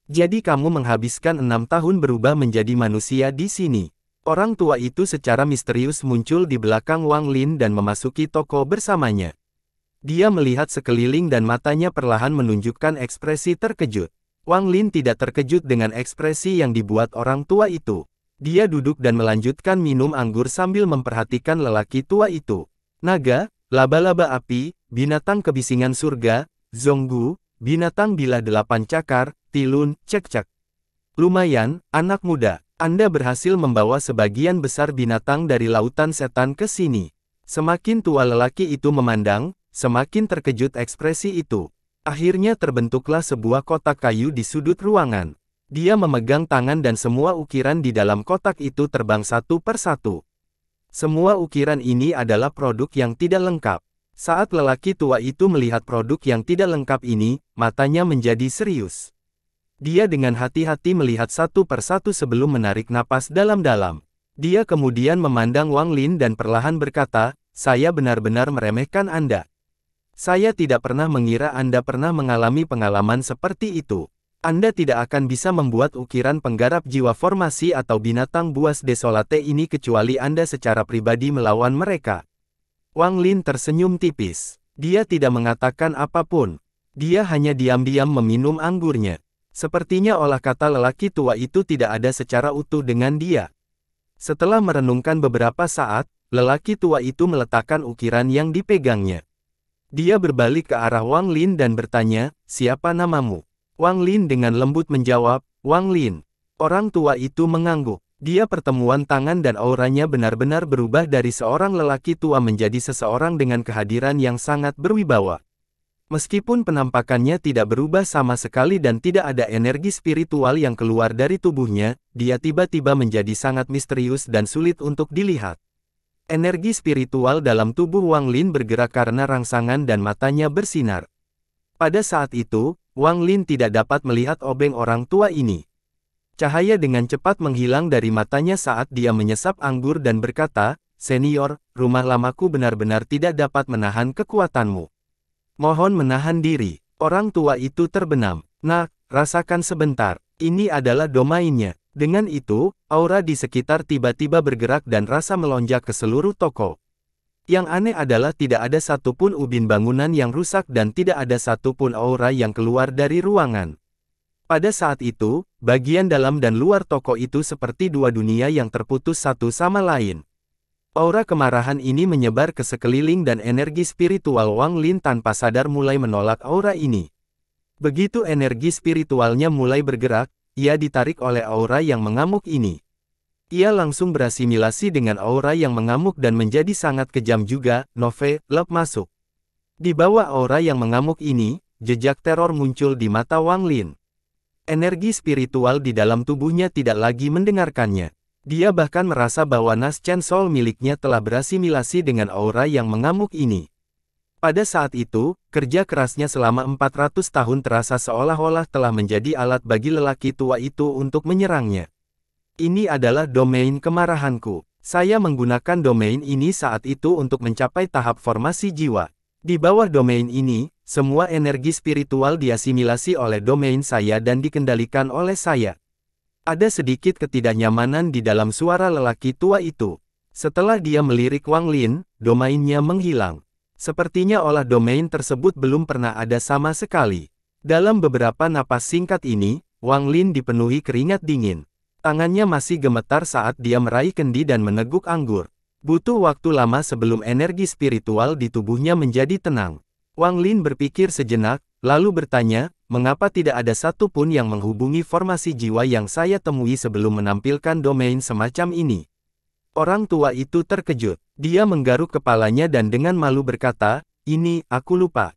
Jadi kamu menghabiskan enam tahun berubah menjadi manusia di sini. Orang tua itu secara misterius muncul di belakang Wang Lin dan memasuki toko bersamanya. Dia melihat sekeliling dan matanya perlahan menunjukkan ekspresi terkejut. Wang Lin tidak terkejut dengan ekspresi yang dibuat orang tua itu. Dia duduk dan melanjutkan minum anggur sambil memperhatikan lelaki tua itu. Naga, laba-laba api, binatang kebisingan surga, zonggu, binatang bila delapan cakar, tilun, cekcak. Lumayan, anak muda, Anda berhasil membawa sebagian besar binatang dari lautan setan ke sini. Semakin tua lelaki itu memandang, semakin terkejut ekspresi itu. Akhirnya terbentuklah sebuah kotak kayu di sudut ruangan. Dia memegang tangan dan semua ukiran di dalam kotak itu terbang satu per satu. Semua ukiran ini adalah produk yang tidak lengkap. Saat lelaki tua itu melihat produk yang tidak lengkap ini, matanya menjadi serius. Dia dengan hati-hati melihat satu per satu sebelum menarik napas dalam-dalam. Dia kemudian memandang Wang Lin dan perlahan berkata, saya benar-benar meremehkan Anda. Saya tidak pernah mengira Anda pernah mengalami pengalaman seperti itu. Anda tidak akan bisa membuat ukiran penggarap jiwa formasi atau binatang buas desolate ini kecuali Anda secara pribadi melawan mereka. Wang Lin tersenyum tipis. Dia tidak mengatakan apapun. Dia hanya diam-diam meminum anggurnya. Sepertinya olah kata lelaki tua itu tidak ada secara utuh dengan dia. Setelah merenungkan beberapa saat, lelaki tua itu meletakkan ukiran yang dipegangnya. Dia berbalik ke arah Wang Lin dan bertanya, siapa namamu? Wang Lin dengan lembut menjawab, Wang Lin. Orang tua itu mengangguk. Dia pertemuan tangan dan auranya benar-benar berubah dari seorang lelaki tua menjadi seseorang dengan kehadiran yang sangat berwibawa. Meskipun penampakannya tidak berubah sama sekali dan tidak ada energi spiritual yang keluar dari tubuhnya, dia tiba-tiba menjadi sangat misterius dan sulit untuk dilihat. Energi spiritual dalam tubuh Wang Lin bergerak karena rangsangan dan matanya bersinar. Pada saat itu, Wang Lin tidak dapat melihat obeng orang tua ini. Cahaya dengan cepat menghilang dari matanya saat dia menyesap anggur dan berkata, Senior, rumah lamaku benar-benar tidak dapat menahan kekuatanmu. Mohon menahan diri. Orang tua itu terbenam. Nah, rasakan sebentar. Ini adalah domainnya. Dengan itu, aura di sekitar tiba-tiba bergerak dan rasa melonjak ke seluruh toko. Yang aneh adalah tidak ada satupun ubin bangunan yang rusak dan tidak ada satupun aura yang keluar dari ruangan. Pada saat itu, bagian dalam dan luar toko itu seperti dua dunia yang terputus satu sama lain. Aura kemarahan ini menyebar ke sekeliling dan energi spiritual Wang Lin tanpa sadar mulai menolak aura ini. Begitu energi spiritualnya mulai bergerak, ia ditarik oleh aura yang mengamuk ini. Ia langsung berasimilasi dengan aura yang mengamuk dan menjadi sangat kejam juga, Nove, lep masuk. Di bawah aura yang mengamuk ini, jejak teror muncul di mata Wang Lin. Energi spiritual di dalam tubuhnya tidak lagi mendengarkannya. Dia bahkan merasa bahwa Nas Chen sol miliknya telah berasimilasi dengan aura yang mengamuk ini. Pada saat itu, kerja kerasnya selama 400 tahun terasa seolah-olah telah menjadi alat bagi lelaki tua itu untuk menyerangnya. Ini adalah domain kemarahanku. Saya menggunakan domain ini saat itu untuk mencapai tahap formasi jiwa. Di bawah domain ini, semua energi spiritual diasimilasi oleh domain saya dan dikendalikan oleh saya. Ada sedikit ketidaknyamanan di dalam suara lelaki tua itu. Setelah dia melirik Wang Lin, domainnya menghilang. Sepertinya olah domain tersebut belum pernah ada sama sekali. Dalam beberapa napas singkat ini, Wang Lin dipenuhi keringat dingin. Tangannya masih gemetar saat dia meraih kendi dan meneguk anggur. Butuh waktu lama sebelum energi spiritual di tubuhnya menjadi tenang. Wang Lin berpikir sejenak, lalu bertanya, mengapa tidak ada satupun yang menghubungi formasi jiwa yang saya temui sebelum menampilkan domain semacam ini? Orang tua itu terkejut. Dia menggaruk kepalanya dan dengan malu berkata, ini, aku lupa.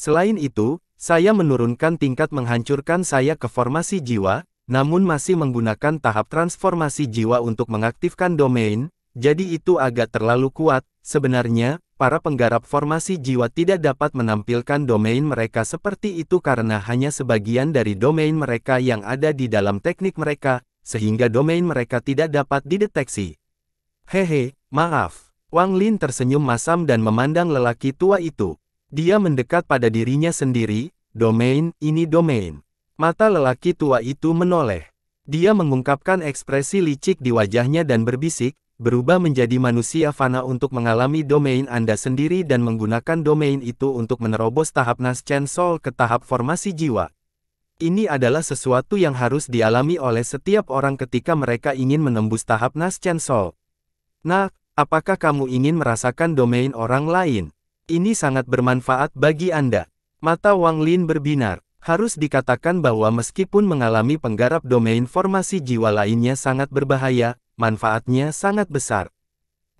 Selain itu, saya menurunkan tingkat menghancurkan saya ke formasi jiwa, namun masih menggunakan tahap transformasi jiwa untuk mengaktifkan domain, jadi itu agak terlalu kuat. Sebenarnya, para penggarap formasi jiwa tidak dapat menampilkan domain mereka seperti itu karena hanya sebagian dari domain mereka yang ada di dalam teknik mereka, sehingga domain mereka tidak dapat dideteksi. Hehe, maaf. Wang Lin tersenyum masam dan memandang lelaki tua itu. Dia mendekat pada dirinya sendiri, domain, ini domain. Mata lelaki tua itu menoleh. Dia mengungkapkan ekspresi licik di wajahnya dan berbisik, berubah menjadi manusia fana untuk mengalami domain Anda sendiri dan menggunakan domain itu untuk menerobos tahap Naschen Soul ke tahap formasi jiwa. Ini adalah sesuatu yang harus dialami oleh setiap orang ketika mereka ingin menembus tahap Naschen Soul. Nah, apakah kamu ingin merasakan domain orang lain? Ini sangat bermanfaat bagi Anda. Mata Wang Lin berbinar. Harus dikatakan bahwa meskipun mengalami penggarap domain formasi jiwa lainnya sangat berbahaya, manfaatnya sangat besar.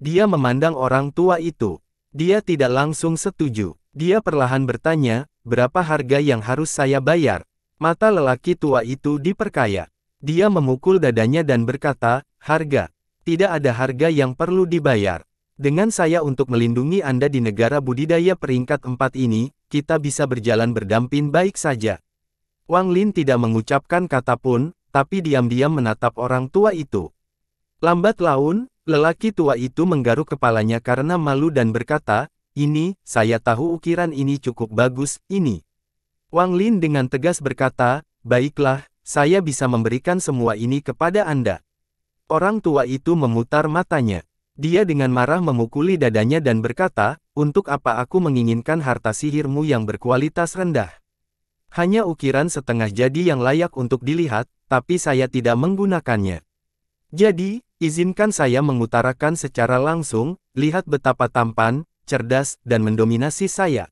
Dia memandang orang tua itu. Dia tidak langsung setuju. Dia perlahan bertanya, berapa harga yang harus saya bayar? Mata lelaki tua itu diperkaya. Dia memukul dadanya dan berkata, harga. Tidak ada harga yang perlu dibayar. Dengan saya untuk melindungi Anda di negara budidaya peringkat 4 ini, kita bisa berjalan berdamping baik saja. Wang Lin tidak mengucapkan kata pun, tapi diam-diam menatap orang tua itu. Lambat laun, lelaki tua itu menggaruk kepalanya karena malu dan berkata, ini, saya tahu ukiran ini cukup bagus, ini. Wang Lin dengan tegas berkata, baiklah, saya bisa memberikan semua ini kepada Anda. Orang tua itu memutar matanya. Dia dengan marah memukuli dadanya dan berkata, untuk apa aku menginginkan harta sihirmu yang berkualitas rendah? Hanya ukiran setengah jadi yang layak untuk dilihat, tapi saya tidak menggunakannya. Jadi, izinkan saya mengutarakan secara langsung, lihat betapa tampan, cerdas, dan mendominasi saya.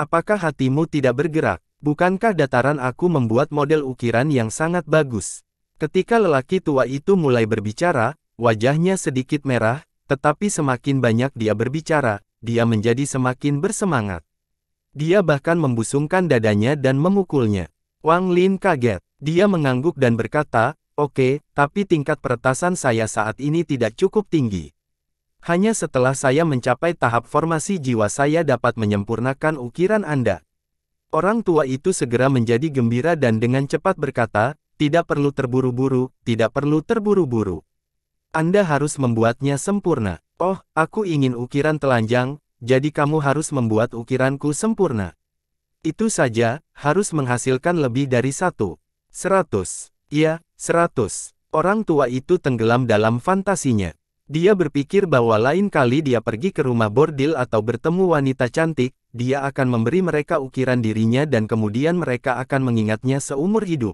Apakah hatimu tidak bergerak? Bukankah dataran aku membuat model ukiran yang sangat bagus? Ketika lelaki tua itu mulai berbicara, wajahnya sedikit merah, tetapi semakin banyak dia berbicara, dia menjadi semakin bersemangat. Dia bahkan membusungkan dadanya dan memukulnya. Wang Lin kaget. Dia mengangguk dan berkata, Oke, okay, tapi tingkat peretasan saya saat ini tidak cukup tinggi. Hanya setelah saya mencapai tahap formasi jiwa saya dapat menyempurnakan ukiran Anda. Orang tua itu segera menjadi gembira dan dengan cepat berkata, tidak perlu terburu-buru, tidak perlu terburu-buru. Anda harus membuatnya sempurna. Oh, aku ingin ukiran telanjang, jadi kamu harus membuat ukiranku sempurna. Itu saja, harus menghasilkan lebih dari satu. Seratus. Iya, seratus. Orang tua itu tenggelam dalam fantasinya. Dia berpikir bahwa lain kali dia pergi ke rumah bordil atau bertemu wanita cantik, dia akan memberi mereka ukiran dirinya dan kemudian mereka akan mengingatnya seumur hidup.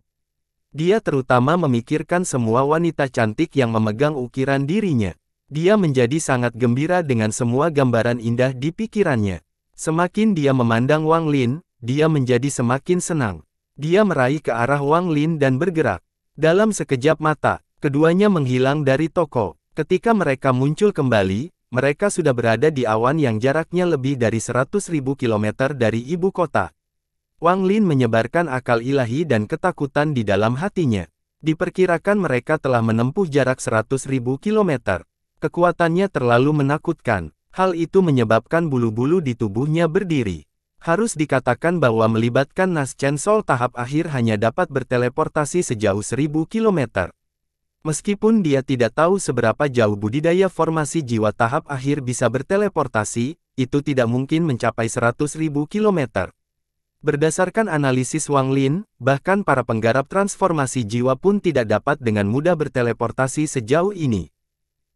Dia terutama memikirkan semua wanita cantik yang memegang ukiran dirinya. Dia menjadi sangat gembira dengan semua gambaran indah di pikirannya. Semakin dia memandang Wang Lin, dia menjadi semakin senang. Dia meraih ke arah Wang Lin dan bergerak. Dalam sekejap mata, keduanya menghilang dari toko. Ketika mereka muncul kembali, mereka sudah berada di awan yang jaraknya lebih dari 100.000 km dari ibu kota. Wang Lin menyebarkan akal ilahi dan ketakutan di dalam hatinya. Diperkirakan mereka telah menempuh jarak 100.000 kilometer. Kekuatannya terlalu menakutkan, hal itu menyebabkan bulu-bulu di tubuhnya berdiri. Harus dikatakan bahwa melibatkan Nascen Sol tahap akhir hanya dapat berteleportasi sejauh seribu kilometer. Meskipun dia tidak tahu seberapa jauh budidaya formasi jiwa tahap akhir bisa berteleportasi, itu tidak mungkin mencapai seratus ribu kilometer. Berdasarkan analisis Wang Lin, bahkan para penggarap transformasi jiwa pun tidak dapat dengan mudah berteleportasi sejauh ini.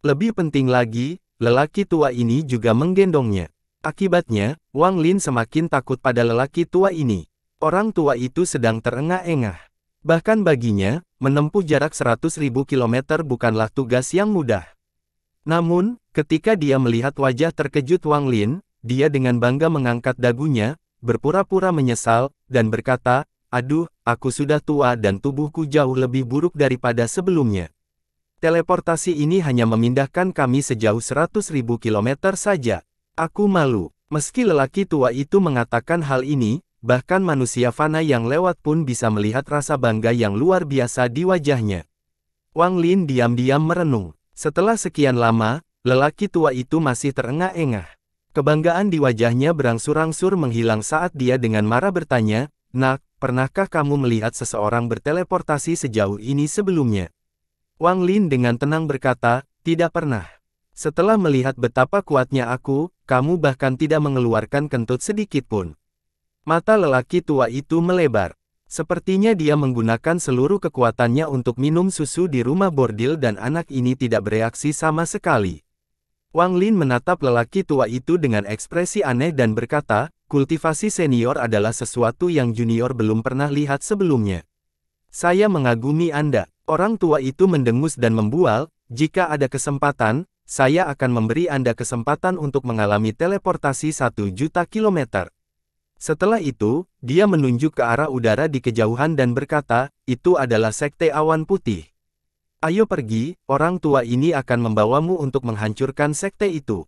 Lebih penting lagi, lelaki tua ini juga menggendongnya. Akibatnya, Wang Lin semakin takut pada lelaki tua ini. Orang tua itu sedang terengah-engah. Bahkan baginya, menempuh jarak 100.000 km bukanlah tugas yang mudah. Namun, ketika dia melihat wajah terkejut Wang Lin, dia dengan bangga mengangkat dagunya, berpura-pura menyesal, dan berkata, Aduh, aku sudah tua dan tubuhku jauh lebih buruk daripada sebelumnya. Teleportasi ini hanya memindahkan kami sejauh 100.000 km saja. Aku malu. Meski lelaki tua itu mengatakan hal ini, bahkan manusia fana yang lewat pun bisa melihat rasa bangga yang luar biasa di wajahnya. Wang Lin diam-diam merenung. Setelah sekian lama, lelaki tua itu masih terengah-engah. Kebanggaan di wajahnya berangsur-angsur menghilang saat dia dengan marah bertanya, Nak, pernahkah kamu melihat seseorang berteleportasi sejauh ini sebelumnya? Wang Lin dengan tenang berkata, tidak pernah. Setelah melihat betapa kuatnya aku, kamu bahkan tidak mengeluarkan kentut sedikit pun. Mata lelaki tua itu melebar. Sepertinya dia menggunakan seluruh kekuatannya untuk minum susu di rumah bordil dan anak ini tidak bereaksi sama sekali. Wang Lin menatap lelaki tua itu dengan ekspresi aneh dan berkata, kultivasi senior adalah sesuatu yang junior belum pernah lihat sebelumnya. Saya mengagumi Anda. Orang tua itu mendengus dan membual, jika ada kesempatan, saya akan memberi Anda kesempatan untuk mengalami teleportasi satu juta kilometer. Setelah itu, dia menunjuk ke arah udara di kejauhan dan berkata, itu adalah sekte awan putih. Ayo pergi, orang tua ini akan membawamu untuk menghancurkan sekte itu.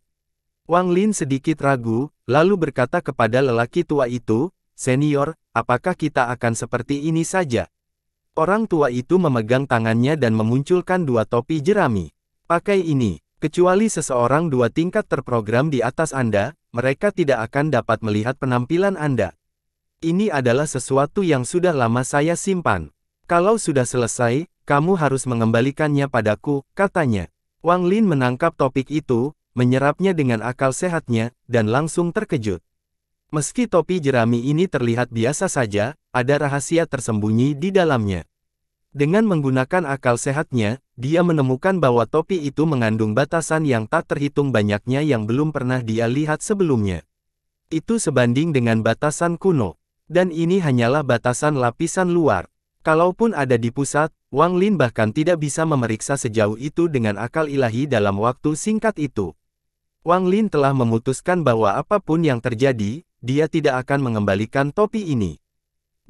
Wang Lin sedikit ragu, lalu berkata kepada lelaki tua itu, Senior, apakah kita akan seperti ini saja? Orang tua itu memegang tangannya dan memunculkan dua topi jerami. Pakai ini, kecuali seseorang dua tingkat terprogram di atas Anda, mereka tidak akan dapat melihat penampilan Anda. Ini adalah sesuatu yang sudah lama saya simpan. Kalau sudah selesai, kamu harus mengembalikannya padaku, katanya. Wang Lin menangkap topik itu, menyerapnya dengan akal sehatnya, dan langsung terkejut. Meski topi jerami ini terlihat biasa saja, ada rahasia tersembunyi di dalamnya. Dengan menggunakan akal sehatnya, dia menemukan bahwa topi itu mengandung batasan yang tak terhitung banyaknya yang belum pernah dia lihat sebelumnya. Itu sebanding dengan batasan kuno. Dan ini hanyalah batasan lapisan luar. Kalaupun ada di pusat, Wang Lin bahkan tidak bisa memeriksa sejauh itu dengan akal ilahi dalam waktu singkat itu. Wang Lin telah memutuskan bahwa apapun yang terjadi, dia tidak akan mengembalikan topi ini.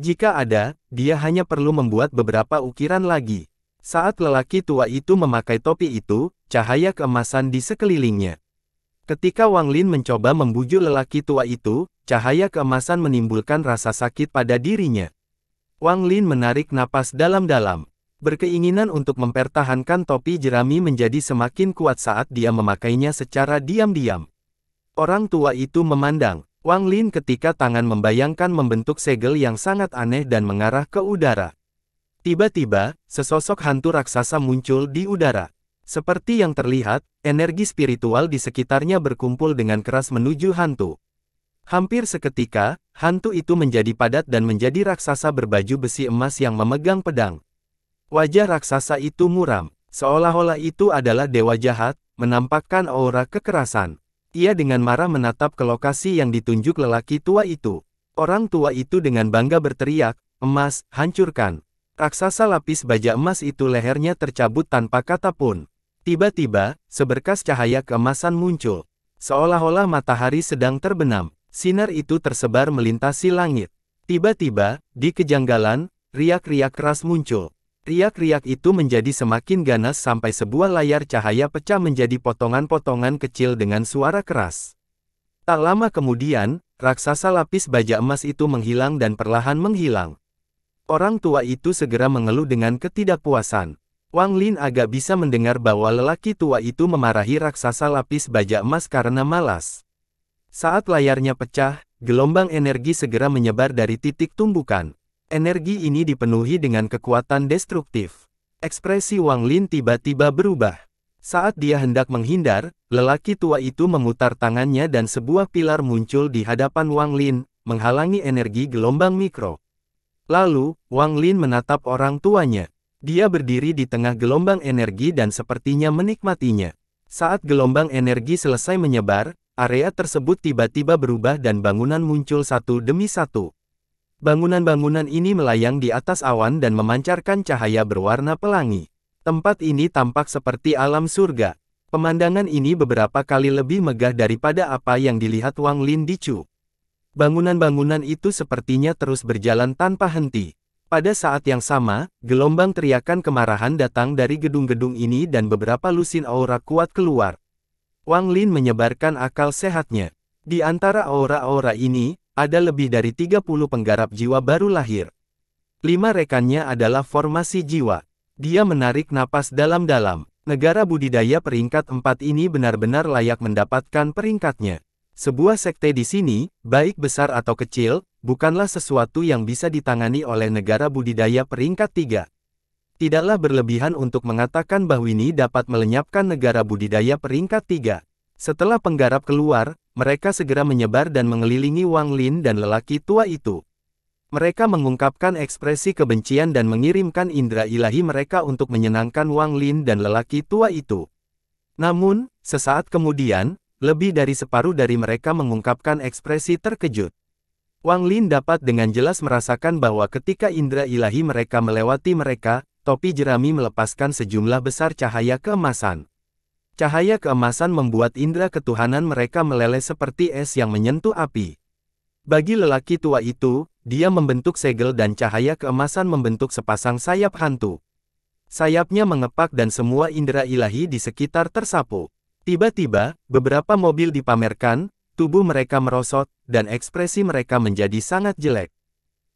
Jika ada, dia hanya perlu membuat beberapa ukiran lagi. Saat lelaki tua itu memakai topi itu, cahaya keemasan di sekelilingnya. Ketika Wang Lin mencoba membujuk lelaki tua itu, cahaya keemasan menimbulkan rasa sakit pada dirinya. Wang Lin menarik napas dalam-dalam. Berkeinginan untuk mempertahankan topi jerami menjadi semakin kuat saat dia memakainya secara diam-diam. Orang tua itu memandang, Wang Lin ketika tangan membayangkan membentuk segel yang sangat aneh dan mengarah ke udara. Tiba-tiba, sesosok hantu raksasa muncul di udara. Seperti yang terlihat, energi spiritual di sekitarnya berkumpul dengan keras menuju hantu. Hampir seketika, hantu itu menjadi padat dan menjadi raksasa berbaju besi emas yang memegang pedang. Wajah raksasa itu muram, seolah-olah itu adalah dewa jahat, menampakkan aura kekerasan. Ia dengan marah menatap ke lokasi yang ditunjuk lelaki tua itu. Orang tua itu dengan bangga berteriak, emas, hancurkan. Raksasa lapis baja emas itu lehernya tercabut tanpa kata pun. Tiba-tiba, seberkas cahaya keemasan muncul. Seolah-olah matahari sedang terbenam. Sinar itu tersebar melintasi langit. Tiba-tiba, di kejanggalan, riak-riak keras muncul. Riak-riak itu menjadi semakin ganas sampai sebuah layar cahaya pecah menjadi potongan-potongan kecil dengan suara keras. Tak lama kemudian, raksasa lapis baja emas itu menghilang dan perlahan menghilang. Orang tua itu segera mengeluh dengan ketidakpuasan. Wang Lin agak bisa mendengar bahwa lelaki tua itu memarahi raksasa lapis baja emas karena malas. Saat layarnya pecah, gelombang energi segera menyebar dari titik tumbukan. Energi ini dipenuhi dengan kekuatan destruktif. Ekspresi Wang Lin tiba-tiba berubah. Saat dia hendak menghindar, lelaki tua itu memutar tangannya dan sebuah pilar muncul di hadapan Wang Lin, menghalangi energi gelombang mikro. Lalu, Wang Lin menatap orang tuanya. Dia berdiri di tengah gelombang energi dan sepertinya menikmatinya. Saat gelombang energi selesai menyebar, area tersebut tiba-tiba berubah dan bangunan muncul satu demi satu. Bangunan-bangunan ini melayang di atas awan dan memancarkan cahaya berwarna pelangi. Tempat ini tampak seperti alam surga. Pemandangan ini beberapa kali lebih megah daripada apa yang dilihat Wang Lin di Chu. Bangunan-bangunan itu sepertinya terus berjalan tanpa henti. Pada saat yang sama, gelombang teriakan kemarahan datang dari gedung-gedung ini dan beberapa lusin aura kuat keluar. Wang Lin menyebarkan akal sehatnya. Di antara aura-aura ini, ada lebih dari 30 penggarap jiwa baru lahir. Lima rekannya adalah formasi jiwa. Dia menarik napas dalam-dalam. Negara budidaya peringkat empat ini benar-benar layak mendapatkan peringkatnya. Sebuah sekte di sini, baik besar atau kecil, bukanlah sesuatu yang bisa ditangani oleh negara budidaya peringkat tiga. Tidaklah berlebihan untuk mengatakan bahwa ini dapat melenyapkan negara budidaya peringkat tiga. Setelah penggarap keluar, mereka segera menyebar dan mengelilingi Wang Lin dan lelaki tua itu. Mereka mengungkapkan ekspresi kebencian dan mengirimkan indera ilahi mereka untuk menyenangkan Wang Lin dan lelaki tua itu. Namun, sesaat kemudian, lebih dari separuh dari mereka mengungkapkan ekspresi terkejut. Wang Lin dapat dengan jelas merasakan bahwa ketika indera ilahi mereka melewati mereka, topi jerami melepaskan sejumlah besar cahaya keemasan. Cahaya keemasan membuat indera ketuhanan mereka meleleh seperti es yang menyentuh api. Bagi lelaki tua itu, dia membentuk segel dan cahaya keemasan membentuk sepasang sayap hantu. Sayapnya mengepak dan semua indera ilahi di sekitar tersapu. Tiba-tiba, beberapa mobil dipamerkan, tubuh mereka merosot, dan ekspresi mereka menjadi sangat jelek.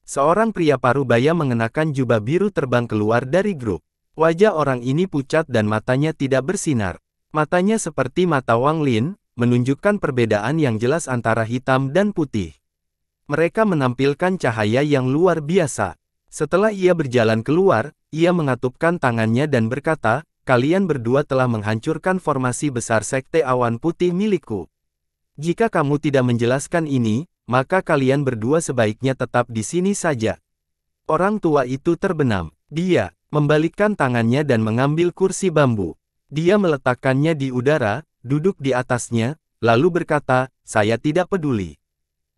Seorang pria parubaya mengenakan jubah biru terbang keluar dari grup. Wajah orang ini pucat dan matanya tidak bersinar. Matanya seperti mata Wang Lin, menunjukkan perbedaan yang jelas antara hitam dan putih. Mereka menampilkan cahaya yang luar biasa. Setelah ia berjalan keluar, ia mengatupkan tangannya dan berkata, kalian berdua telah menghancurkan formasi besar sekte awan putih milikku. Jika kamu tidak menjelaskan ini, maka kalian berdua sebaiknya tetap di sini saja. Orang tua itu terbenam. Dia membalikkan tangannya dan mengambil kursi bambu. Dia meletakkannya di udara, duduk di atasnya, lalu berkata, saya tidak peduli.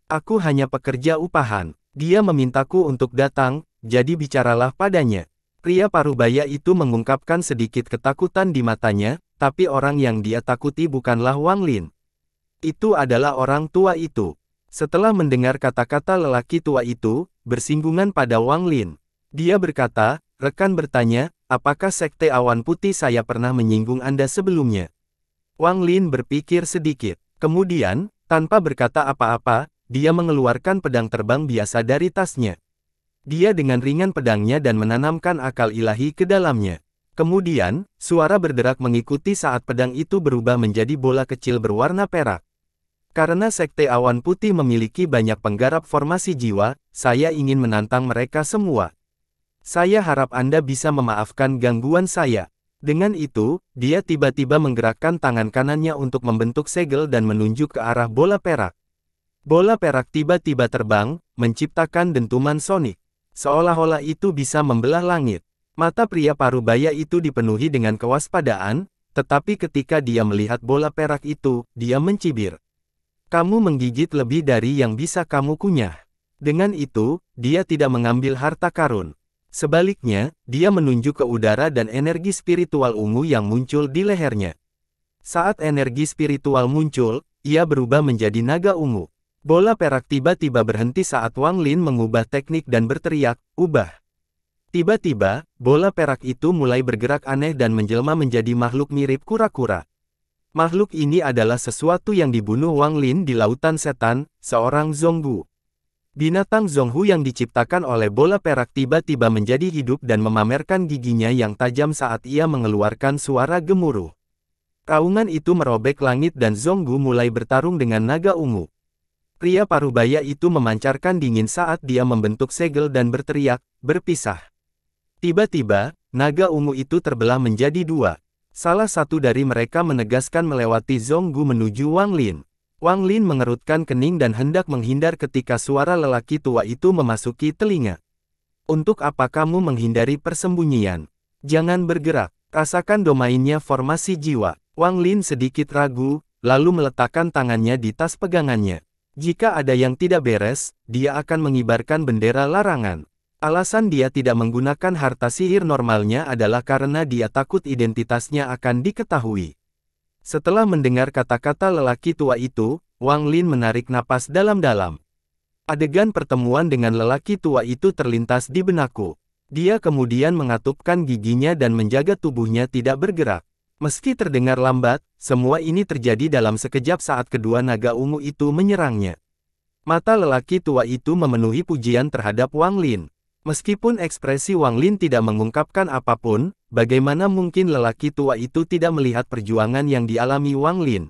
Aku hanya pekerja upahan. Dia memintaku untuk datang, jadi bicaralah padanya. Pria parubaya itu mengungkapkan sedikit ketakutan di matanya, tapi orang yang dia takuti bukanlah Wang Lin. Itu adalah orang tua itu. Setelah mendengar kata-kata lelaki tua itu, bersinggungan pada Wang Lin. Dia berkata, Rekan bertanya, apakah sekte awan putih saya pernah menyinggung Anda sebelumnya? Wang Lin berpikir sedikit. Kemudian, tanpa berkata apa-apa, dia mengeluarkan pedang terbang biasa dari tasnya. Dia dengan ringan pedangnya dan menanamkan akal ilahi ke dalamnya. Kemudian, suara berderak mengikuti saat pedang itu berubah menjadi bola kecil berwarna perak. Karena Sekte Awan Putih memiliki banyak penggarap formasi jiwa, saya ingin menantang mereka semua. Saya harap Anda bisa memaafkan gangguan saya. Dengan itu, dia tiba-tiba menggerakkan tangan kanannya untuk membentuk segel dan menunjuk ke arah bola perak. Bola perak tiba-tiba terbang, menciptakan dentuman sonik. Seolah-olah itu bisa membelah langit. Mata pria parubaya itu dipenuhi dengan kewaspadaan, tetapi ketika dia melihat bola perak itu, dia mencibir. Kamu menggigit lebih dari yang bisa kamu kunyah. Dengan itu, dia tidak mengambil harta karun. Sebaliknya, dia menunjuk ke udara dan energi spiritual ungu yang muncul di lehernya. Saat energi spiritual muncul, ia berubah menjadi naga ungu. Bola perak tiba-tiba berhenti saat Wang Lin mengubah teknik dan berteriak, ubah. Tiba-tiba, bola perak itu mulai bergerak aneh dan menjelma menjadi makhluk mirip kura-kura. Makhluk ini adalah sesuatu yang dibunuh Wang Lin di Lautan Setan, seorang Zonggu. Binatang Zonghu yang diciptakan oleh bola perak tiba-tiba menjadi hidup dan memamerkan giginya yang tajam saat ia mengeluarkan suara gemuruh. Raungan itu merobek langit dan Zonggu mulai bertarung dengan naga ungu. Pria parubaya itu memancarkan dingin saat dia membentuk segel dan berteriak, berpisah. Tiba-tiba, naga ungu itu terbelah menjadi dua. Salah satu dari mereka menegaskan melewati Zonggu menuju Wang Lin. Wang Lin mengerutkan kening dan hendak menghindar ketika suara lelaki tua itu memasuki telinga. Untuk apa kamu menghindari persembunyian? Jangan bergerak, rasakan domainnya formasi jiwa. Wang Lin sedikit ragu, lalu meletakkan tangannya di tas pegangannya. Jika ada yang tidak beres, dia akan mengibarkan bendera larangan. Alasan dia tidak menggunakan harta sihir normalnya adalah karena dia takut identitasnya akan diketahui. Setelah mendengar kata-kata lelaki tua itu, Wang Lin menarik napas dalam-dalam. Adegan pertemuan dengan lelaki tua itu terlintas di benakku. Dia kemudian mengatupkan giginya dan menjaga tubuhnya tidak bergerak. Meski terdengar lambat, semua ini terjadi dalam sekejap saat kedua naga ungu itu menyerangnya. Mata lelaki tua itu memenuhi pujian terhadap Wang Lin. Meskipun ekspresi Wang Lin tidak mengungkapkan apapun, bagaimana mungkin lelaki tua itu tidak melihat perjuangan yang dialami Wang Lin?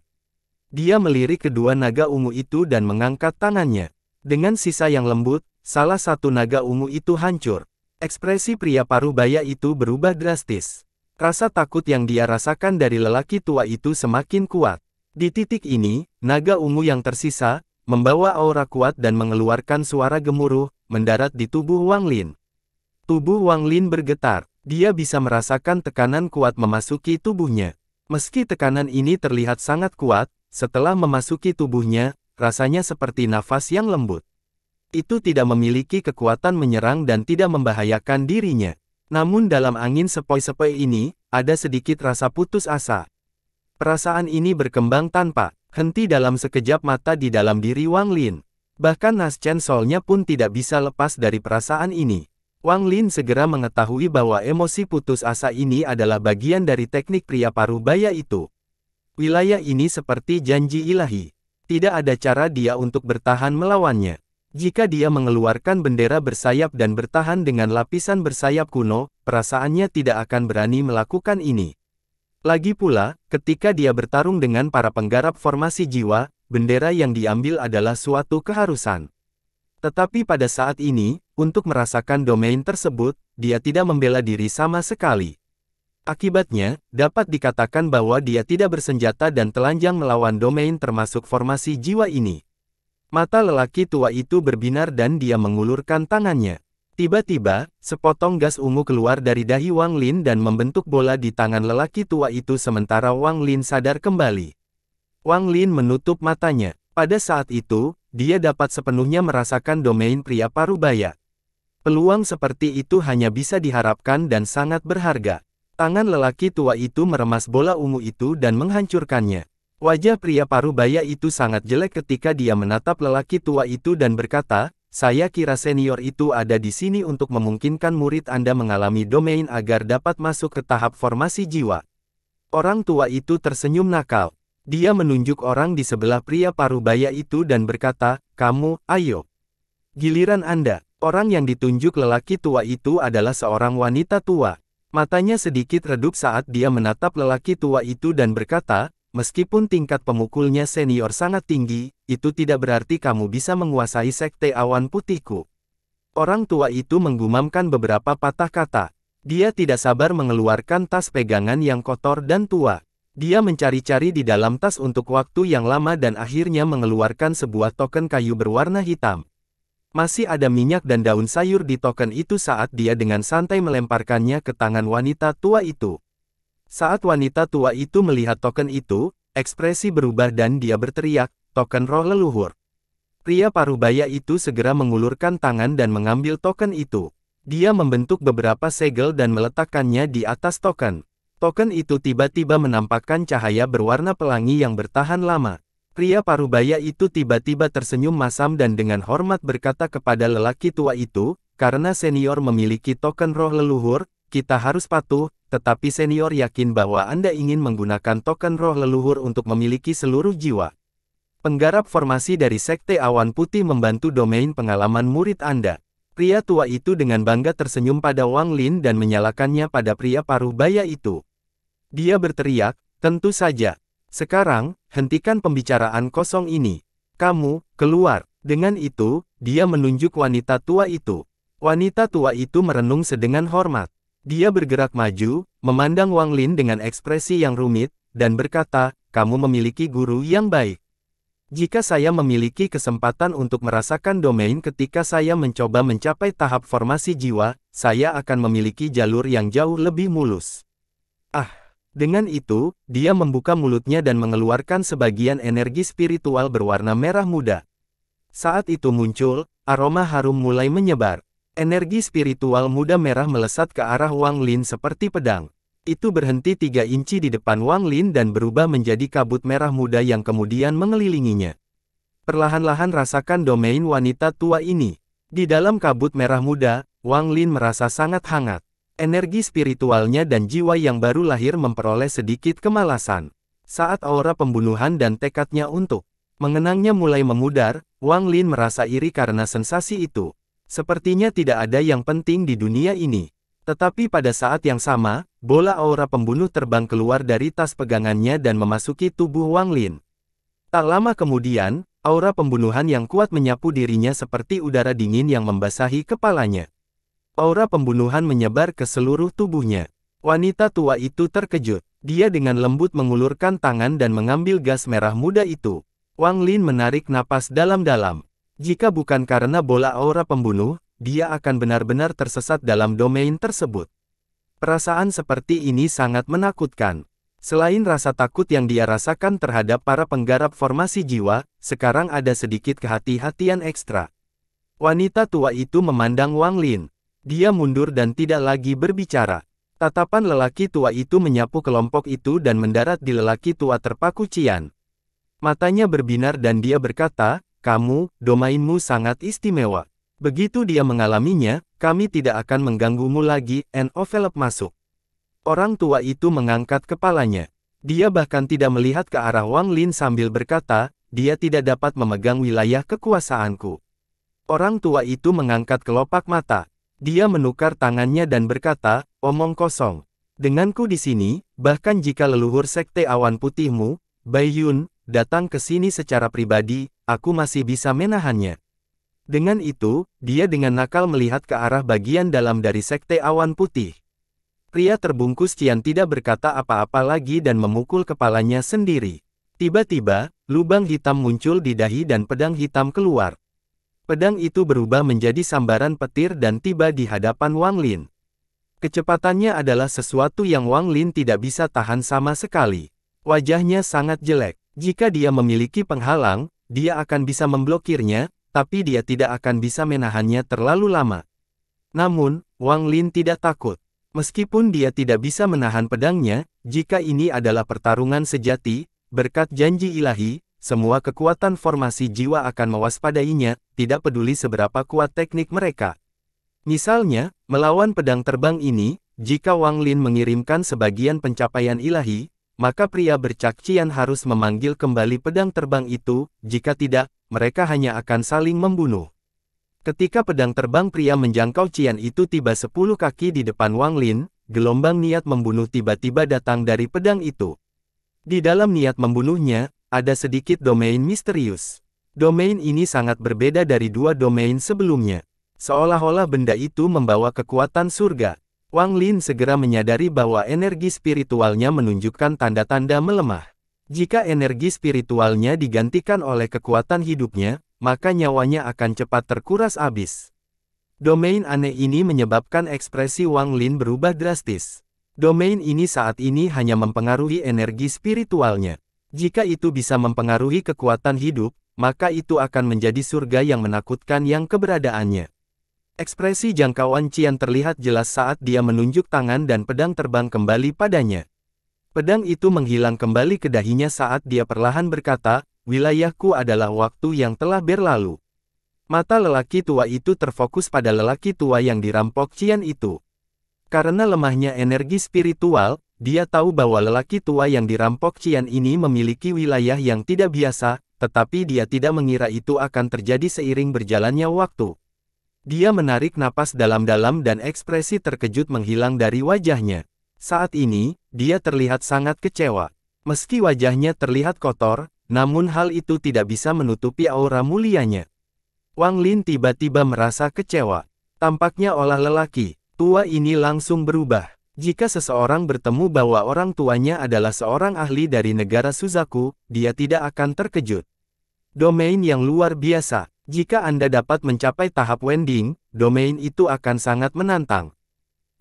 Dia melirik kedua naga ungu itu dan mengangkat tangannya. Dengan sisa yang lembut, salah satu naga ungu itu hancur. Ekspresi pria paruh baya itu berubah drastis. Rasa takut yang dia rasakan dari lelaki tua itu semakin kuat. Di titik ini, naga ungu yang tersisa, membawa aura kuat dan mengeluarkan suara gemuruh, mendarat di tubuh Wang Lin. Tubuh Wang Lin bergetar, dia bisa merasakan tekanan kuat memasuki tubuhnya. Meski tekanan ini terlihat sangat kuat, setelah memasuki tubuhnya, rasanya seperti nafas yang lembut. Itu tidak memiliki kekuatan menyerang dan tidak membahayakan dirinya. Namun dalam angin sepoi-sepoi ini, ada sedikit rasa putus asa. Perasaan ini berkembang tanpa Henti dalam sekejap mata di dalam diri Wang Lin. Bahkan Naschen Solnya pun tidak bisa lepas dari perasaan ini. Wang Lin segera mengetahui bahwa emosi putus asa ini adalah bagian dari teknik pria paruh baya itu. Wilayah ini seperti janji ilahi. Tidak ada cara dia untuk bertahan melawannya. Jika dia mengeluarkan bendera bersayap dan bertahan dengan lapisan bersayap kuno, perasaannya tidak akan berani melakukan ini. Lagi pula, ketika dia bertarung dengan para penggarap formasi jiwa, bendera yang diambil adalah suatu keharusan. Tetapi pada saat ini, untuk merasakan domain tersebut, dia tidak membela diri sama sekali. Akibatnya, dapat dikatakan bahwa dia tidak bersenjata dan telanjang melawan domain termasuk formasi jiwa ini. Mata lelaki tua itu berbinar dan dia mengulurkan tangannya. Tiba-tiba, sepotong gas ungu keluar dari dahi Wang Lin dan membentuk bola di tangan lelaki tua itu sementara Wang Lin sadar kembali. Wang Lin menutup matanya. Pada saat itu, dia dapat sepenuhnya merasakan domain pria parubaya. Peluang seperti itu hanya bisa diharapkan dan sangat berharga. Tangan lelaki tua itu meremas bola ungu itu dan menghancurkannya. Wajah pria parubaya itu sangat jelek ketika dia menatap lelaki tua itu dan berkata, saya kira senior itu ada di sini untuk memungkinkan murid Anda mengalami domain agar dapat masuk ke tahap formasi jiwa. Orang tua itu tersenyum nakal. Dia menunjuk orang di sebelah pria parubaya itu dan berkata, kamu, ayo. Giliran Anda, orang yang ditunjuk lelaki tua itu adalah seorang wanita tua. Matanya sedikit redup saat dia menatap lelaki tua itu dan berkata, Meskipun tingkat pemukulnya senior sangat tinggi, itu tidak berarti kamu bisa menguasai sekte awan putihku. Orang tua itu menggumamkan beberapa patah kata. Dia tidak sabar mengeluarkan tas pegangan yang kotor dan tua. Dia mencari-cari di dalam tas untuk waktu yang lama dan akhirnya mengeluarkan sebuah token kayu berwarna hitam. Masih ada minyak dan daun sayur di token itu saat dia dengan santai melemparkannya ke tangan wanita tua itu. Saat wanita tua itu melihat token itu, ekspresi berubah dan dia berteriak, token roh leluhur. Pria parubaya itu segera mengulurkan tangan dan mengambil token itu. Dia membentuk beberapa segel dan meletakkannya di atas token. Token itu tiba-tiba menampakkan cahaya berwarna pelangi yang bertahan lama. Pria parubaya itu tiba-tiba tersenyum masam dan dengan hormat berkata kepada lelaki tua itu, karena senior memiliki token roh leluhur, kita harus patuh, tetapi senior yakin bahwa Anda ingin menggunakan token roh leluhur untuk memiliki seluruh jiwa. Penggarap formasi dari Sekte Awan Putih membantu domain pengalaman murid Anda. Pria tua itu dengan bangga tersenyum pada Wang Lin dan menyalakannya pada pria paruh baya itu. Dia berteriak, tentu saja. Sekarang, hentikan pembicaraan kosong ini. Kamu, keluar. Dengan itu, dia menunjuk wanita tua itu. Wanita tua itu merenung sedengan hormat. Dia bergerak maju, memandang Wang Lin dengan ekspresi yang rumit, dan berkata, kamu memiliki guru yang baik. Jika saya memiliki kesempatan untuk merasakan domain ketika saya mencoba mencapai tahap formasi jiwa, saya akan memiliki jalur yang jauh lebih mulus. Ah, dengan itu, dia membuka mulutnya dan mengeluarkan sebagian energi spiritual berwarna merah muda. Saat itu muncul, aroma harum mulai menyebar. Energi spiritual muda merah melesat ke arah Wang Lin seperti pedang. Itu berhenti tiga inci di depan Wang Lin dan berubah menjadi kabut merah muda yang kemudian mengelilinginya. Perlahan-lahan rasakan domain wanita tua ini. Di dalam kabut merah muda, Wang Lin merasa sangat hangat. Energi spiritualnya dan jiwa yang baru lahir memperoleh sedikit kemalasan. Saat aura pembunuhan dan tekadnya untuk mengenangnya mulai memudar, Wang Lin merasa iri karena sensasi itu. Sepertinya tidak ada yang penting di dunia ini. Tetapi pada saat yang sama, bola aura pembunuh terbang keluar dari tas pegangannya dan memasuki tubuh Wang Lin. Tak lama kemudian, aura pembunuhan yang kuat menyapu dirinya seperti udara dingin yang membasahi kepalanya. Aura pembunuhan menyebar ke seluruh tubuhnya. Wanita tua itu terkejut. Dia dengan lembut mengulurkan tangan dan mengambil gas merah muda itu. Wang Lin menarik napas dalam-dalam. Jika bukan karena bola aura pembunuh, dia akan benar-benar tersesat dalam domain tersebut. Perasaan seperti ini sangat menakutkan. Selain rasa takut yang dia rasakan terhadap para penggarap formasi jiwa, sekarang ada sedikit kehati-hatian ekstra. Wanita tua itu memandang Wang Lin. Dia mundur dan tidak lagi berbicara. Tatapan lelaki tua itu menyapu kelompok itu dan mendarat di lelaki tua terpaku Cian. Matanya berbinar dan dia berkata, kamu, domainmu sangat istimewa. Begitu dia mengalaminya, kami tidak akan mengganggumu lagi, Envelop masuk. Orang tua itu mengangkat kepalanya. Dia bahkan tidak melihat ke arah Wang Lin sambil berkata, dia tidak dapat memegang wilayah kekuasaanku. Orang tua itu mengangkat kelopak mata. Dia menukar tangannya dan berkata, omong kosong. Denganku di sini, bahkan jika leluhur sekte awan putihmu, Bai Yun, datang ke sini secara pribadi, Aku masih bisa menahannya. Dengan itu, dia dengan nakal melihat ke arah bagian dalam dari sekte awan putih. Pria terbungkus Cian tidak berkata apa-apa lagi dan memukul kepalanya sendiri. Tiba-tiba, lubang hitam muncul di dahi dan pedang hitam keluar. Pedang itu berubah menjadi sambaran petir dan tiba di hadapan Wang Lin. Kecepatannya adalah sesuatu yang Wang Lin tidak bisa tahan sama sekali. Wajahnya sangat jelek. Jika dia memiliki penghalang, dia akan bisa memblokirnya, tapi dia tidak akan bisa menahannya terlalu lama. Namun, Wang Lin tidak takut. Meskipun dia tidak bisa menahan pedangnya, jika ini adalah pertarungan sejati, berkat janji ilahi, semua kekuatan formasi jiwa akan mewaspadainya, tidak peduli seberapa kuat teknik mereka. Misalnya, melawan pedang terbang ini, jika Wang Lin mengirimkan sebagian pencapaian ilahi, maka pria bercakcian harus memanggil kembali pedang terbang itu, jika tidak, mereka hanya akan saling membunuh. Ketika pedang terbang pria menjangkau Cian itu tiba sepuluh kaki di depan Wang Lin, gelombang niat membunuh tiba-tiba datang dari pedang itu. Di dalam niat membunuhnya, ada sedikit domain misterius. Domain ini sangat berbeda dari dua domain sebelumnya. Seolah-olah benda itu membawa kekuatan surga. Wang Lin segera menyadari bahwa energi spiritualnya menunjukkan tanda-tanda melemah. Jika energi spiritualnya digantikan oleh kekuatan hidupnya, maka nyawanya akan cepat terkuras habis. Domain aneh ini menyebabkan ekspresi Wang Lin berubah drastis. Domain ini saat ini hanya mempengaruhi energi spiritualnya. Jika itu bisa mempengaruhi kekuatan hidup, maka itu akan menjadi surga yang menakutkan yang keberadaannya. Ekspresi jangkauan Cian terlihat jelas saat dia menunjuk tangan dan pedang terbang kembali padanya. Pedang itu menghilang kembali ke dahinya saat dia perlahan berkata, wilayahku adalah waktu yang telah berlalu. Mata lelaki tua itu terfokus pada lelaki tua yang dirampok Cian itu. Karena lemahnya energi spiritual, dia tahu bahwa lelaki tua yang dirampok Cian ini memiliki wilayah yang tidak biasa, tetapi dia tidak mengira itu akan terjadi seiring berjalannya waktu. Dia menarik napas dalam-dalam dan ekspresi terkejut menghilang dari wajahnya. Saat ini, dia terlihat sangat kecewa. Meski wajahnya terlihat kotor, namun hal itu tidak bisa menutupi aura mulianya. Wang Lin tiba-tiba merasa kecewa. Tampaknya olah lelaki, tua ini langsung berubah. Jika seseorang bertemu bahwa orang tuanya adalah seorang ahli dari negara Suzaku, dia tidak akan terkejut. Domain yang luar biasa. Jika Anda dapat mencapai tahap wending, domain itu akan sangat menantang.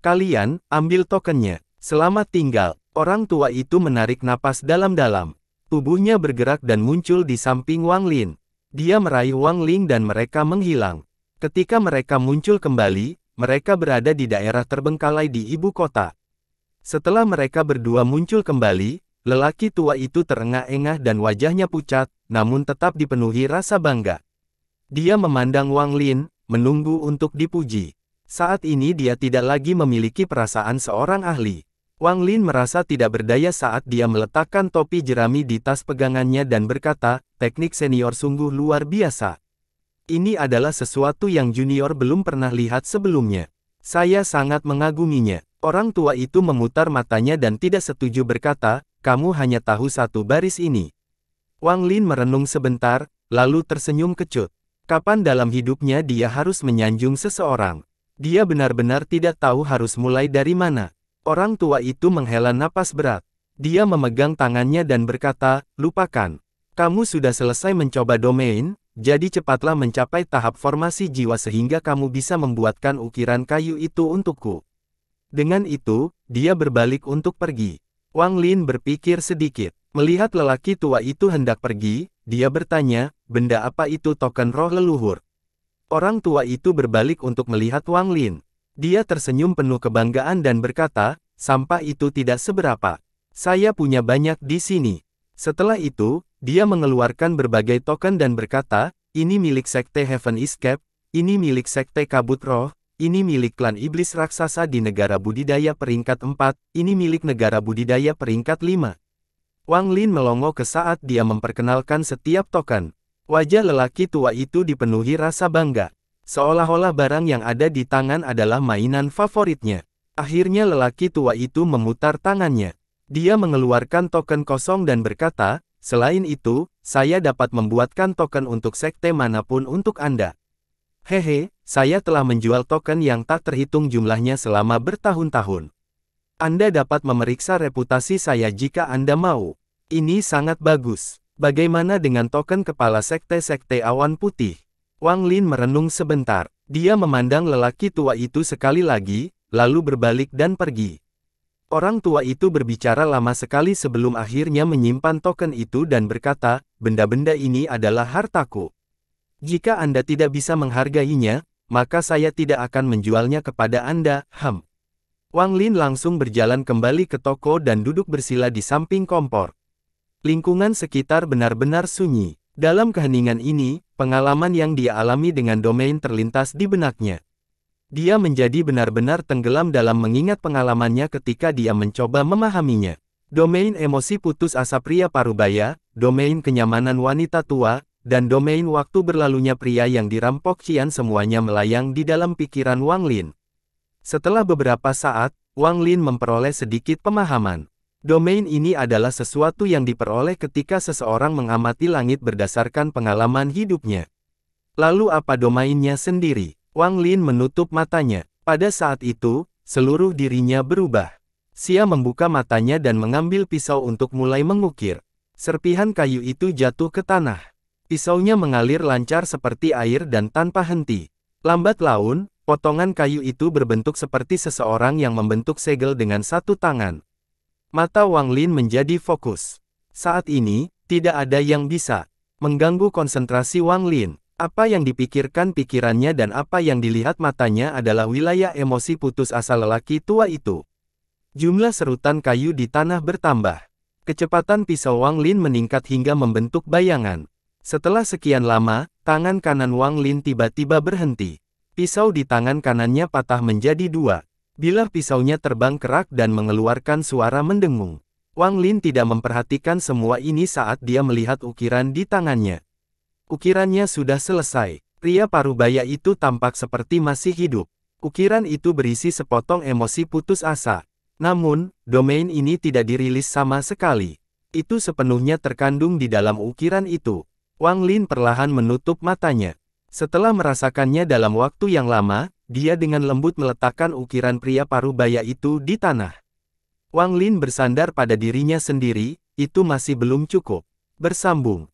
Kalian, ambil tokennya. Selamat tinggal. Orang tua itu menarik napas dalam-dalam. Tubuhnya bergerak dan muncul di samping Wang Lin. Dia meraih Wang Ling dan mereka menghilang. Ketika mereka muncul kembali, mereka berada di daerah terbengkalai di ibu kota. Setelah mereka berdua muncul kembali, lelaki tua itu terengah-engah dan wajahnya pucat, namun tetap dipenuhi rasa bangga. Dia memandang Wang Lin, menunggu untuk dipuji. Saat ini dia tidak lagi memiliki perasaan seorang ahli. Wang Lin merasa tidak berdaya saat dia meletakkan topi jerami di tas pegangannya dan berkata, teknik senior sungguh luar biasa. Ini adalah sesuatu yang junior belum pernah lihat sebelumnya. Saya sangat mengaguminya. Orang tua itu memutar matanya dan tidak setuju berkata, kamu hanya tahu satu baris ini. Wang Lin merenung sebentar, lalu tersenyum kecut. Kapan dalam hidupnya dia harus menyanjung seseorang? Dia benar-benar tidak tahu harus mulai dari mana. Orang tua itu menghela napas berat. Dia memegang tangannya dan berkata, lupakan. Kamu sudah selesai mencoba domain, jadi cepatlah mencapai tahap formasi jiwa sehingga kamu bisa membuatkan ukiran kayu itu untukku. Dengan itu, dia berbalik untuk pergi. Wang Lin berpikir sedikit. Melihat lelaki tua itu hendak pergi, dia bertanya, benda apa itu token roh leluhur? Orang tua itu berbalik untuk melihat Wang Lin. Dia tersenyum penuh kebanggaan dan berkata, sampah itu tidak seberapa. Saya punya banyak di sini. Setelah itu, dia mengeluarkan berbagai token dan berkata, ini milik Sekte Heaven Escape, ini milik Sekte Kabut Roh, ini milik klan iblis raksasa di negara budidaya peringkat 4, ini milik negara budidaya peringkat 5. Wang Lin melongo ke saat dia memperkenalkan setiap token. Wajah lelaki tua itu dipenuhi rasa bangga. Seolah-olah barang yang ada di tangan adalah mainan favoritnya. Akhirnya lelaki tua itu memutar tangannya. Dia mengeluarkan token kosong dan berkata, selain itu, saya dapat membuatkan token untuk sekte manapun untuk Anda. Hehe, saya telah menjual token yang tak terhitung jumlahnya selama bertahun-tahun. Anda dapat memeriksa reputasi saya jika Anda mau. Ini sangat bagus. Bagaimana dengan token kepala sekte-sekte awan putih? Wang Lin merenung sebentar. Dia memandang lelaki tua itu sekali lagi, lalu berbalik dan pergi. Orang tua itu berbicara lama sekali sebelum akhirnya menyimpan token itu dan berkata, benda-benda ini adalah hartaku. Jika Anda tidak bisa menghargainya, maka saya tidak akan menjualnya kepada Anda, Ham. Wang Lin langsung berjalan kembali ke toko dan duduk bersila di samping kompor. Lingkungan sekitar benar-benar sunyi. Dalam keheningan ini, pengalaman yang dia alami dengan domain terlintas di benaknya. Dia menjadi benar-benar tenggelam dalam mengingat pengalamannya ketika dia mencoba memahaminya. Domain emosi putus asa pria parubaya, domain kenyamanan wanita tua, dan domain waktu berlalunya pria yang dirampok Cian semuanya melayang di dalam pikiran Wang Lin. Setelah beberapa saat, Wang Lin memperoleh sedikit pemahaman. Domain ini adalah sesuatu yang diperoleh ketika seseorang mengamati langit berdasarkan pengalaman hidupnya. Lalu apa domainnya sendiri? Wang Lin menutup matanya. Pada saat itu, seluruh dirinya berubah. Sia membuka matanya dan mengambil pisau untuk mulai mengukir. Serpihan kayu itu jatuh ke tanah. Pisaunya mengalir lancar seperti air dan tanpa henti. Lambat laun, potongan kayu itu berbentuk seperti seseorang yang membentuk segel dengan satu tangan. Mata Wang Lin menjadi fokus. Saat ini, tidak ada yang bisa mengganggu konsentrasi Wang Lin. Apa yang dipikirkan pikirannya dan apa yang dilihat matanya adalah wilayah emosi putus asa lelaki tua itu. Jumlah serutan kayu di tanah bertambah. Kecepatan pisau Wang Lin meningkat hingga membentuk bayangan. Setelah sekian lama, tangan kanan Wang Lin tiba-tiba berhenti. Pisau di tangan kanannya patah menjadi dua. Bilar pisaunya terbang kerak dan mengeluarkan suara mendengung. Wang Lin tidak memperhatikan semua ini saat dia melihat ukiran di tangannya. Ukirannya sudah selesai. Pria parubaya itu tampak seperti masih hidup. Ukiran itu berisi sepotong emosi putus asa. Namun, domain ini tidak dirilis sama sekali. Itu sepenuhnya terkandung di dalam ukiran itu. Wang Lin perlahan menutup matanya. Setelah merasakannya dalam waktu yang lama, dia dengan lembut meletakkan ukiran pria paruh baya itu di tanah. Wang Lin bersandar pada dirinya sendiri, itu masih belum cukup. Bersambung.